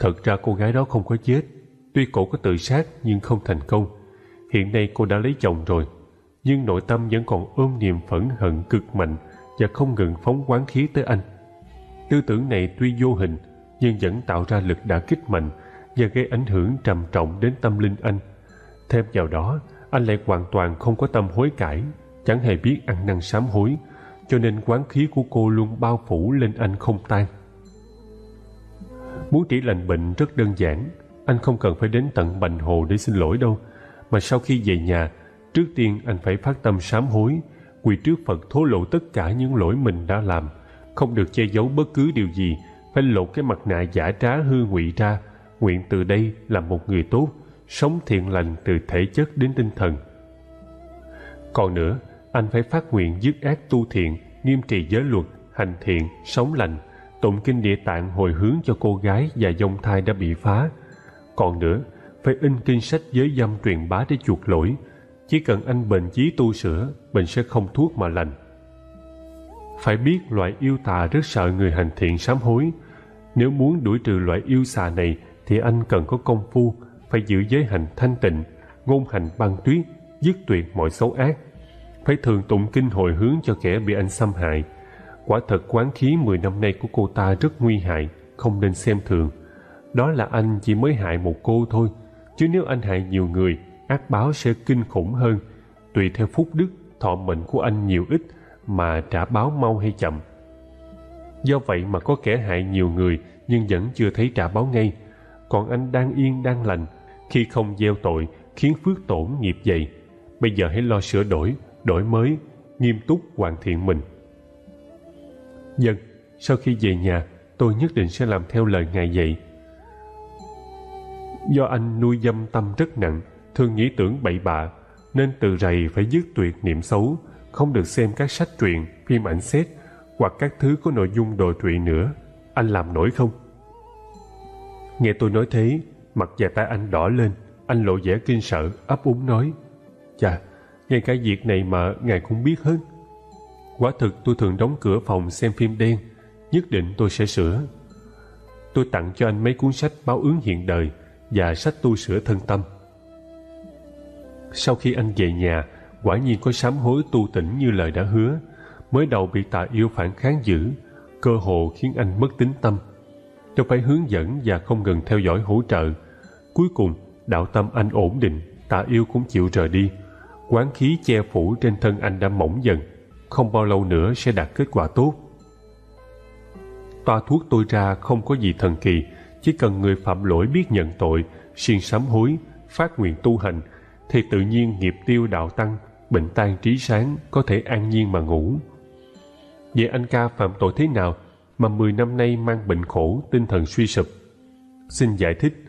Thật ra cô gái đó không có chết, tuy cổ có tự sát nhưng không thành công. Hiện nay cô đã lấy chồng rồi, nhưng nội tâm vẫn còn ôm niềm phẫn hận cực mạnh và không ngừng phóng quán khí tới anh. Tư tưởng này tuy vô hình nhưng vẫn tạo ra lực đã kích mạnh và gây ảnh hưởng trầm trọng đến tâm linh anh. Thêm vào đó, anh lại hoàn toàn không có tâm hối cải, chẳng hề biết ăn năn sám hối, cho nên quán khí của cô luôn bao phủ lên anh không tan. Muốn trị lành bệnh rất đơn giản, anh không cần phải đến tận Bành Hồ để xin lỗi đâu, mà sau khi về nhà, trước tiên anh phải phát tâm sám hối, quỳ trước Phật thố lộ tất cả những lỗi mình đã làm, không được che giấu bất cứ điều gì, phải lột cái mặt nạ giả trá hư ngụy ra, nguyện từ đây làm một người tốt, sống thiện lành từ thể chất đến tinh thần còn nữa anh phải phát nguyện dứt ác tu thiện nghiêm trì giới luật hành thiện sống lành tụng kinh địa tạng hồi hướng cho cô gái và dông thai đã bị phá còn nữa phải in kinh sách giới dâm truyền bá để chuộc lỗi chỉ cần anh bền chí tu sửa mình sẽ không thuốc mà lành phải biết loại yêu tà rất sợ người hành thiện sám hối nếu muốn đuổi trừ loại yêu xà này thì anh cần có công phu phải giữ giới hành thanh tịnh ngôn hành băng tuyết dứt tuyệt mọi xấu ác phải thường tụng kinh hồi hướng cho kẻ bị anh xâm hại quả thật quán khí 10 năm nay của cô ta rất nguy hại không nên xem thường đó là anh chỉ mới hại một cô thôi chứ nếu anh hại nhiều người ác báo sẽ kinh khủng hơn tùy theo phúc đức thọ mệnh của anh nhiều ít mà trả báo mau hay chậm do vậy mà có kẻ hại nhiều người nhưng vẫn chưa thấy trả báo ngay còn anh đang yên đang lành khi không gieo tội khiến phước tổn nghiệp dày bây giờ hãy lo sửa đổi đổi mới nghiêm túc hoàn thiện mình dân sau khi về nhà tôi nhất định sẽ làm theo lời ngài dạy do anh nuôi dâm tâm rất nặng thường nghĩ tưởng bậy bạ nên từ rầy phải dứt tuyệt niệm xấu không được xem các sách truyện phim ảnh xét hoặc các thứ có nội dung đồi trụy nữa anh làm nổi không nghe tôi nói thế Mặt và tay anh đỏ lên, anh lộ vẻ kinh sợ, ấp úng nói. Chà, ngay cả việc này mà ngài cũng biết hết. Quả thực tôi thường đóng cửa phòng xem phim đen, nhất định tôi sẽ sửa. Tôi tặng cho anh mấy cuốn sách báo ứng hiện đời và sách tu sửa thân tâm. Sau khi anh về nhà, quả nhiên có sám hối tu tỉnh như lời đã hứa. Mới đầu bị tà yêu phản kháng dữ, cơ hồ khiến anh mất tính tâm trong phải hướng dẫn và không ngừng theo dõi hỗ trợ. Cuối cùng, đạo tâm anh ổn định, tạ yêu cũng chịu rời đi. Quán khí che phủ trên thân anh đã mỏng dần, không bao lâu nữa sẽ đạt kết quả tốt. Toa thuốc tôi ra không có gì thần kỳ, chỉ cần người phạm lỗi biết nhận tội, siêng sám hối, phát nguyện tu hành, thì tự nhiên nghiệp tiêu đạo tăng, bệnh tan trí sáng, có thể an nhiên mà ngủ. Vậy anh ca phạm tội thế nào mà 10 năm nay mang bệnh khổ, tinh thần suy sụp. Xin giải thích,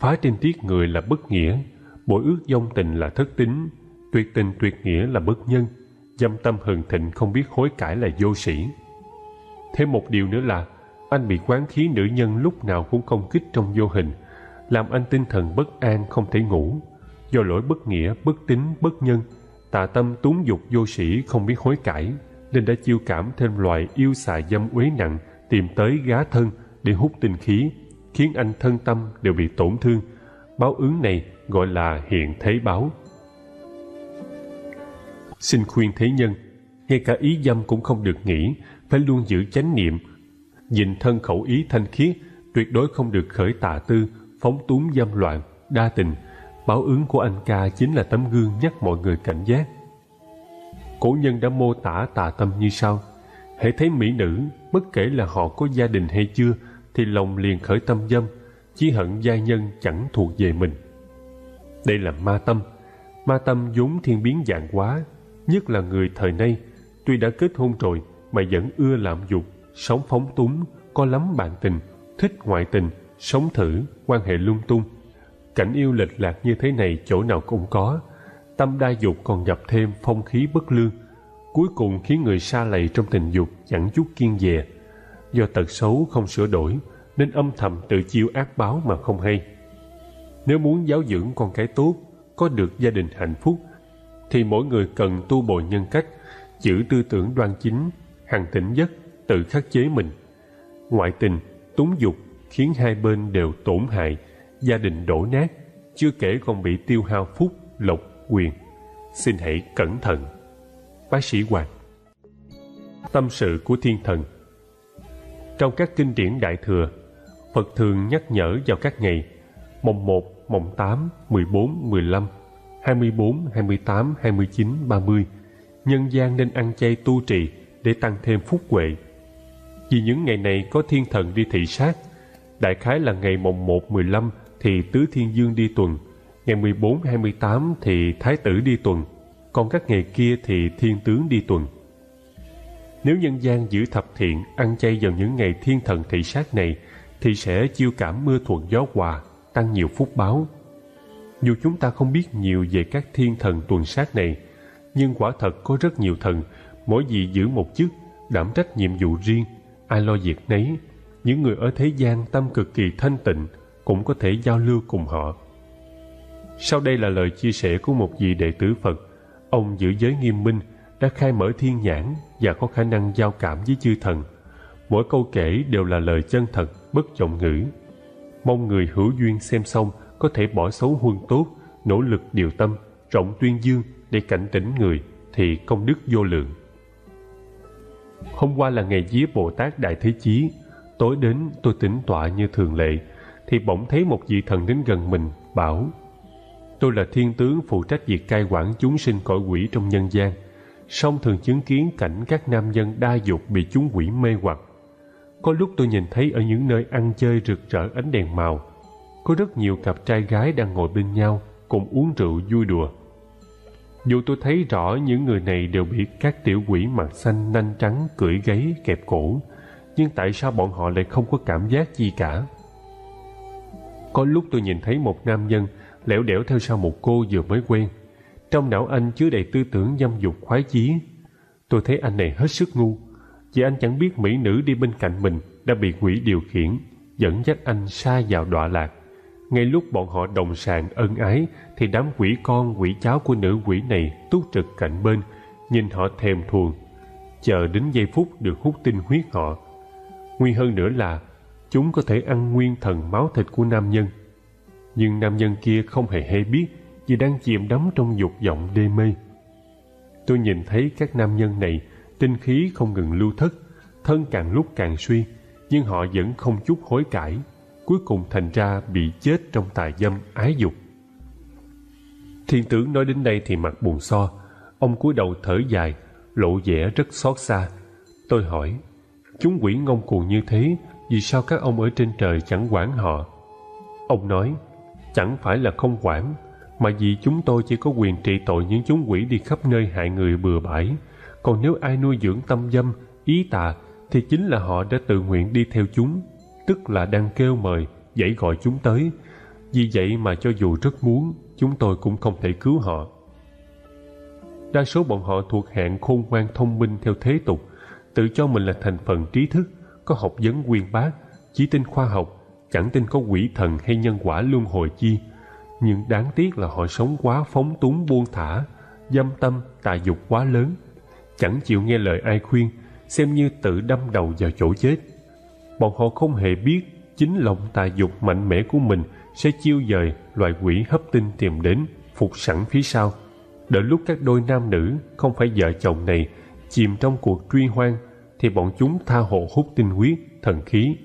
phá trên tiết người là bất nghĩa, bội ước dông tình là thất tính, tuyệt tình tuyệt nghĩa là bất nhân, dâm tâm hờn thịnh không biết hối cải là vô sĩ. Thêm một điều nữa là, anh bị quán khí nữ nhân lúc nào cũng công kích trong vô hình, làm anh tinh thần bất an không thể ngủ. Do lỗi bất nghĩa, bất tính, bất nhân, tà tâm túng dục vô sĩ không biết hối cải, nên đã chiêu cảm thêm loại yêu xà dâm uế nặng, tìm tới gá thân để hút tinh khí khiến anh thân tâm đều bị tổn thương báo ứng này gọi là hiện thế báo xin khuyên thế nhân ngay cả ý dâm cũng không được nghĩ phải luôn giữ chánh niệm nhìn thân khẩu ý thanh khiết tuyệt đối không được khởi tà tư phóng túng dâm loạn đa tình báo ứng của anh ca chính là tấm gương nhắc mọi người cảnh giác cổ nhân đã mô tả tà tâm như sau hễ thấy mỹ nữ bất kể là họ có gia đình hay chưa thì lòng liền khởi tâm dâm chỉ hận gia nhân chẳng thuộc về mình đây là ma tâm ma tâm vốn thiên biến dạng quá nhất là người thời nay tuy đã kết hôn rồi mà vẫn ưa lạm dục sống phóng túng có lắm bạn tình thích ngoại tình sống thử quan hệ lung tung cảnh yêu lệch lạc như thế này chỗ nào cũng có tâm đa dục còn gặp thêm phong khí bất lương cuối cùng khiến người xa lầy trong tình dục chẳng chút kiên dè. Do tật xấu không sửa đổi nên âm thầm tự chiêu ác báo mà không hay. Nếu muốn giáo dưỡng con cái tốt, có được gia đình hạnh phúc, thì mỗi người cần tu bồi nhân cách, giữ tư tưởng đoan chính, hằng tỉnh giấc, tự khắc chế mình. Ngoại tình, túng dục khiến hai bên đều tổn hại, gia đình đổ nát, chưa kể còn bị tiêu hao phúc, lộc, quyền. Xin hãy cẩn thận bác sĩ Hoàng Tâm sự của thiên thần Trong các kinh điển Đại Thừa Phật thường nhắc nhở vào các ngày mồng 1, mồng 8, 14, 15, 24, 28, 29, 30 Nhân gian nên ăn chay tu trì để tăng thêm phúc huệ Vì những ngày này có thiên thần đi thị sát Đại khái là ngày mồng 1, 15 thì Tứ Thiên Dương đi tuần Ngày 14, 28 thì Thái Tử đi tuần còn các ngày kia thì thiên tướng đi tuần nếu nhân gian giữ thập thiện ăn chay vào những ngày thiên thần thị sát này thì sẽ chiêu cảm mưa thuận gió hòa tăng nhiều phúc báo dù chúng ta không biết nhiều về các thiên thần tuần sát này nhưng quả thật có rất nhiều thần mỗi vị giữ một chức đảm trách nhiệm vụ riêng ai lo việc nấy những người ở thế gian tâm cực kỳ thanh tịnh cũng có thể giao lưu cùng họ sau đây là lời chia sẻ của một vị đệ tử phật Ông giữ giới nghiêm minh, đã khai mở thiên nhãn và có khả năng giao cảm với chư thần. Mỗi câu kể đều là lời chân thật, bất trọng ngữ. Mong người hữu duyên xem xong có thể bỏ xấu huân tốt, nỗ lực điều tâm, trọng tuyên dương để cảnh tỉnh người thì công đức vô lượng. Hôm qua là ngày vía Bồ Tát Đại Thế Chí, tối đến tôi tĩnh tọa như thường lệ thì bỗng thấy một vị thần đến gần mình bảo Tôi là thiên tướng phụ trách việc cai quản chúng sinh cõi quỷ trong nhân gian, song thường chứng kiến cảnh các nam nhân đa dục bị chúng quỷ mê hoặc. Có lúc tôi nhìn thấy ở những nơi ăn chơi rực rỡ ánh đèn màu, có rất nhiều cặp trai gái đang ngồi bên nhau cùng uống rượu vui đùa. Dù tôi thấy rõ những người này đều bị các tiểu quỷ mặt xanh nanh trắng cưỡi gáy kẹp cổ, nhưng tại sao bọn họ lại không có cảm giác gì cả? Có lúc tôi nhìn thấy một nam nhân lẻo đẻo theo sau một cô vừa mới quen. Trong não anh chứa đầy tư tưởng dâm dục khoái chí. Tôi thấy anh này hết sức ngu, vì anh chẳng biết mỹ nữ đi bên cạnh mình đã bị quỷ điều khiển, dẫn dắt anh xa vào đọa lạc. Ngay lúc bọn họ đồng sàng ân ái thì đám quỷ con quỷ cháu của nữ quỷ này túc trực cạnh bên, nhìn họ thèm thuồng, chờ đến giây phút được hút tinh huyết họ. Nguy hơn nữa là chúng có thể ăn nguyên thần máu thịt của nam nhân nhưng nam nhân kia không hề hay biết vì đang chìm đắm trong dục vọng đê mê. Tôi nhìn thấy các nam nhân này tinh khí không ngừng lưu thất, thân càng lúc càng suy, nhưng họ vẫn không chút hối cải, cuối cùng thành ra bị chết trong tà dâm ái dục. Thiên tướng nói đến đây thì mặt buồn so, ông cúi đầu thở dài, lộ vẻ rất xót xa. Tôi hỏi, chúng quỷ ngông cuồng như thế, vì sao các ông ở trên trời chẳng quản họ? Ông nói, chẳng phải là không quản mà vì chúng tôi chỉ có quyền trị tội những chúng quỷ đi khắp nơi hại người bừa bãi còn nếu ai nuôi dưỡng tâm dâm ý tà thì chính là họ đã tự nguyện đi theo chúng tức là đang kêu mời dãy gọi chúng tới vì vậy mà cho dù rất muốn chúng tôi cũng không thể cứu họ đa số bọn họ thuộc hạng khôn ngoan thông minh theo thế tục tự cho mình là thành phần trí thức có học vấn uyên bác chỉ tin khoa học chẳng tin có quỷ thần hay nhân quả luân hồi chi nhưng đáng tiếc là họ sống quá phóng túng buông thả dâm tâm tà dục quá lớn chẳng chịu nghe lời ai khuyên xem như tự đâm đầu vào chỗ chết bọn họ không hề biết chính lòng tà dục mạnh mẽ của mình sẽ chiêu dời loài quỷ hấp tinh tìm đến phục sẵn phía sau đợi lúc các đôi nam nữ không phải vợ chồng này chìm trong cuộc truy hoang thì bọn chúng tha hồ hút tinh huyết thần khí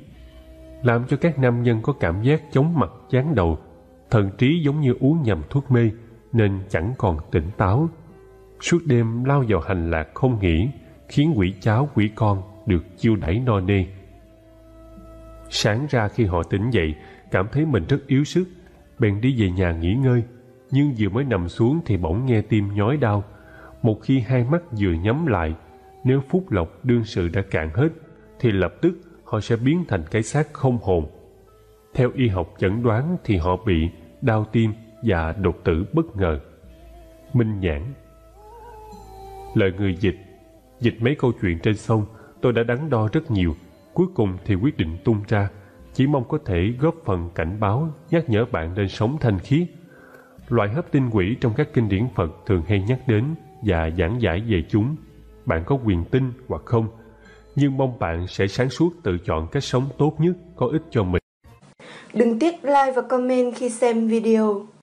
làm cho các nam nhân có cảm giác chóng mặt chán đầu thần trí giống như uống nhầm thuốc mê nên chẳng còn tỉnh táo suốt đêm lao vào hành lạc không nghỉ khiến quỷ cháu quỷ con được chiêu đẩy no nê sáng ra khi họ tỉnh dậy cảm thấy mình rất yếu sức bèn đi về nhà nghỉ ngơi nhưng vừa mới nằm xuống thì bỗng nghe tim nhói đau một khi hai mắt vừa nhắm lại nếu phúc lộc đương sự đã cạn hết thì lập tức họ sẽ biến thành cái xác không hồn. Theo y học chẩn đoán thì họ bị đau tim và đột tử bất ngờ. Minh nhãn Lời người dịch Dịch mấy câu chuyện trên sông tôi đã đắn đo rất nhiều cuối cùng thì quyết định tung ra chỉ mong có thể góp phần cảnh báo nhắc nhở bạn nên sống thanh khiết loại hấp tinh quỷ trong các kinh điển phật thường hay nhắc đến và giảng giải về chúng bạn có quyền tin hoặc không nhưng mong bạn sẽ sáng suốt tự chọn cách sống tốt nhất có ích cho mình. Đừng tiếc like và comment khi xem video.